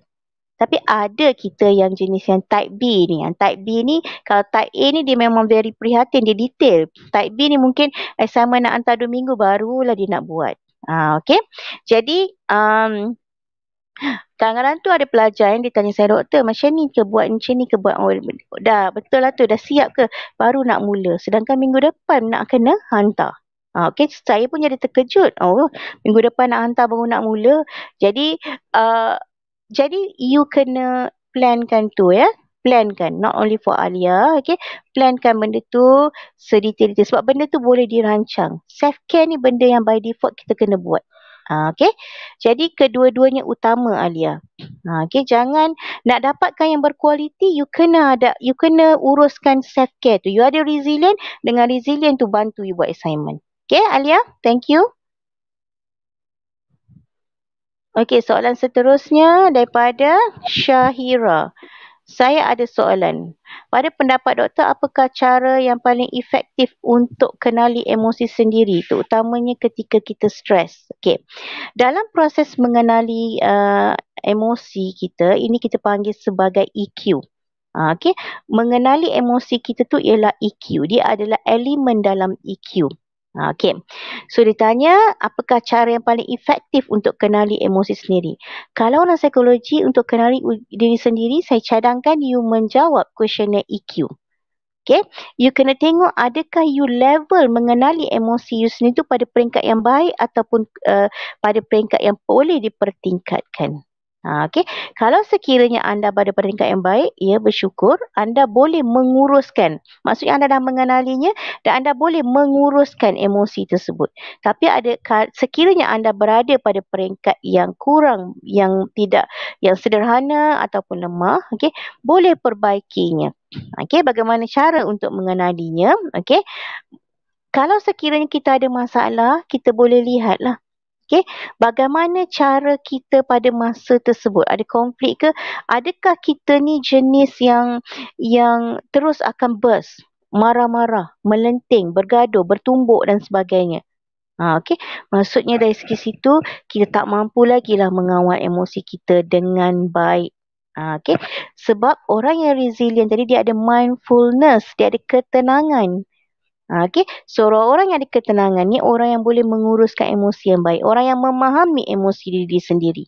Tapi ada kita yang jenis yang type B ni. Yang type B ni kalau type A ni dia memang very prihatin, dia detail. Type B ni mungkin assignment nak hantar 2 minggu barulah dia nak buat. Ha, okay. Jadi um, kadang-kadang tu ada pelajar yang dia tanya saya doktor macam ni ke buat macam ni ke buat. Oh, dah betul lah tu dah siap ke baru nak mula. Sedangkan minggu depan nak kena hantar. Ah, okay, saya pun jadi terkejut. Oh, minggu depan nak hantar baru nak mula. Jadi, uh, jadi you kena plankan tu ya. Plankan, not only for Alia. Okay, plankan benda tu sedetail-detail. Sebab benda tu boleh dirancang. Self-care ni benda yang by default kita kena buat. Ha, okay. Jadi kedua-duanya utama Alia. Ha, okay. Jangan nak dapatkan yang berkualiti, you kena ada, you kena uruskan self care tu. You ada resilient dengan resilient tu bantu you buat assignment. Okay, Alia. Thank you. Okay, soalan seterusnya daripada Syahira. Saya ada soalan. Pada pendapat doktor, apakah cara yang paling efektif untuk kenali emosi sendiri, terutamanya ketika kita stres? Okay. Dalam proses mengenali uh, emosi kita, ini kita panggil sebagai EQ. Ah, okay. Mengenali emosi kita tu ialah EQ. Dia adalah elemen dalam EQ. Ah, okay. So dia tanya apakah cara yang paling efektif untuk kenali emosi sendiri. Kalau dalam psikologi untuk kenali diri sendiri, saya cadangkan you menjawab questionnaire EQ. Okay. You kena tengok adakah you level mengenali emosi you sendiri tu pada peringkat yang baik ataupun uh, pada peringkat yang boleh dipertingkatkan. Ha, okay. Kalau sekiranya anda berada pada peringkat yang baik, ya bersyukur, anda boleh menguruskan. Maksudnya anda dah mengenalinya dan anda boleh menguruskan emosi tersebut. Tapi ada sekiranya anda berada pada peringkat yang kurang, yang tidak, yang sederhana ataupun lemah, okay, boleh perbaikinya. Okay, bagaimana cara untuk mengenalinya? Okay. Kalau sekiranya kita ada masalah, kita boleh lihatlah. Okay, bagaimana cara kita pada masa tersebut? Ada konflik ke? Adakah kita ni jenis yang yang terus akan burst, marah-marah, melenting, bergaduh, bertumbuk dan sebagainya? Ha, okay, maksudnya dari segi situ kita tak mampu lagi lah mengawal emosi kita dengan baik. Ha, okay, sebab orang yang resilient jadi dia ada mindfulness, dia ada ketenangan Ha, okay, so orang yang ada ketenangan ni orang yang boleh menguruskan emosi yang baik, orang yang memahami emosi diri sendiri.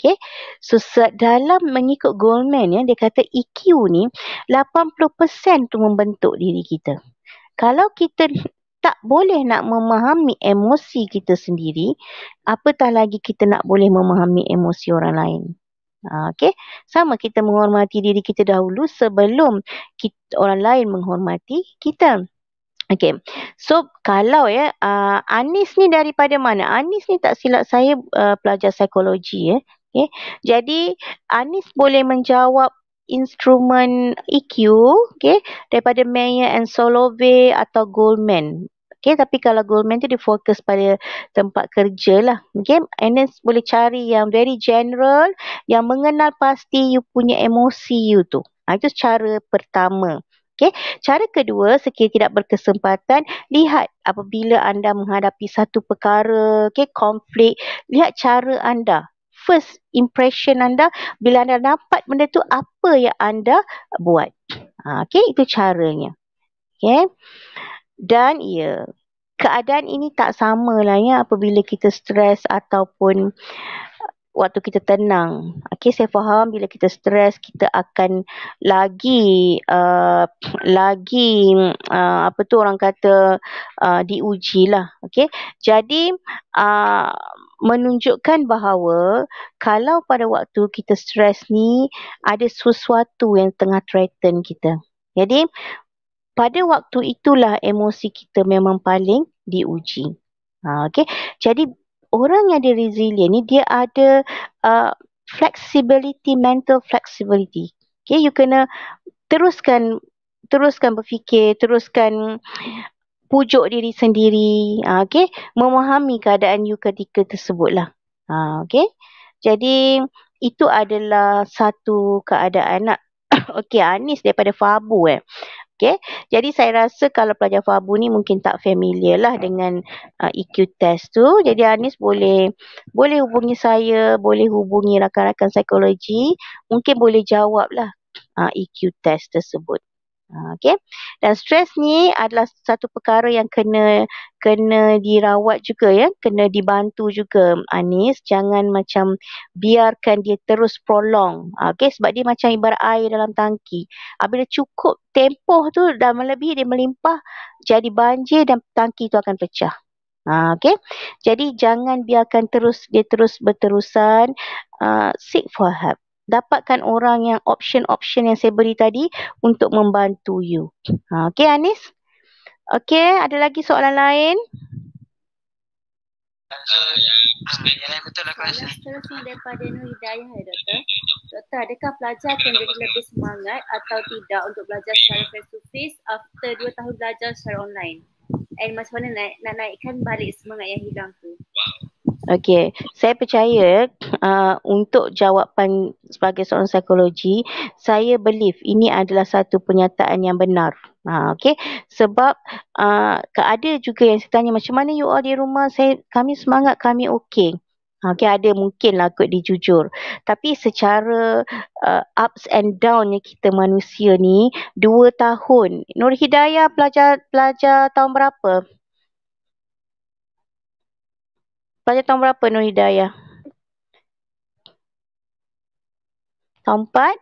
Okay. So dalam mengikut Goldman ya, dia kata EQ ni 80% tu membentuk diri kita. Kalau kita tak boleh nak memahami emosi kita sendiri, apatah lagi kita nak boleh memahami emosi orang lain. Ha, okay. Sama kita menghormati diri kita dahulu sebelum kita, orang lain menghormati kita. Okay, so kalau ya, uh, Anis ni daripada mana? Anis ni tak silap saya uh, pelajar psikologi ya. Okay. Jadi Anis boleh menjawab instrumen EQ okay, daripada Mayer and Solovey atau Goldman. Okay, tapi kalau Goldman tu difokus pada tempat kerja lah. Okay, Anis boleh cari yang very general, yang mengenal pasti you punya emosi you tu. Ha, itu cara pertama. Okey, cara kedua sekiranya tidak berkesempatan lihat apabila anda menghadapi satu perkara, okey, konflik, lihat cara anda first impression anda bila anda dapat benda tu apa yang anda buat. Ha, okay, itu caranya. Okay. Dan ya, yeah, keadaan ini tak sama lah ya apabila kita stres ataupun waktu kita tenang. Okey, saya faham bila kita stres kita akan lagi uh, lagi uh, apa tu orang kata uh, lah, Okey. Jadi uh, menunjukkan bahawa kalau pada waktu kita stres ni ada sesuatu yang tengah threaten kita. Jadi pada waktu itulah emosi kita memang paling diuji. Ha, okay. Jadi orang yang ada resilient ni dia ada uh, flexibility mental flexibility okay you kena teruskan teruskan berfikir teruskan pujuk diri sendiri uh, okay memahami keadaan you ketika tersebutlah uh, okay jadi itu adalah satu keadaan nak okay Anis daripada Fabu eh Okay. Jadi saya rasa kalau pelajar FABU ni mungkin tak familiar lah dengan uh, EQ test tu. Jadi Anis boleh boleh hubungi saya, boleh hubungi rakan-rakan psikologi. Mungkin boleh jawab lah uh, EQ test tersebut. Ha, okay. Dan stres ni adalah satu perkara yang kena kena dirawat juga ya, kena dibantu juga Anis, jangan macam biarkan dia terus prolong. Ha, okay. sebab dia macam ibarat air dalam tangki. Apabila cukup tempoh tu dah melebihi dia melimpah jadi banjir dan tangki tu akan pecah. Ha, okay. Jadi jangan biarkan terus dia terus berterusan uh, seek for help dapatkan orang yang option-option yang saya beri tadi untuk membantu you. Ha, okay Anis? Okay, ada lagi soalan lain?
Ah, lah,
Selesai daripada Nur Hidayah ya Doktor Doktor adakah pelajar akan jadi lebih semangat atau tidak untuk belajar secara face to face after dua tahun belajar secara online? And macam mana nak, nak naikkan balik semangat yang hilang tu.
Okay, saya percaya uh, untuk jawapan sebagai seorang psikologi, saya believe ini adalah satu pernyataan yang benar. Ha, ah, okay, sebab uh, ada juga yang saya tanya macam mana you all di rumah, saya, kami semangat, kami okay. Ha, okay, ada mungkin lah kot dijujur. Tapi secara uh, ups and downnya kita manusia ni, dua tahun. Nur Hidayah pelajar, pelajar tahun berapa? Pelajar tahun berapa Nur Hidayah? Tahun empat?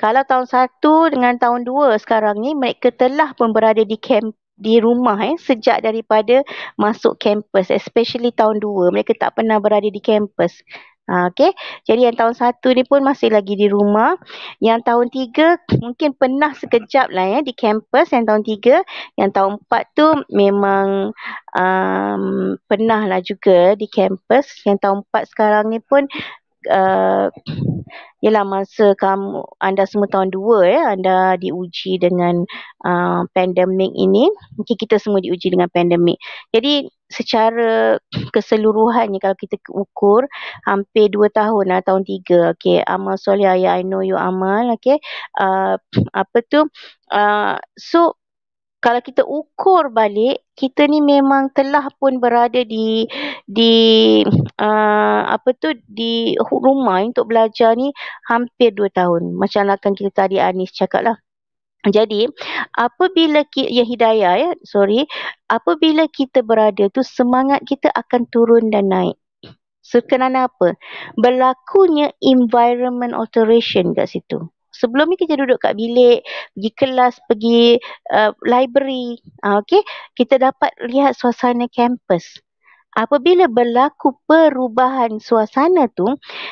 Kalau tahun satu dengan tahun dua sekarang ni, mereka telah pun berada di kamp di rumah eh sejak daripada masuk kampus especially tahun 2 mereka tak pernah berada di kampus. Ha, okay. Jadi yang tahun 1 ni pun masih lagi di rumah. Yang tahun 3 mungkin pernah sekejap lah ya di kampus yang tahun 3. Yang tahun 4 tu memang um, pernah lah juga di kampus. Yang tahun 4 sekarang ni pun uh, ialah masa kamu anda semua tahun dua ya eh, anda diuji dengan uh, pandemik ini okay, kita semua diuji dengan pandemik jadi secara keseluruhannya kalau kita ukur hampir dua tahun lah tahun tiga. Okay, amal soleh ya i know you amal Okay, uh, apa tu uh, so kalau kita ukur balik kita ni memang telah pun berada di di uh, apa tu di rumah untuk belajar ni hampir 2 tahun macam akan kita tadi Anis cakap lah. Jadi apabila kita, ya hidayah ya sorry apabila kita berada tu semangat kita akan turun dan naik. Sebab So, kenapa? Berlakunya environment alteration kat situ sebelum ni kita duduk kat bilik, pergi kelas, pergi uh, library, uh, ah, okay? kita dapat lihat suasana kampus. Apabila berlaku perubahan suasana tu,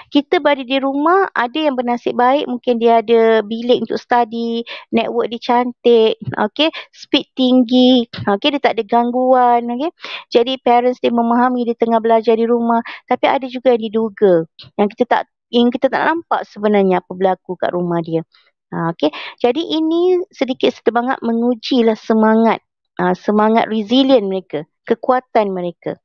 kita berada di rumah, ada yang bernasib baik, mungkin dia ada bilik untuk study, network dia cantik, okay? speed tinggi, okay? dia tak ada gangguan. Okay? Jadi parents dia memahami dia tengah belajar di rumah, tapi ada juga yang diduga, yang kita tak yang kita tak nampak sebenarnya apa berlaku kat rumah dia. Ha, okay. Jadi ini sedikit setebangat mengujilah semangat, ha, semangat resilient mereka, kekuatan mereka.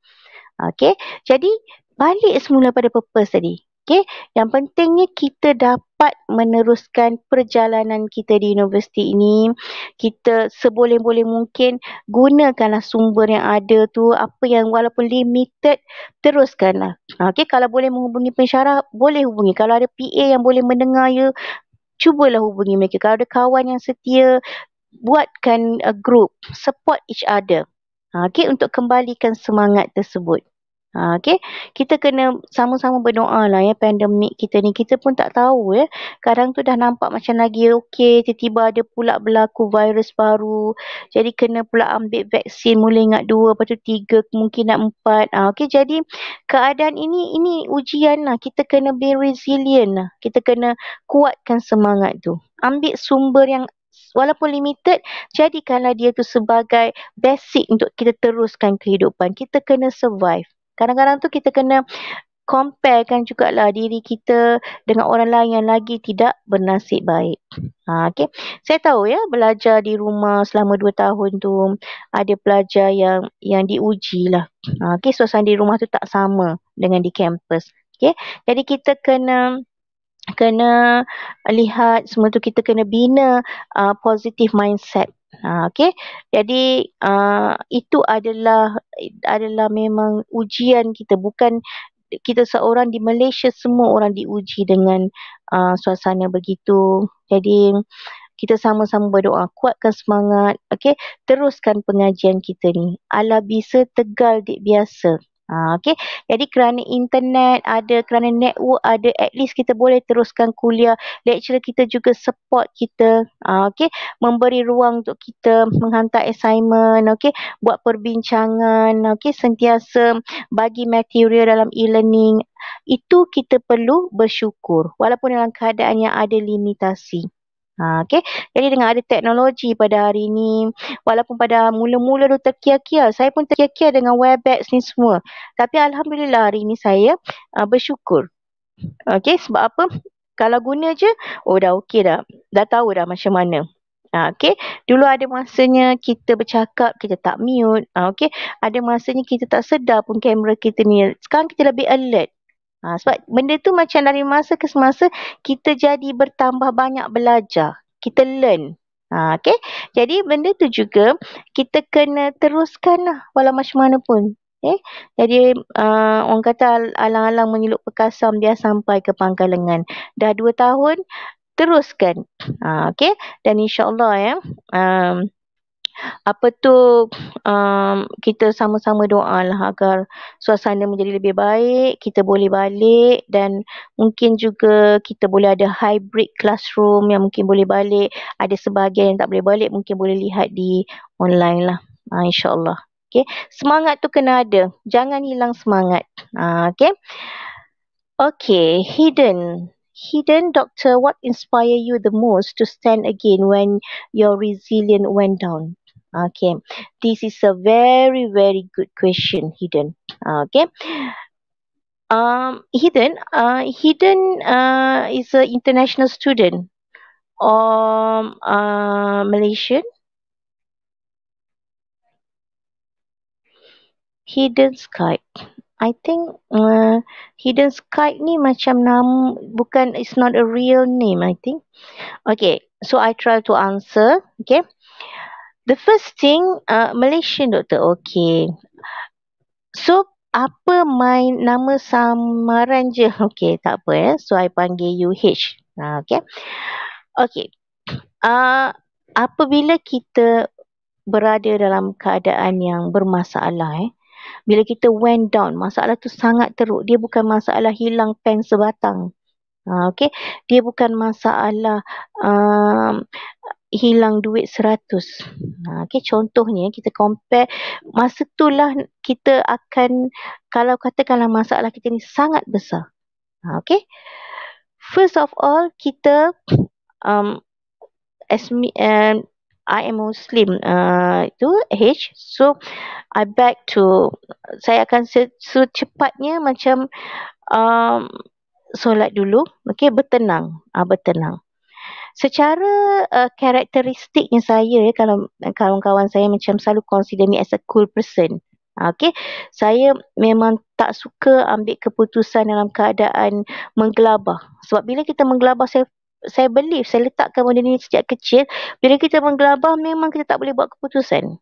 Ha, okay. Jadi balik semula pada purpose tadi. Okey, yang pentingnya kita dapat meneruskan perjalanan kita di universiti ini. Kita seboleh-boleh mungkin gunakanlah sumber yang ada tu, apa yang walaupun limited teruskanlah. Okey, kalau boleh menghubungi pensyarah, boleh hubungi. Kalau ada PA yang boleh mendengar ya, cubalah hubungi mereka. Kalau ada kawan yang setia, buatkan a group, support each other. Okey, untuk kembalikan semangat tersebut. Ha, okay. Kita kena sama-sama berdoa lah ya pandemik kita ni. Kita pun tak tahu ya. Kadang tu dah nampak macam lagi okey. Tiba-tiba ada pula berlaku virus baru. Jadi kena pula ambil vaksin. Mula ingat dua, lepas tu tiga, mungkin nak empat. Ha, okay. Jadi keadaan ini, ini ujian lah. Kita kena be resilient lah. Kita kena kuatkan semangat tu. Ambil sumber yang walaupun limited jadikanlah dia tu sebagai basic untuk kita teruskan kehidupan kita kena survive Kadang-kadang tu kita kena compare comparekan jugalah diri kita dengan orang lain yang lagi tidak bernasib baik. Ha, okay. Saya tahu ya, belajar di rumah selama dua tahun tu ada pelajar yang yang diuji lah. Ha, okay. Suasana di rumah tu tak sama dengan di kampus. Okay. Jadi kita kena kena lihat semua tu kita kena bina uh, positive mindset Ha, okay. Jadi uh, itu adalah adalah memang ujian kita bukan kita seorang di Malaysia semua orang diuji dengan uh, suasana begitu. Jadi kita sama-sama berdoa kuatkan semangat. Okay. Teruskan pengajian kita ni. Ala bisa tegal dik biasa. Ha, okay. Jadi kerana internet ada, kerana network ada, at least kita boleh teruskan kuliah. Lecturer kita juga support kita. Ha, okay. Memberi ruang untuk kita menghantar assignment. Okay. Buat perbincangan. Okay. Sentiasa bagi material dalam e-learning. Itu kita perlu bersyukur. Walaupun dalam keadaan yang ada limitasi. Ha, okay. Jadi dengan ada teknologi pada hari ini, walaupun pada mula-mula tu terkia-kia, saya pun terkia-kia dengan webex ni semua. Tapi Alhamdulillah hari ini saya uh, bersyukur. Okay, sebab apa? Kalau guna je, oh dah okay dah. Dah tahu dah macam mana. Ha, okay, dulu ada masanya kita bercakap, kita tak mute. Ha, okay, ada masanya kita tak sedar pun kamera kita ni. Sekarang kita lebih alert. Ha, sebab benda tu macam dari masa ke semasa kita jadi bertambah banyak belajar. Kita learn. Ha, okay. Jadi benda tu juga kita kena teruskan lah walau macam mana pun. Okay. Jadi uh, orang kata alang-alang menyeluk pekasam dia sampai ke pangkal lengan. Dah dua tahun teruskan. Ha, okay. Dan insyaAllah ya. Um, apa tu um, kita sama-sama doa lah agar suasana menjadi lebih baik, kita boleh balik dan mungkin juga kita boleh ada hybrid classroom yang mungkin boleh balik, ada sebahagian yang tak boleh balik mungkin boleh lihat di online lah. Ha, InsyaAllah. Okay. Semangat tu kena ada. Jangan hilang semangat. Ha, okay. Okay. Hidden. Hidden, doctor, what inspire you the most to stand again when your resilience went down? Okay, this is a very very good question, Hidden. Okay, um, Hidden, uh, Hidden uh, is an international student um uh, Malaysian. Hidden Skype. I think uh, Hidden Skype ni macam nama, bukan, it's not a real name, I think. Okay, so I try to answer. Okay. The first thing, uh, Malaysian doktor, okay. So, apa my nama samaran je? Okay, tak apa ya. So, I panggil you H. Uh, okay. Okay. Uh, apabila kita berada dalam keadaan yang bermasalah, eh, bila kita went down, masalah tu sangat teruk. Dia bukan masalah hilang pen sebatang. Uh, okay. Dia bukan masalah uh, hilang duit seratus. Ha, okay, contohnya kita compare masa tu lah kita akan kalau katakanlah masalah kita ni sangat besar. Ha, okay, first of all kita um, as me, um, I am Muslim uh, itu H. So I back to saya akan secepatnya macam um, solat dulu. Okay, bertenang. Ah, uh, bertenang secara uh, karakteristiknya saya ya kalau kawan-kawan saya macam selalu consider me as a cool person. Ah, okay, saya memang tak suka ambil keputusan dalam keadaan menggelabah. Sebab bila kita menggelabah, saya saya believe, saya letakkan benda ni sejak kecil. Bila kita menggelabah, memang kita tak boleh buat keputusan.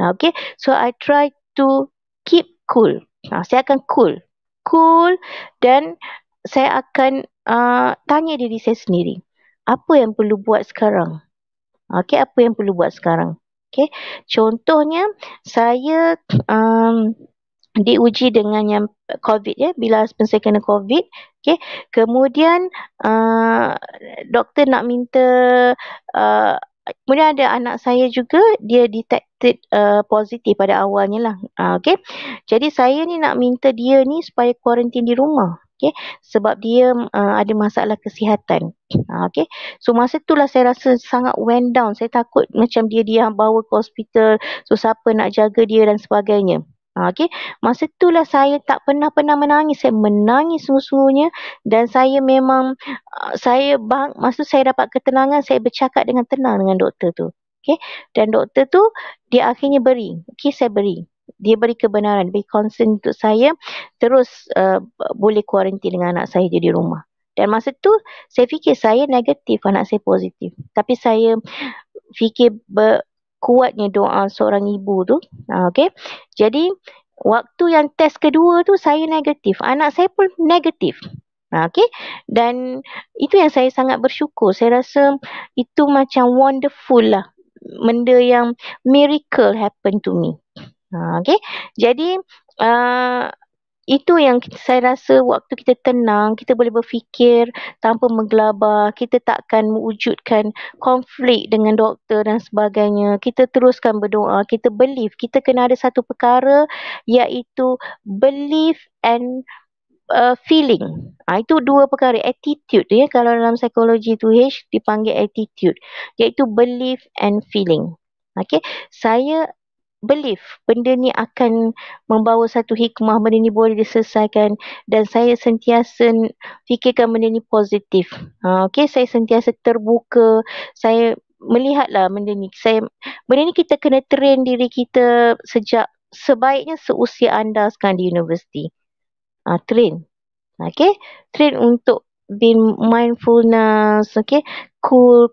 Ah, okay, so I try to keep cool. Ha, saya akan cool. Cool dan saya akan uh, tanya diri saya sendiri apa yang perlu buat sekarang? Okey, apa yang perlu buat sekarang? Okey. Contohnya saya um, diuji dengan yang COVID ya, bila saya kena COVID, okey. Kemudian uh, doktor nak minta uh, Kemudian ada anak saya juga, dia detected uh, positif pada awalnya lah. Uh, okay. Jadi saya ni nak minta dia ni supaya kuarantin di rumah. Okay, sebab dia uh, ada masalah kesihatan ah, Okay, so masa itulah saya rasa sangat went down saya takut macam dia dia bawa ke hospital so siapa nak jaga dia dan sebagainya ah, Okay, masa itulah saya tak pernah-pernah menangis. Saya menangis sungguh-sungguhnya dan saya memang uh, saya bang masa saya dapat ketenangan saya bercakap dengan tenang dengan doktor tu. Okay, dan doktor tu dia akhirnya beri. Okay, saya beri dia beri kebenaran, beri concern untuk saya terus uh, boleh kuarantin dengan anak saya jadi rumah. Dan masa tu saya fikir saya negatif, anak saya positif. Tapi saya fikir kuatnya doa seorang ibu tu. Ah, okay. Jadi waktu yang test kedua tu saya negatif. Anak saya pun negatif. Ah, okay. Dan itu yang saya sangat bersyukur. Saya rasa itu macam wonderful lah. Benda yang miracle happen to me. Ha, ah, okay. Jadi, uh, itu yang kita, saya rasa waktu kita tenang, kita boleh berfikir tanpa menggelabah, kita takkan mewujudkan konflik dengan doktor dan sebagainya. Kita teruskan berdoa, kita believe kita kena ada satu perkara iaitu believe and uh, feeling. Ha, itu dua perkara, attitude ya. Kalau dalam psikologi tu H dipanggil attitude, iaitu belief and feeling. Okay, saya belief benda ni akan membawa satu hikmah benda ni boleh diselesaikan dan saya sentiasa fikirkan benda ni positif ha, okay saya sentiasa terbuka saya melihatlah benda ni saya benda ni kita kena train diri kita sejak sebaiknya seusia anda sekarang di universiti ha, train okay train untuk be mindfulness okay cool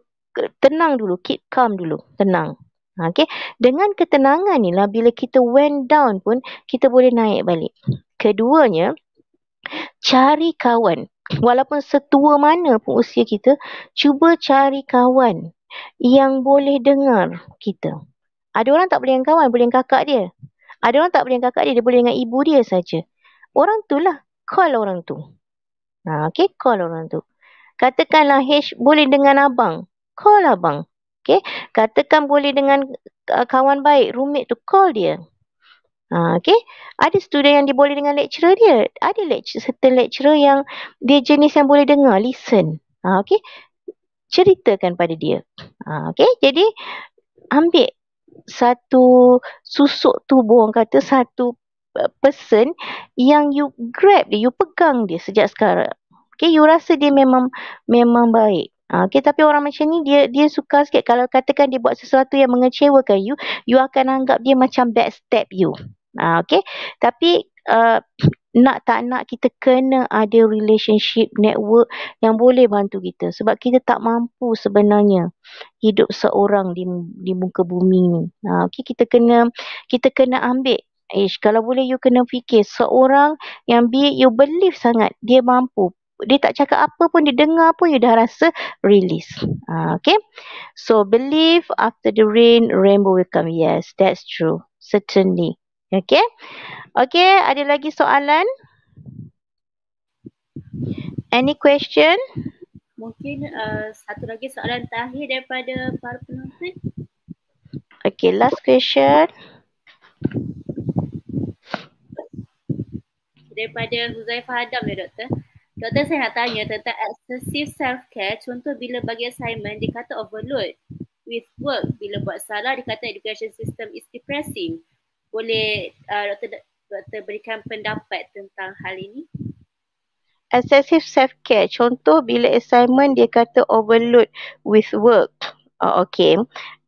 tenang dulu keep calm dulu tenang Ha, okay. Dengan ketenangan ni lah bila kita went down pun kita boleh naik balik. Keduanya, cari kawan. Walaupun setua mana pun usia kita, cuba cari kawan yang boleh dengar kita. Ada orang tak boleh dengan kawan, boleh dengan kakak dia. Ada orang tak boleh dengan kakak dia, dia boleh dengan ibu dia saja. Orang tu lah, call orang tu. Ha, okay, call orang tu. Katakanlah H boleh dengan abang. Call abang. Okay. Katakan boleh dengan uh, kawan baik. Roommate tu call dia. Uh, ha, okay. Ada student yang dia boleh dengan lecturer dia. Ada lecturer, certain lecturer yang dia jenis yang boleh dengar. Listen. Uh, ha, okay. Ceritakan pada dia. Uh, ha, okay. Jadi ambil satu susuk tubuh orang kata satu uh, person yang you grab dia, you pegang dia sejak sekarang. Okay, you rasa dia memang memang baik. Ah, okay, tapi orang macam ni dia dia suka sikit kalau katakan dia buat sesuatu yang mengecewakan you, you akan anggap dia macam backstab you. Ah, okay, tapi uh, nak tak nak kita kena ada relationship network yang boleh bantu kita sebab kita tak mampu sebenarnya hidup seorang di di muka bumi ni. Ah, okay, kita kena kita kena ambil Ish, kalau boleh you kena fikir seorang yang be, you believe sangat dia mampu dia tak cakap apa pun dia dengar pun you dah rasa release. Uh, okay. So believe after the rain, rainbow will come. Yes, that's true. Certainly. Okay. Okay, ada lagi soalan? Any question?
Mungkin uh, satu lagi soalan terakhir daripada para penonton.
Okay, last question.
Daripada Huzaifah Adam ya doktor. Doktor saya nak tanya tentang excessive self-care contoh bila bagi assignment dikata overload with work bila buat salah dikata education system is depressing. Boleh uh, doktor, doktor berikan pendapat tentang hal ini?
Excessive self-care contoh bila assignment dia kata overload with work. Oh, okay.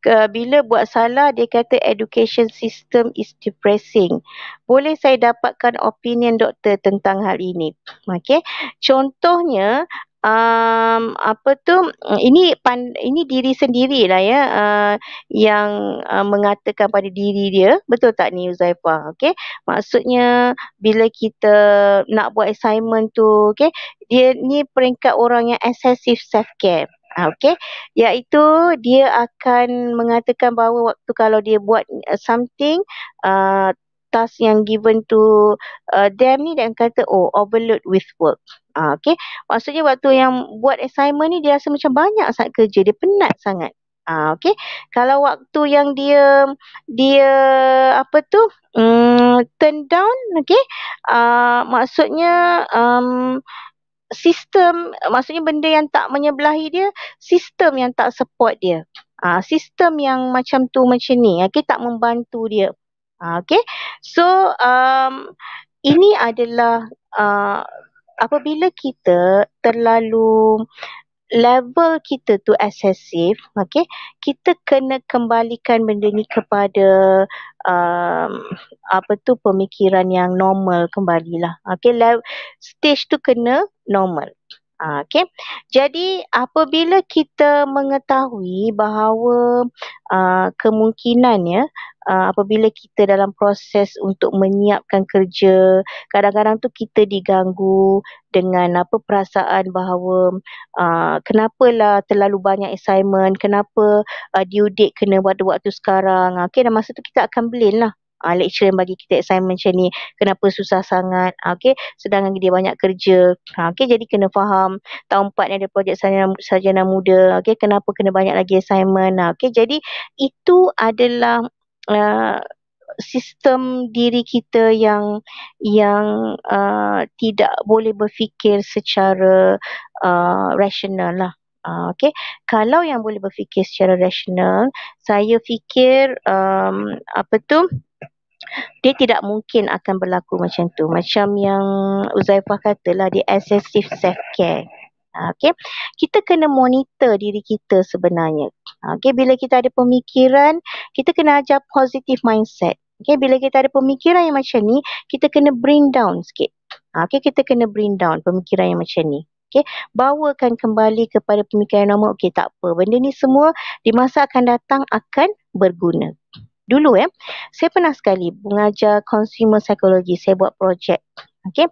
Bila buat salah, dia kata education system is depressing. Boleh saya dapatkan opinion doktor tentang hal ini? Okay. Contohnya, um, apa tu? Ini pan, ini diri sendiri lah ya, uh, yang uh, mengatakan pada diri dia betul tak ni Uzaifa? Okay. Maksudnya bila kita nak buat assignment tu, okay, dia ni peringkat orang yang excessive self care. Ah, okay iaitu dia akan mengatakan bahawa waktu kalau dia buat uh, something uh, task yang given to uh, them ni dan kata oh overload with work. Uh, ah, okay. Maksudnya waktu yang buat assignment ni dia rasa macam banyak sangat kerja. Dia penat sangat. Uh, okay. Kalau waktu yang dia dia apa tu um, turn down. Okay. Uh, maksudnya um, sistem maksudnya benda yang tak menyebelahi dia sistem yang tak support dia uh, sistem yang macam tu macam ni okay, tak membantu dia uh, ah, okay so um, ini adalah uh, apabila kita terlalu level kita tu excessive, okay, kita kena kembalikan benda ni kepada um, apa tu pemikiran yang normal kembalilah. Okay, level, stage tu kena normal. Ah, okay. Jadi apabila kita mengetahui bahawa uh, ah, kemungkinannya uh, ah, apabila kita dalam proses untuk menyiapkan kerja kadang-kadang tu kita diganggu dengan apa perasaan bahawa uh, kenapalah terlalu banyak assignment, kenapa uh, due date kena buat waktu sekarang. Okay dan masa tu kita akan blame lah uh, lecturer yang bagi kita assignment macam ni kenapa susah sangat uh, ah, okey sedangkan dia banyak kerja uh, ah, okey jadi kena faham tahun 4 ni ada projek sarjana, sarjana muda okey kenapa kena banyak lagi assignment uh, okey jadi itu adalah uh, sistem diri kita yang yang uh, tidak boleh berfikir secara uh, rasional lah Uh, ah, okay. Kalau yang boleh berfikir secara rasional, saya fikir um, apa tu? Dia tidak mungkin akan berlaku macam tu. Macam yang Uzaifah katalah, dia excessive self-care. Ah, okay. Kita kena monitor diri kita sebenarnya. Ah, okay. Bila kita ada pemikiran, kita kena ajar positive mindset. Okay. Bila kita ada pemikiran yang macam ni, kita kena bring down sikit. Okay. Kita kena bring down pemikiran yang macam ni okey bawakan kembali kepada pemikiran normal okey tak apa benda ni semua di masa akan datang akan berguna dulu ya eh, saya pernah sekali mengajar consumer psychology saya buat projek okey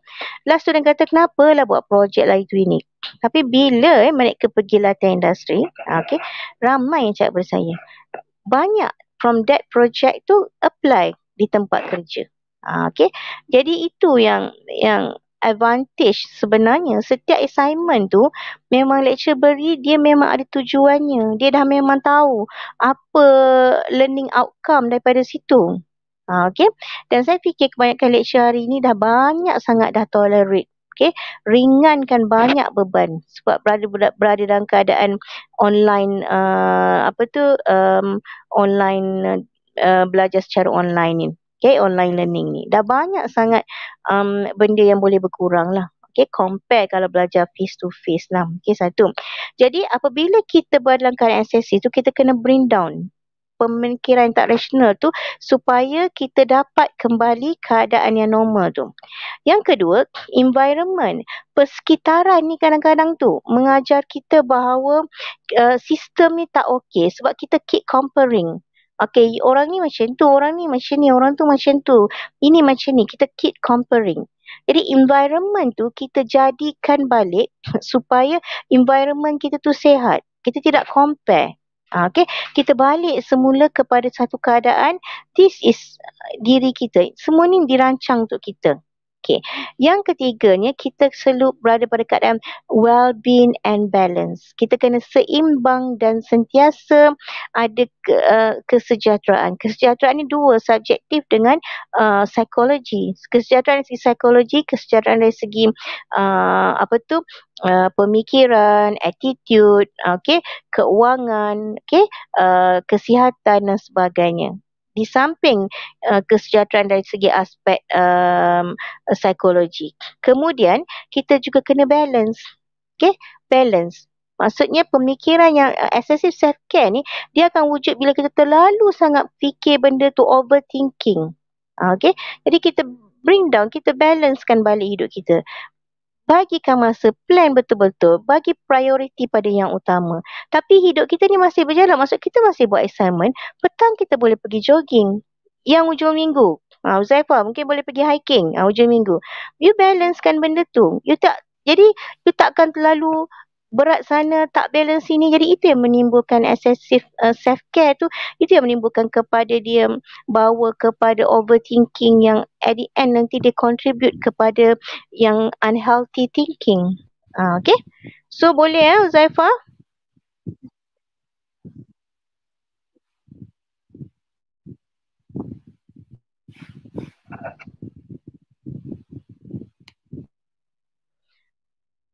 last student kata kenapa lah buat projek lagi tu ini tapi bila eh, mereka pergi latihan industri okey ramai yang cakap pada saya banyak from that project tu apply di tempat kerja. Ah, okay. Jadi itu yang yang advantage sebenarnya setiap assignment tu memang lecturer beri dia memang ada tujuannya dia dah memang tahu apa learning outcome daripada situ ha, okay dan saya fikir kebanyakan lecturer hari ni dah banyak sangat dah tolerate okay ringankan banyak beban sebab berada berada dalam keadaan online uh, apa tu um, online uh, belajar secara online ni okay, online learning ni. Dah banyak sangat um, benda yang boleh berkurang lah. Okay, compare kalau belajar face to face lah. Okay, satu. Jadi, apabila kita berada dalam keadaan SSC tu, kita kena bring down pemikiran tak rasional tu supaya kita dapat kembali keadaan yang normal tu. Yang kedua, environment. Persekitaran ni kadang-kadang tu mengajar kita bahawa uh, sistem ni tak okay sebab kita keep comparing. Okay, orang ni macam tu, orang ni macam ni, orang tu macam tu. Ini macam ni, kita keep comparing. Jadi environment tu kita jadikan balik supaya environment kita tu sehat. Kita tidak compare. Ah, okay, kita balik semula kepada satu keadaan. This is uh, diri kita. Semua ni dirancang untuk kita. Okey, Yang ketiganya, kita selalu berada pada keadaan well-being and balance. Kita kena seimbang dan sentiasa ada ke, uh, kesejahteraan. Kesejahteraan ini dua, subjektif dengan uh, psikologi. Kesejahteraan dari segi psikologi, kesejahteraan dari segi uh, apa tu, Uh, pemikiran, attitude, okay, keuangan, okay, uh, kesihatan dan sebagainya di samping uh, kesejahteraan dari segi aspek um, psikologi. Kemudian kita juga kena balance. Okay, balance. Maksudnya pemikiran yang uh, excessive self care ni dia akan wujud bila kita terlalu sangat fikir benda tu overthinking. Ah, okay, jadi kita bring down, kita balancekan balik hidup kita bagikan masa plan betul-betul bagi prioriti pada yang utama tapi hidup kita ni masih berjalan maksud kita masih buat assignment petang kita boleh pergi jogging yang hujung minggu ah ha, uh, Zaifa mungkin boleh pergi hiking ah uh, hujung minggu you balancekan benda tu you tak jadi you takkan terlalu berat sana tak balance sini jadi itu yang menimbulkan excessive uh, self care tu itu yang menimbulkan kepada dia bawa kepada overthinking yang at the end nanti dia contribute kepada yang unhealthy thinking ah uh, okey so boleh eh Zaifa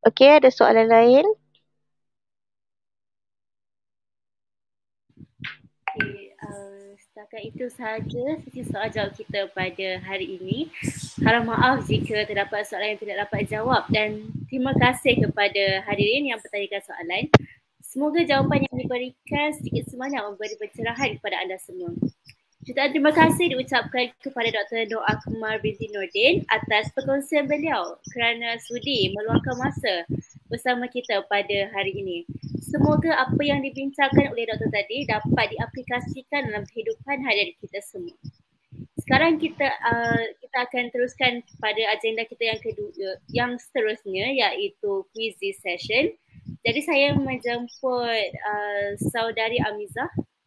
Okey, ada soalan lain?
setakat itu sahaja sesi soal jawab kita pada hari ini. Harap maaf jika terdapat soalan yang tidak dapat jawab dan terima kasih kepada hadirin yang bertanyakan soalan. Semoga jawapan yang diberikan sedikit semangat memberi pencerahan kepada anda semua. Juta terima kasih diucapkan kepada Dr. Noh Akmar binti Nordin atas perkongsian beliau kerana sudi meluangkan masa bersama kita pada hari ini. Semoga apa yang dibincangkan oleh doktor tadi dapat diaplikasikan dalam kehidupan hari-hari kita semua. Sekarang kita uh, kita akan teruskan pada agenda kita yang kedua yang seterusnya iaitu quiz session. Jadi saya menjemput uh, saudari Amiza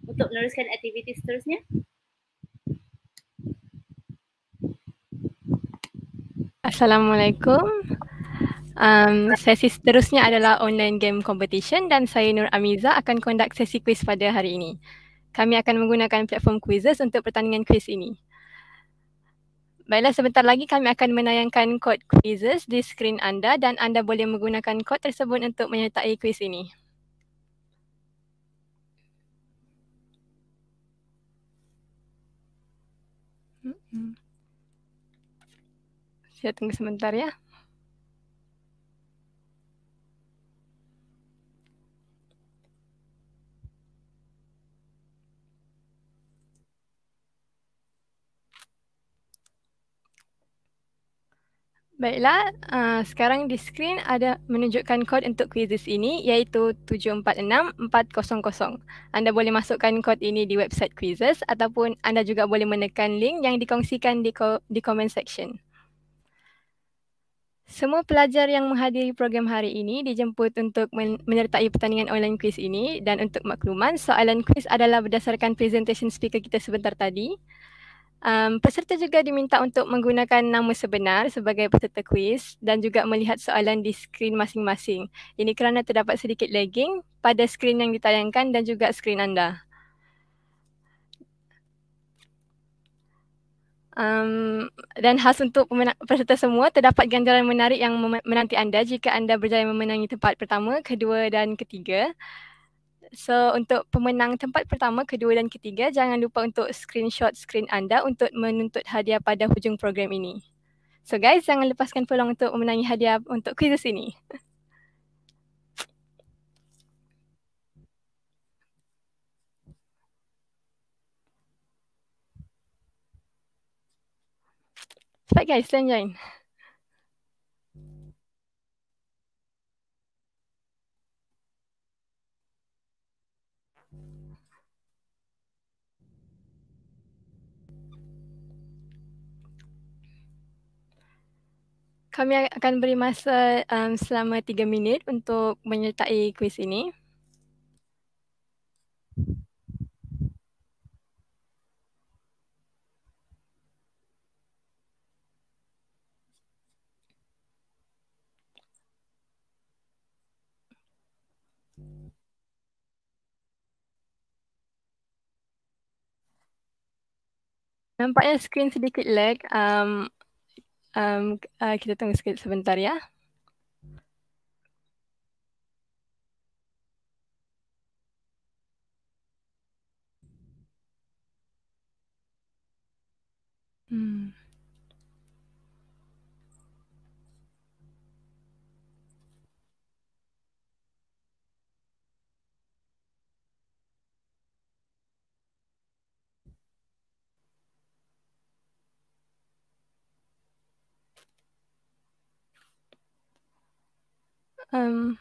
untuk meneruskan aktiviti seterusnya.
Assalamualaikum. Um, sesi seterusnya adalah online game competition dan saya Nur Amiza akan conduct sesi quiz pada hari ini. Kami akan menggunakan platform quizzes untuk pertandingan quiz ini. Baiklah, sebentar lagi kami akan menayangkan kod quizzes di skrin anda dan anda boleh menggunakan kod tersebut untuk menyertai quiz ini. Hmm, hmm. Saya tunggu sebentar ya. Hmm. Baiklah, uh, sekarang di skrin ada menunjukkan kod untuk kuisis ini iaitu 746400. Anda boleh masukkan kod ini di website kuisis ataupun anda juga boleh menekan link yang dikongsikan di, ko- di comment section. Semua pelajar yang menghadiri program hari ini dijemput untuk men- menyertai pertandingan online kuis ini dan untuk makluman, soalan kuis adalah berdasarkan presentation speaker kita sebentar tadi. Um, peserta juga diminta untuk menggunakan nama sebenar sebagai peserta kuis dan juga melihat soalan di skrin masing-masing. Ini kerana terdapat sedikit lagging pada skrin yang ditayangkan dan juga skrin anda. Um, dan khas untuk peserta semua, terdapat ganjaran menarik yang menanti anda jika anda berjaya memenangi tempat pertama, kedua dan ketiga. So untuk pemenang tempat pertama, kedua dan ketiga, jangan lupa untuk screenshot screen anda untuk menuntut hadiah pada hujung program ini. So guys, jangan lepaskan peluang untuk memenangi hadiah untuk kuis ini. Baik guys, then kami akan beri masa um, selama tiga minit untuk menyertai kuis ini. Nampaknya skrin sedikit lag. Um, Um, uh, kita tunggu sikit sebentar ya.
Hmm. Um,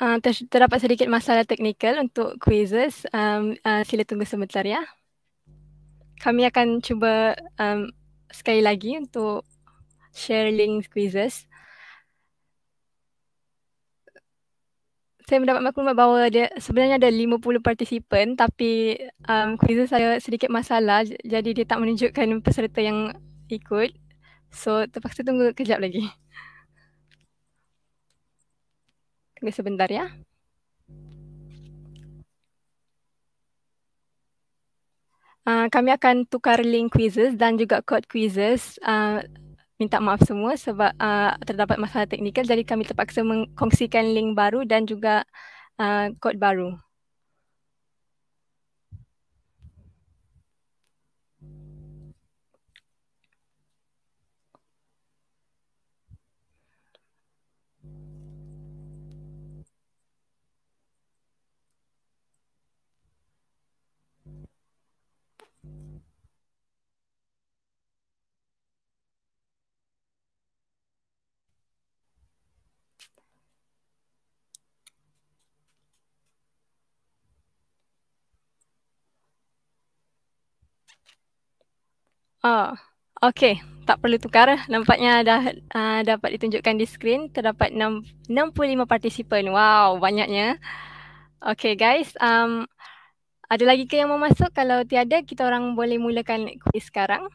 Uh, ter- terdapat sedikit masalah teknikal untuk quizzes. Um, uh, sila tunggu sebentar ya. Kami akan cuba um, sekali lagi untuk share link quizzes. saya mendapat maklumat bahawa dia sebenarnya ada 50 participant tapi um, quiz saya sedikit masalah jadi dia tak menunjukkan peserta yang ikut. So terpaksa tunggu kejap lagi. Tunggu sebentar ya. Uh, kami akan tukar link quizzes dan juga code quizzes uh, minta maaf semua sebab uh, terdapat masalah teknikal jadi kami terpaksa mengkongsikan link baru dan juga uh, kod baru. oh, okay. Tak perlu tukar. Nampaknya dah uh, dapat ditunjukkan di skrin. Terdapat 6, 65 partisipan. Wow, banyaknya. Okay, guys. Um, ada lagi ke yang mau masuk? Kalau tiada, kita orang boleh mulakan kuis sekarang.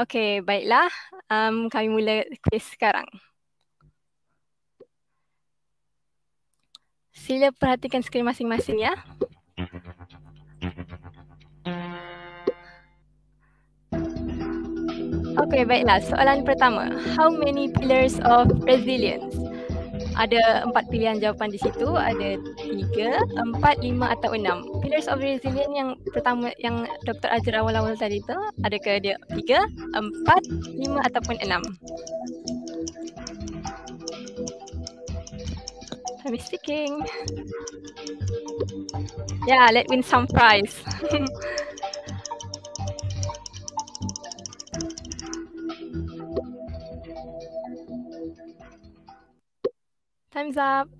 Okay, baiklah. Um, kami mula kuis sekarang. Sila perhatikan skrin masing-masing ya. Okay, baiklah. Soalan pertama. How many pillars of resilience? Ada empat pilihan jawapan di situ. Ada tiga, empat, lima atau enam. Pillars of resilience yang pertama yang Dr. Ajar awal-awal tadi tu, adakah dia tiga, empat, lima ataupun enam? I'm sticking. Yeah, let win some prize. Time's up.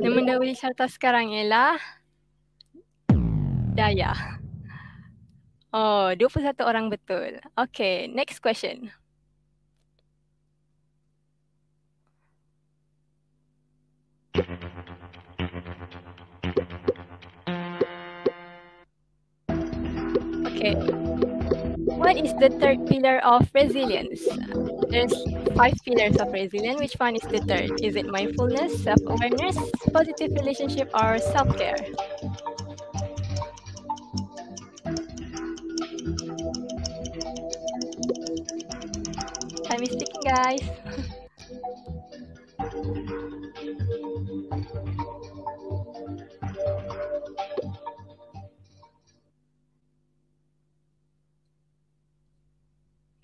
Yang mendahului carta sekarang ialah Daya. Oh, 21 orang betul. Okay, next question. Okay. What is the third pillar of resilience? There's five pillars of resilience. Which one is the third? Is it mindfulness, self-awareness, positive relationship, or self-care?
Time is ticking, guys.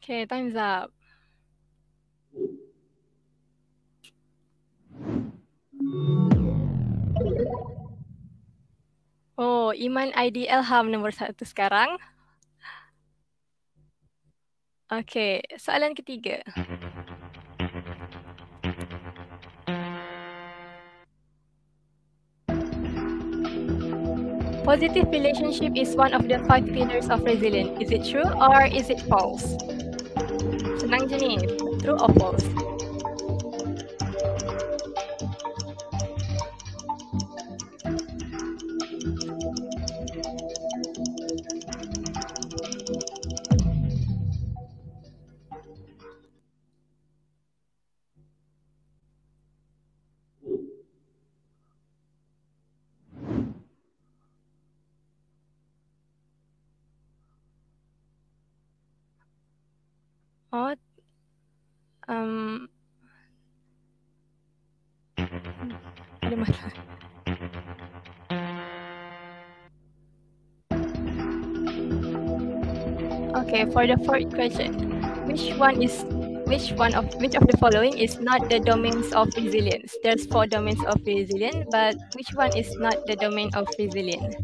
Okay, time's up. Oh, Iman ID Elham nombor satu sekarang. Okay, soalan ketiga. Positive relationship is one of the five pillars of resilience. Is it true or is it false? Benang jenis through or false? Um, okay, for the fourth question, which one is which one of which of the following is not the domains of resilience? There's four domains of resilience, but which one is not the domain of resilience?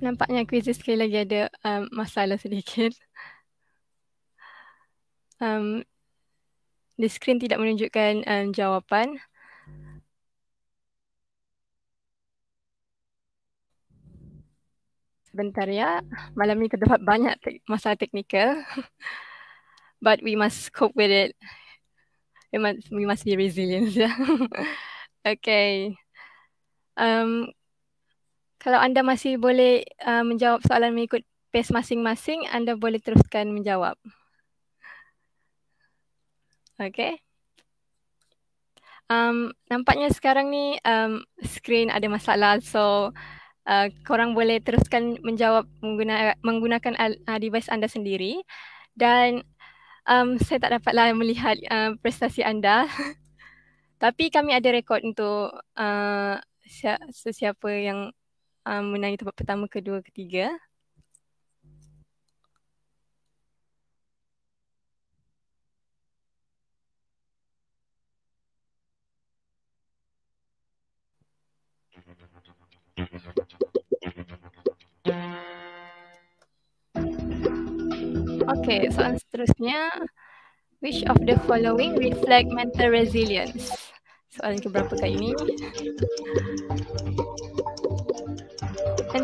Nampaknya kuisis sekali lagi ada um, masalah sedikit. Um, the screen tidak menunjukkan um, jawapan. Sebentar ya, malam ni terdapat banyak te- masalah teknikal. But we must cope with it. We must, we must be resilient. Yeah? okay. Um, kalau anda masih boleh uh, menjawab soalan mengikut pes masing-masing, anda boleh teruskan menjawab. Okay. Um, nampaknya sekarang ni um, screen ada masalah, so uh, korang boleh teruskan menjawab mengguna, menggunakan uh, device anda sendiri. Dan um, saya tak dapatlah melihat uh, prestasi anda. Tapi kami ada rekod untuk uh, sesiapa yang um, menang tempat pertama, kedua, ketiga. Okay, soalan seterusnya. Which of the following reflect mental resilience? Soalan keberapa kali ini?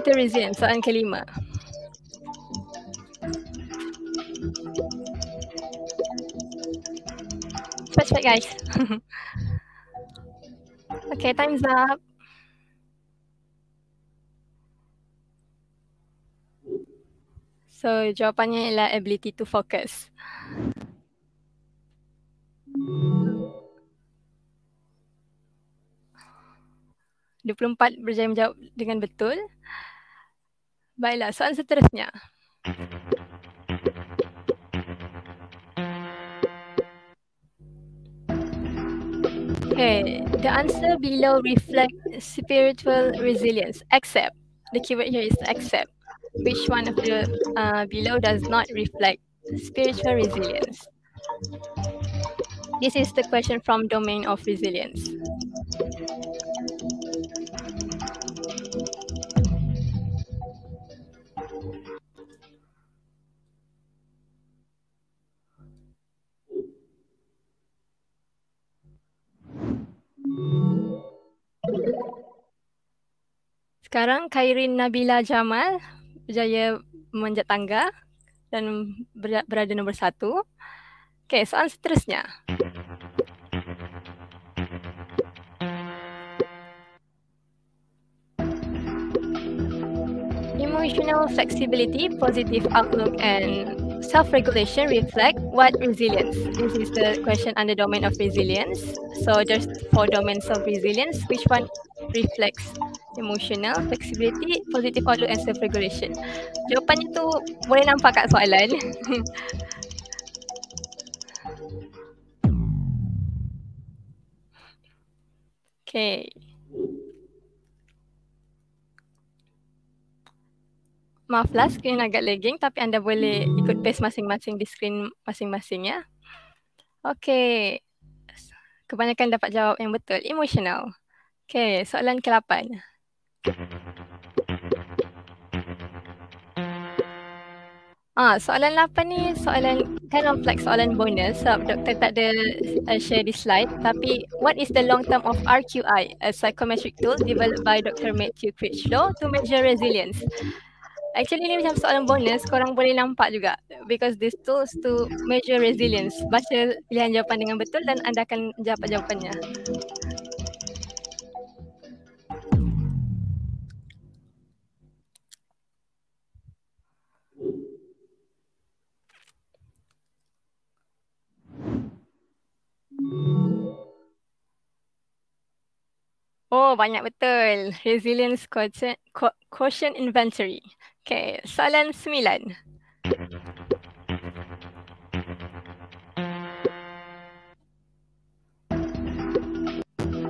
Kita resume soalan kelima. Cepat, cepat guys. okay, time's up. So, jawapannya ialah ability to focus. Dua puluh empat berjaya menjawab dengan betul. Baiklah, soalan seterusnya. Okay, the answer below reflect spiritual resilience, Accept. the keyword here is accept. which one of the uh, below does not reflect spiritual resilience. This is the question from domain of resilience. Sekarang Kairin Nabila Jamal berjaya menjat tangga dan berada nombor satu. Okay, soalan seterusnya. Emotional flexibility, positive outlook and self-regulation reflect what resilience? This is the question under domain of resilience. So there's four domains of resilience. Which one reflects emotional, flexibility, positive outlook and self-regulation? Jawapannya tu boleh nampak kat soalan. okay. Maaflah lah screen agak lagging tapi anda boleh ikut pace masing-masing di screen masing-masing ya. Okay. Kebanyakan dapat jawab yang betul. Emotional. Okey, soalan ke-8. Ah, soalan 8 ni soalan kind of like soalan bonus sebab doktor tak ada uh, share di slide tapi what is the long term of RQI a psychometric tool developed by Dr. Matthew Critchlow to measure resilience? Actually ni macam soalan bonus korang boleh nampak juga because this tools to measure resilience. Baca pilihan jawapan dengan betul dan anda akan dapat jawapannya. Oh banyak betul. Resilience quotient, inventory. Okay, soalan sembilan.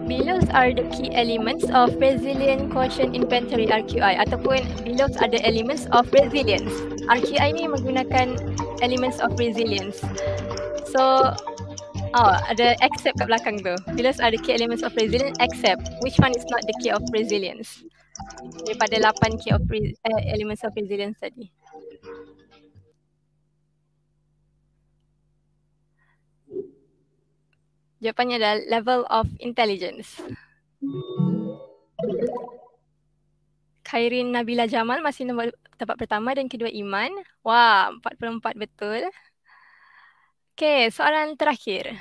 Below are the key elements of resilient quotient inventory RQI ataupun below are the elements of resilience. RQI ni menggunakan elements of resilience. So, oh, ada except kat belakang tu. Below are the key elements of resilience except which one is not the key of resilience daripada 8 key of re- eh, elements of resilience tadi. Jawapannya adalah level of intelligence. Khairin Nabila Jamal masih nombor tempat pertama dan kedua Iman. Wah, 44 betul. Okay, soalan terakhir.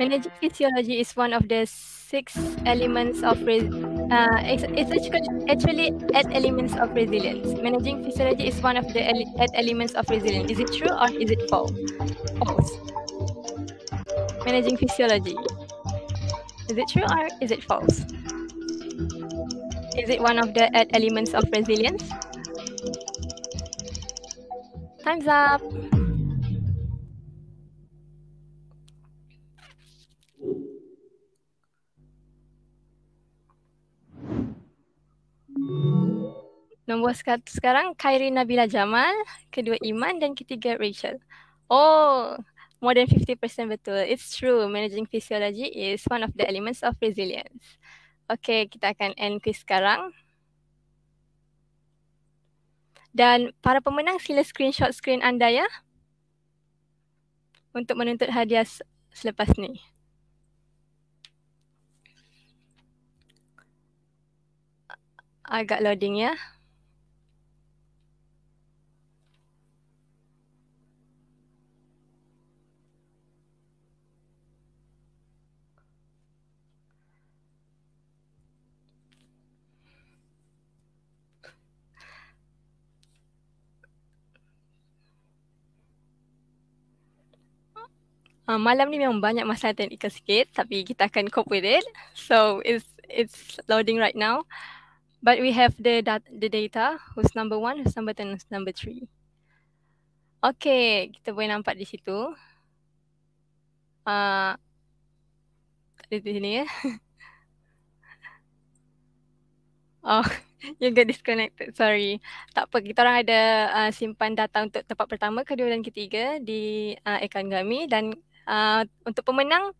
Managing physiology is one of the six elements of re- uh, it's, it's actually eight elements of resilience. Managing physiology is one of the ele- eight elements of resilience. Is it true or is it false? False. Managing physiology. Is it true or is it false? Is it one of the eight elements of resilience? Time's up. Nombor satu sekarang Khairi Nabila Jamal, kedua Iman dan ketiga Rachel. Oh, more than 50% betul. It's true, managing physiology is one of the elements of resilience. Okay, kita akan end quiz sekarang. Dan para pemenang sila screenshot screen anda ya. Untuk menuntut hadiah selepas ni. Agak loading ya. Uh, malam ni memang banyak masalah teknikal sikit tapi kita akan cope with it. So it's it's loading right now. But we have the dat- the data who's number one, who's number two, who's number three. Okay, kita boleh nampak di situ. Uh, di sini ya. oh, you get disconnected. Sorry. Tak apa, kita orang ada uh, simpan data untuk tempat pertama, kedua dan ketiga di uh, ekran kami dan Ah, untuk pemenang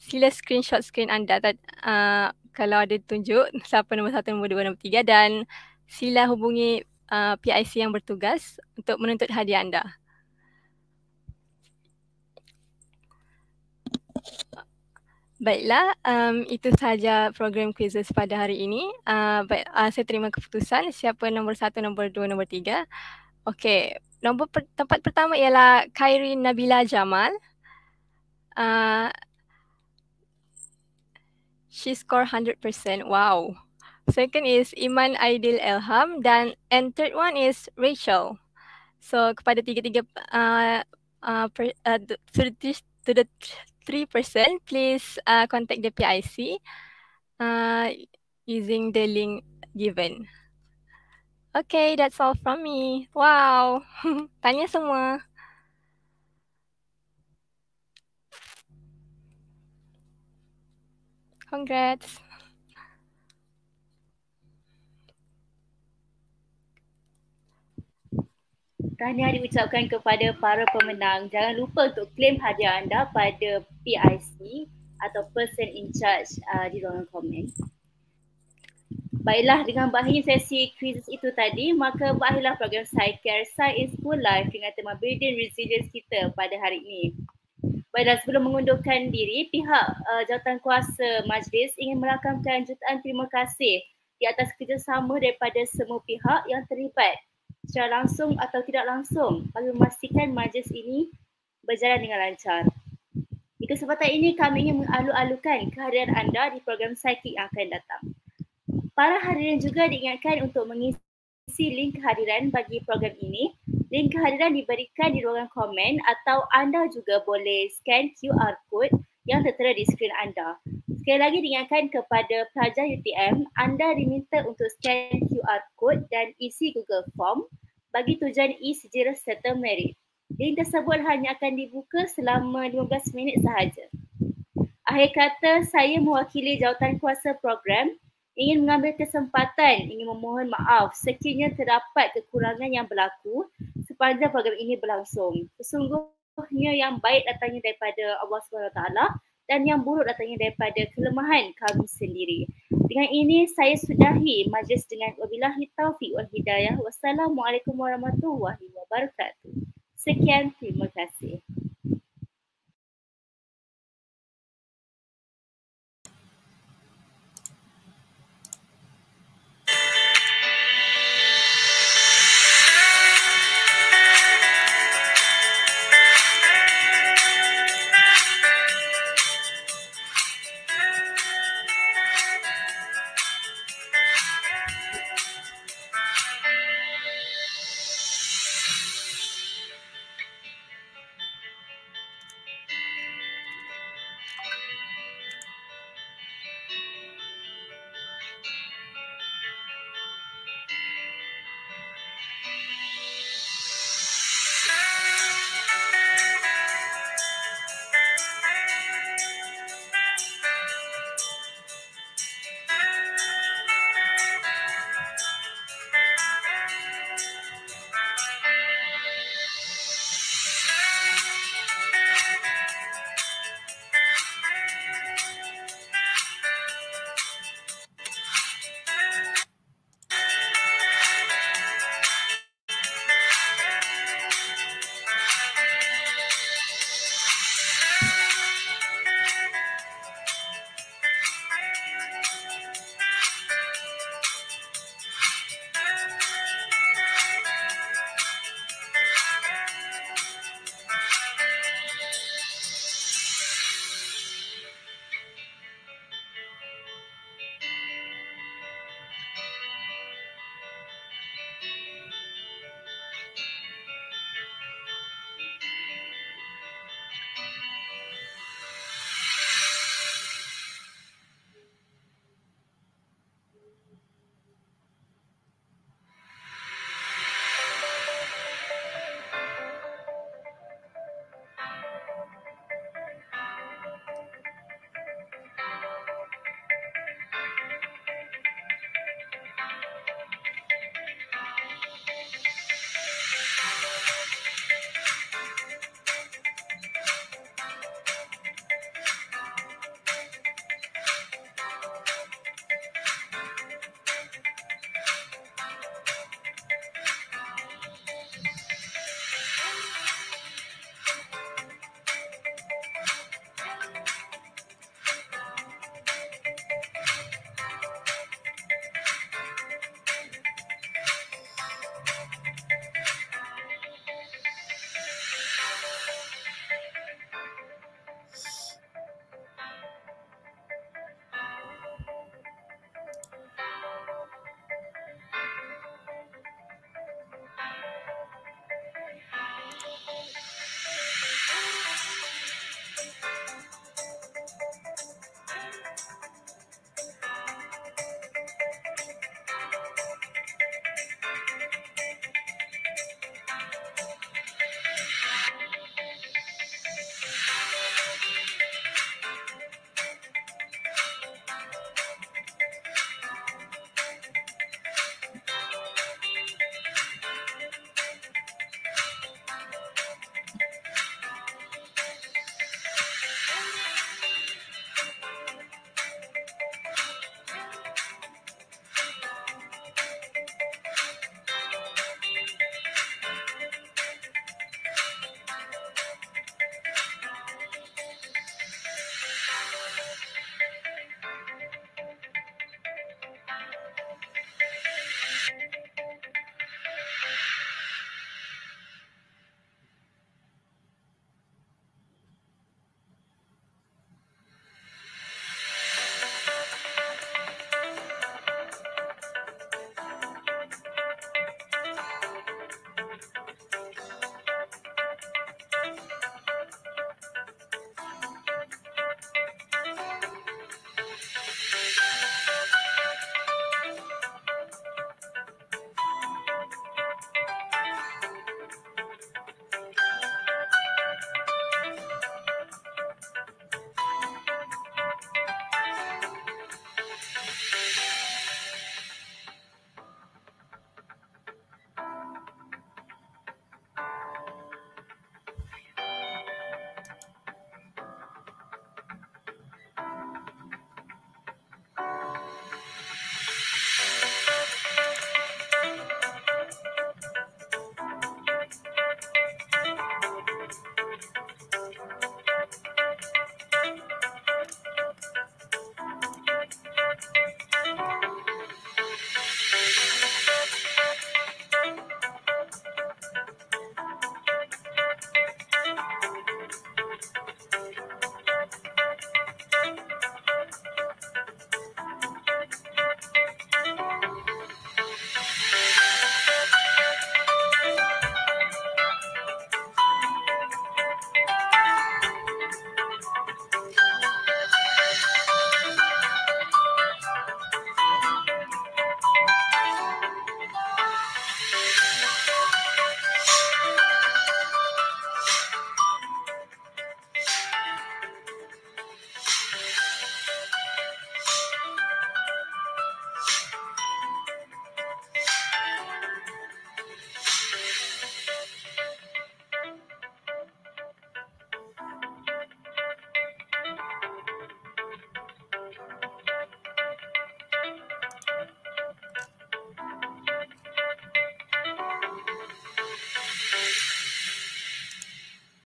sila screenshot screen anda uh, kalau ada tunjuk siapa nombor satu, nombor dua, nombor tiga dan sila hubungi uh, ah, PIC yang bertugas untuk menuntut hadiah anda. Baiklah, um, itu sahaja program quizzes pada hari ini. Uh, baik, uh, saya terima keputusan siapa nombor satu, nombor dua, nombor tiga. Okey, nombor per- tempat pertama ialah Khairin Nabila Jamal. Uh, she score 100%. Wow. Second is Iman Aidil Elham dan and third one is Rachel. So kepada tiga-tiga uh, uh, per, uh, to the three percent, please uh, contact the PIC uh, using the link given. Okay, that's all from me. Wow, tanya semua. Congrats.
Tahniah diucapkan kepada para pemenang. Jangan lupa untuk claim hadiah anda pada PIC atau person in charge uh, di dalam komen. Baiklah dengan berakhirnya sesi krisis itu tadi maka berakhirlah program Psycare Science School Live dengan tema Building Resilience kita pada hari ini. Baiklah sebelum mengundurkan diri, pihak uh, jawatan kuasa majlis ingin merakamkan jutaan terima kasih di atas kerjasama daripada semua pihak yang terlibat secara langsung atau tidak langsung bagi memastikan majlis ini berjalan dengan lancar. Di kesempatan ini kami ingin mengalu-alukan kehadiran anda di program Psychic yang akan datang. Para hadirin juga diingatkan untuk mengisi link kehadiran bagi program ini link kehadiran diberikan di ruangan komen atau anda juga boleh scan QR code yang tertera di skrin anda. Sekali lagi diingatkan kepada pelajar UTM, anda diminta untuk scan QR code dan isi Google Form bagi tujuan e-sejarah serta merit. Link tersebut hanya akan dibuka selama 15 minit sahaja. Akhir kata, saya mewakili jawatan kuasa program ingin mengambil kesempatan ingin memohon maaf sekiranya terdapat kekurangan yang berlaku sepanjang program ini berlangsung. Sesungguhnya yang baik datangnya daripada Allah SWT dan yang buruk datangnya daripada kelemahan kami sendiri. Dengan ini saya sudahi majlis dengan wabillahi taufiq wal hidayah. Wassalamualaikum warahmatullahi wabarakatuh. Sekian, terima kasih.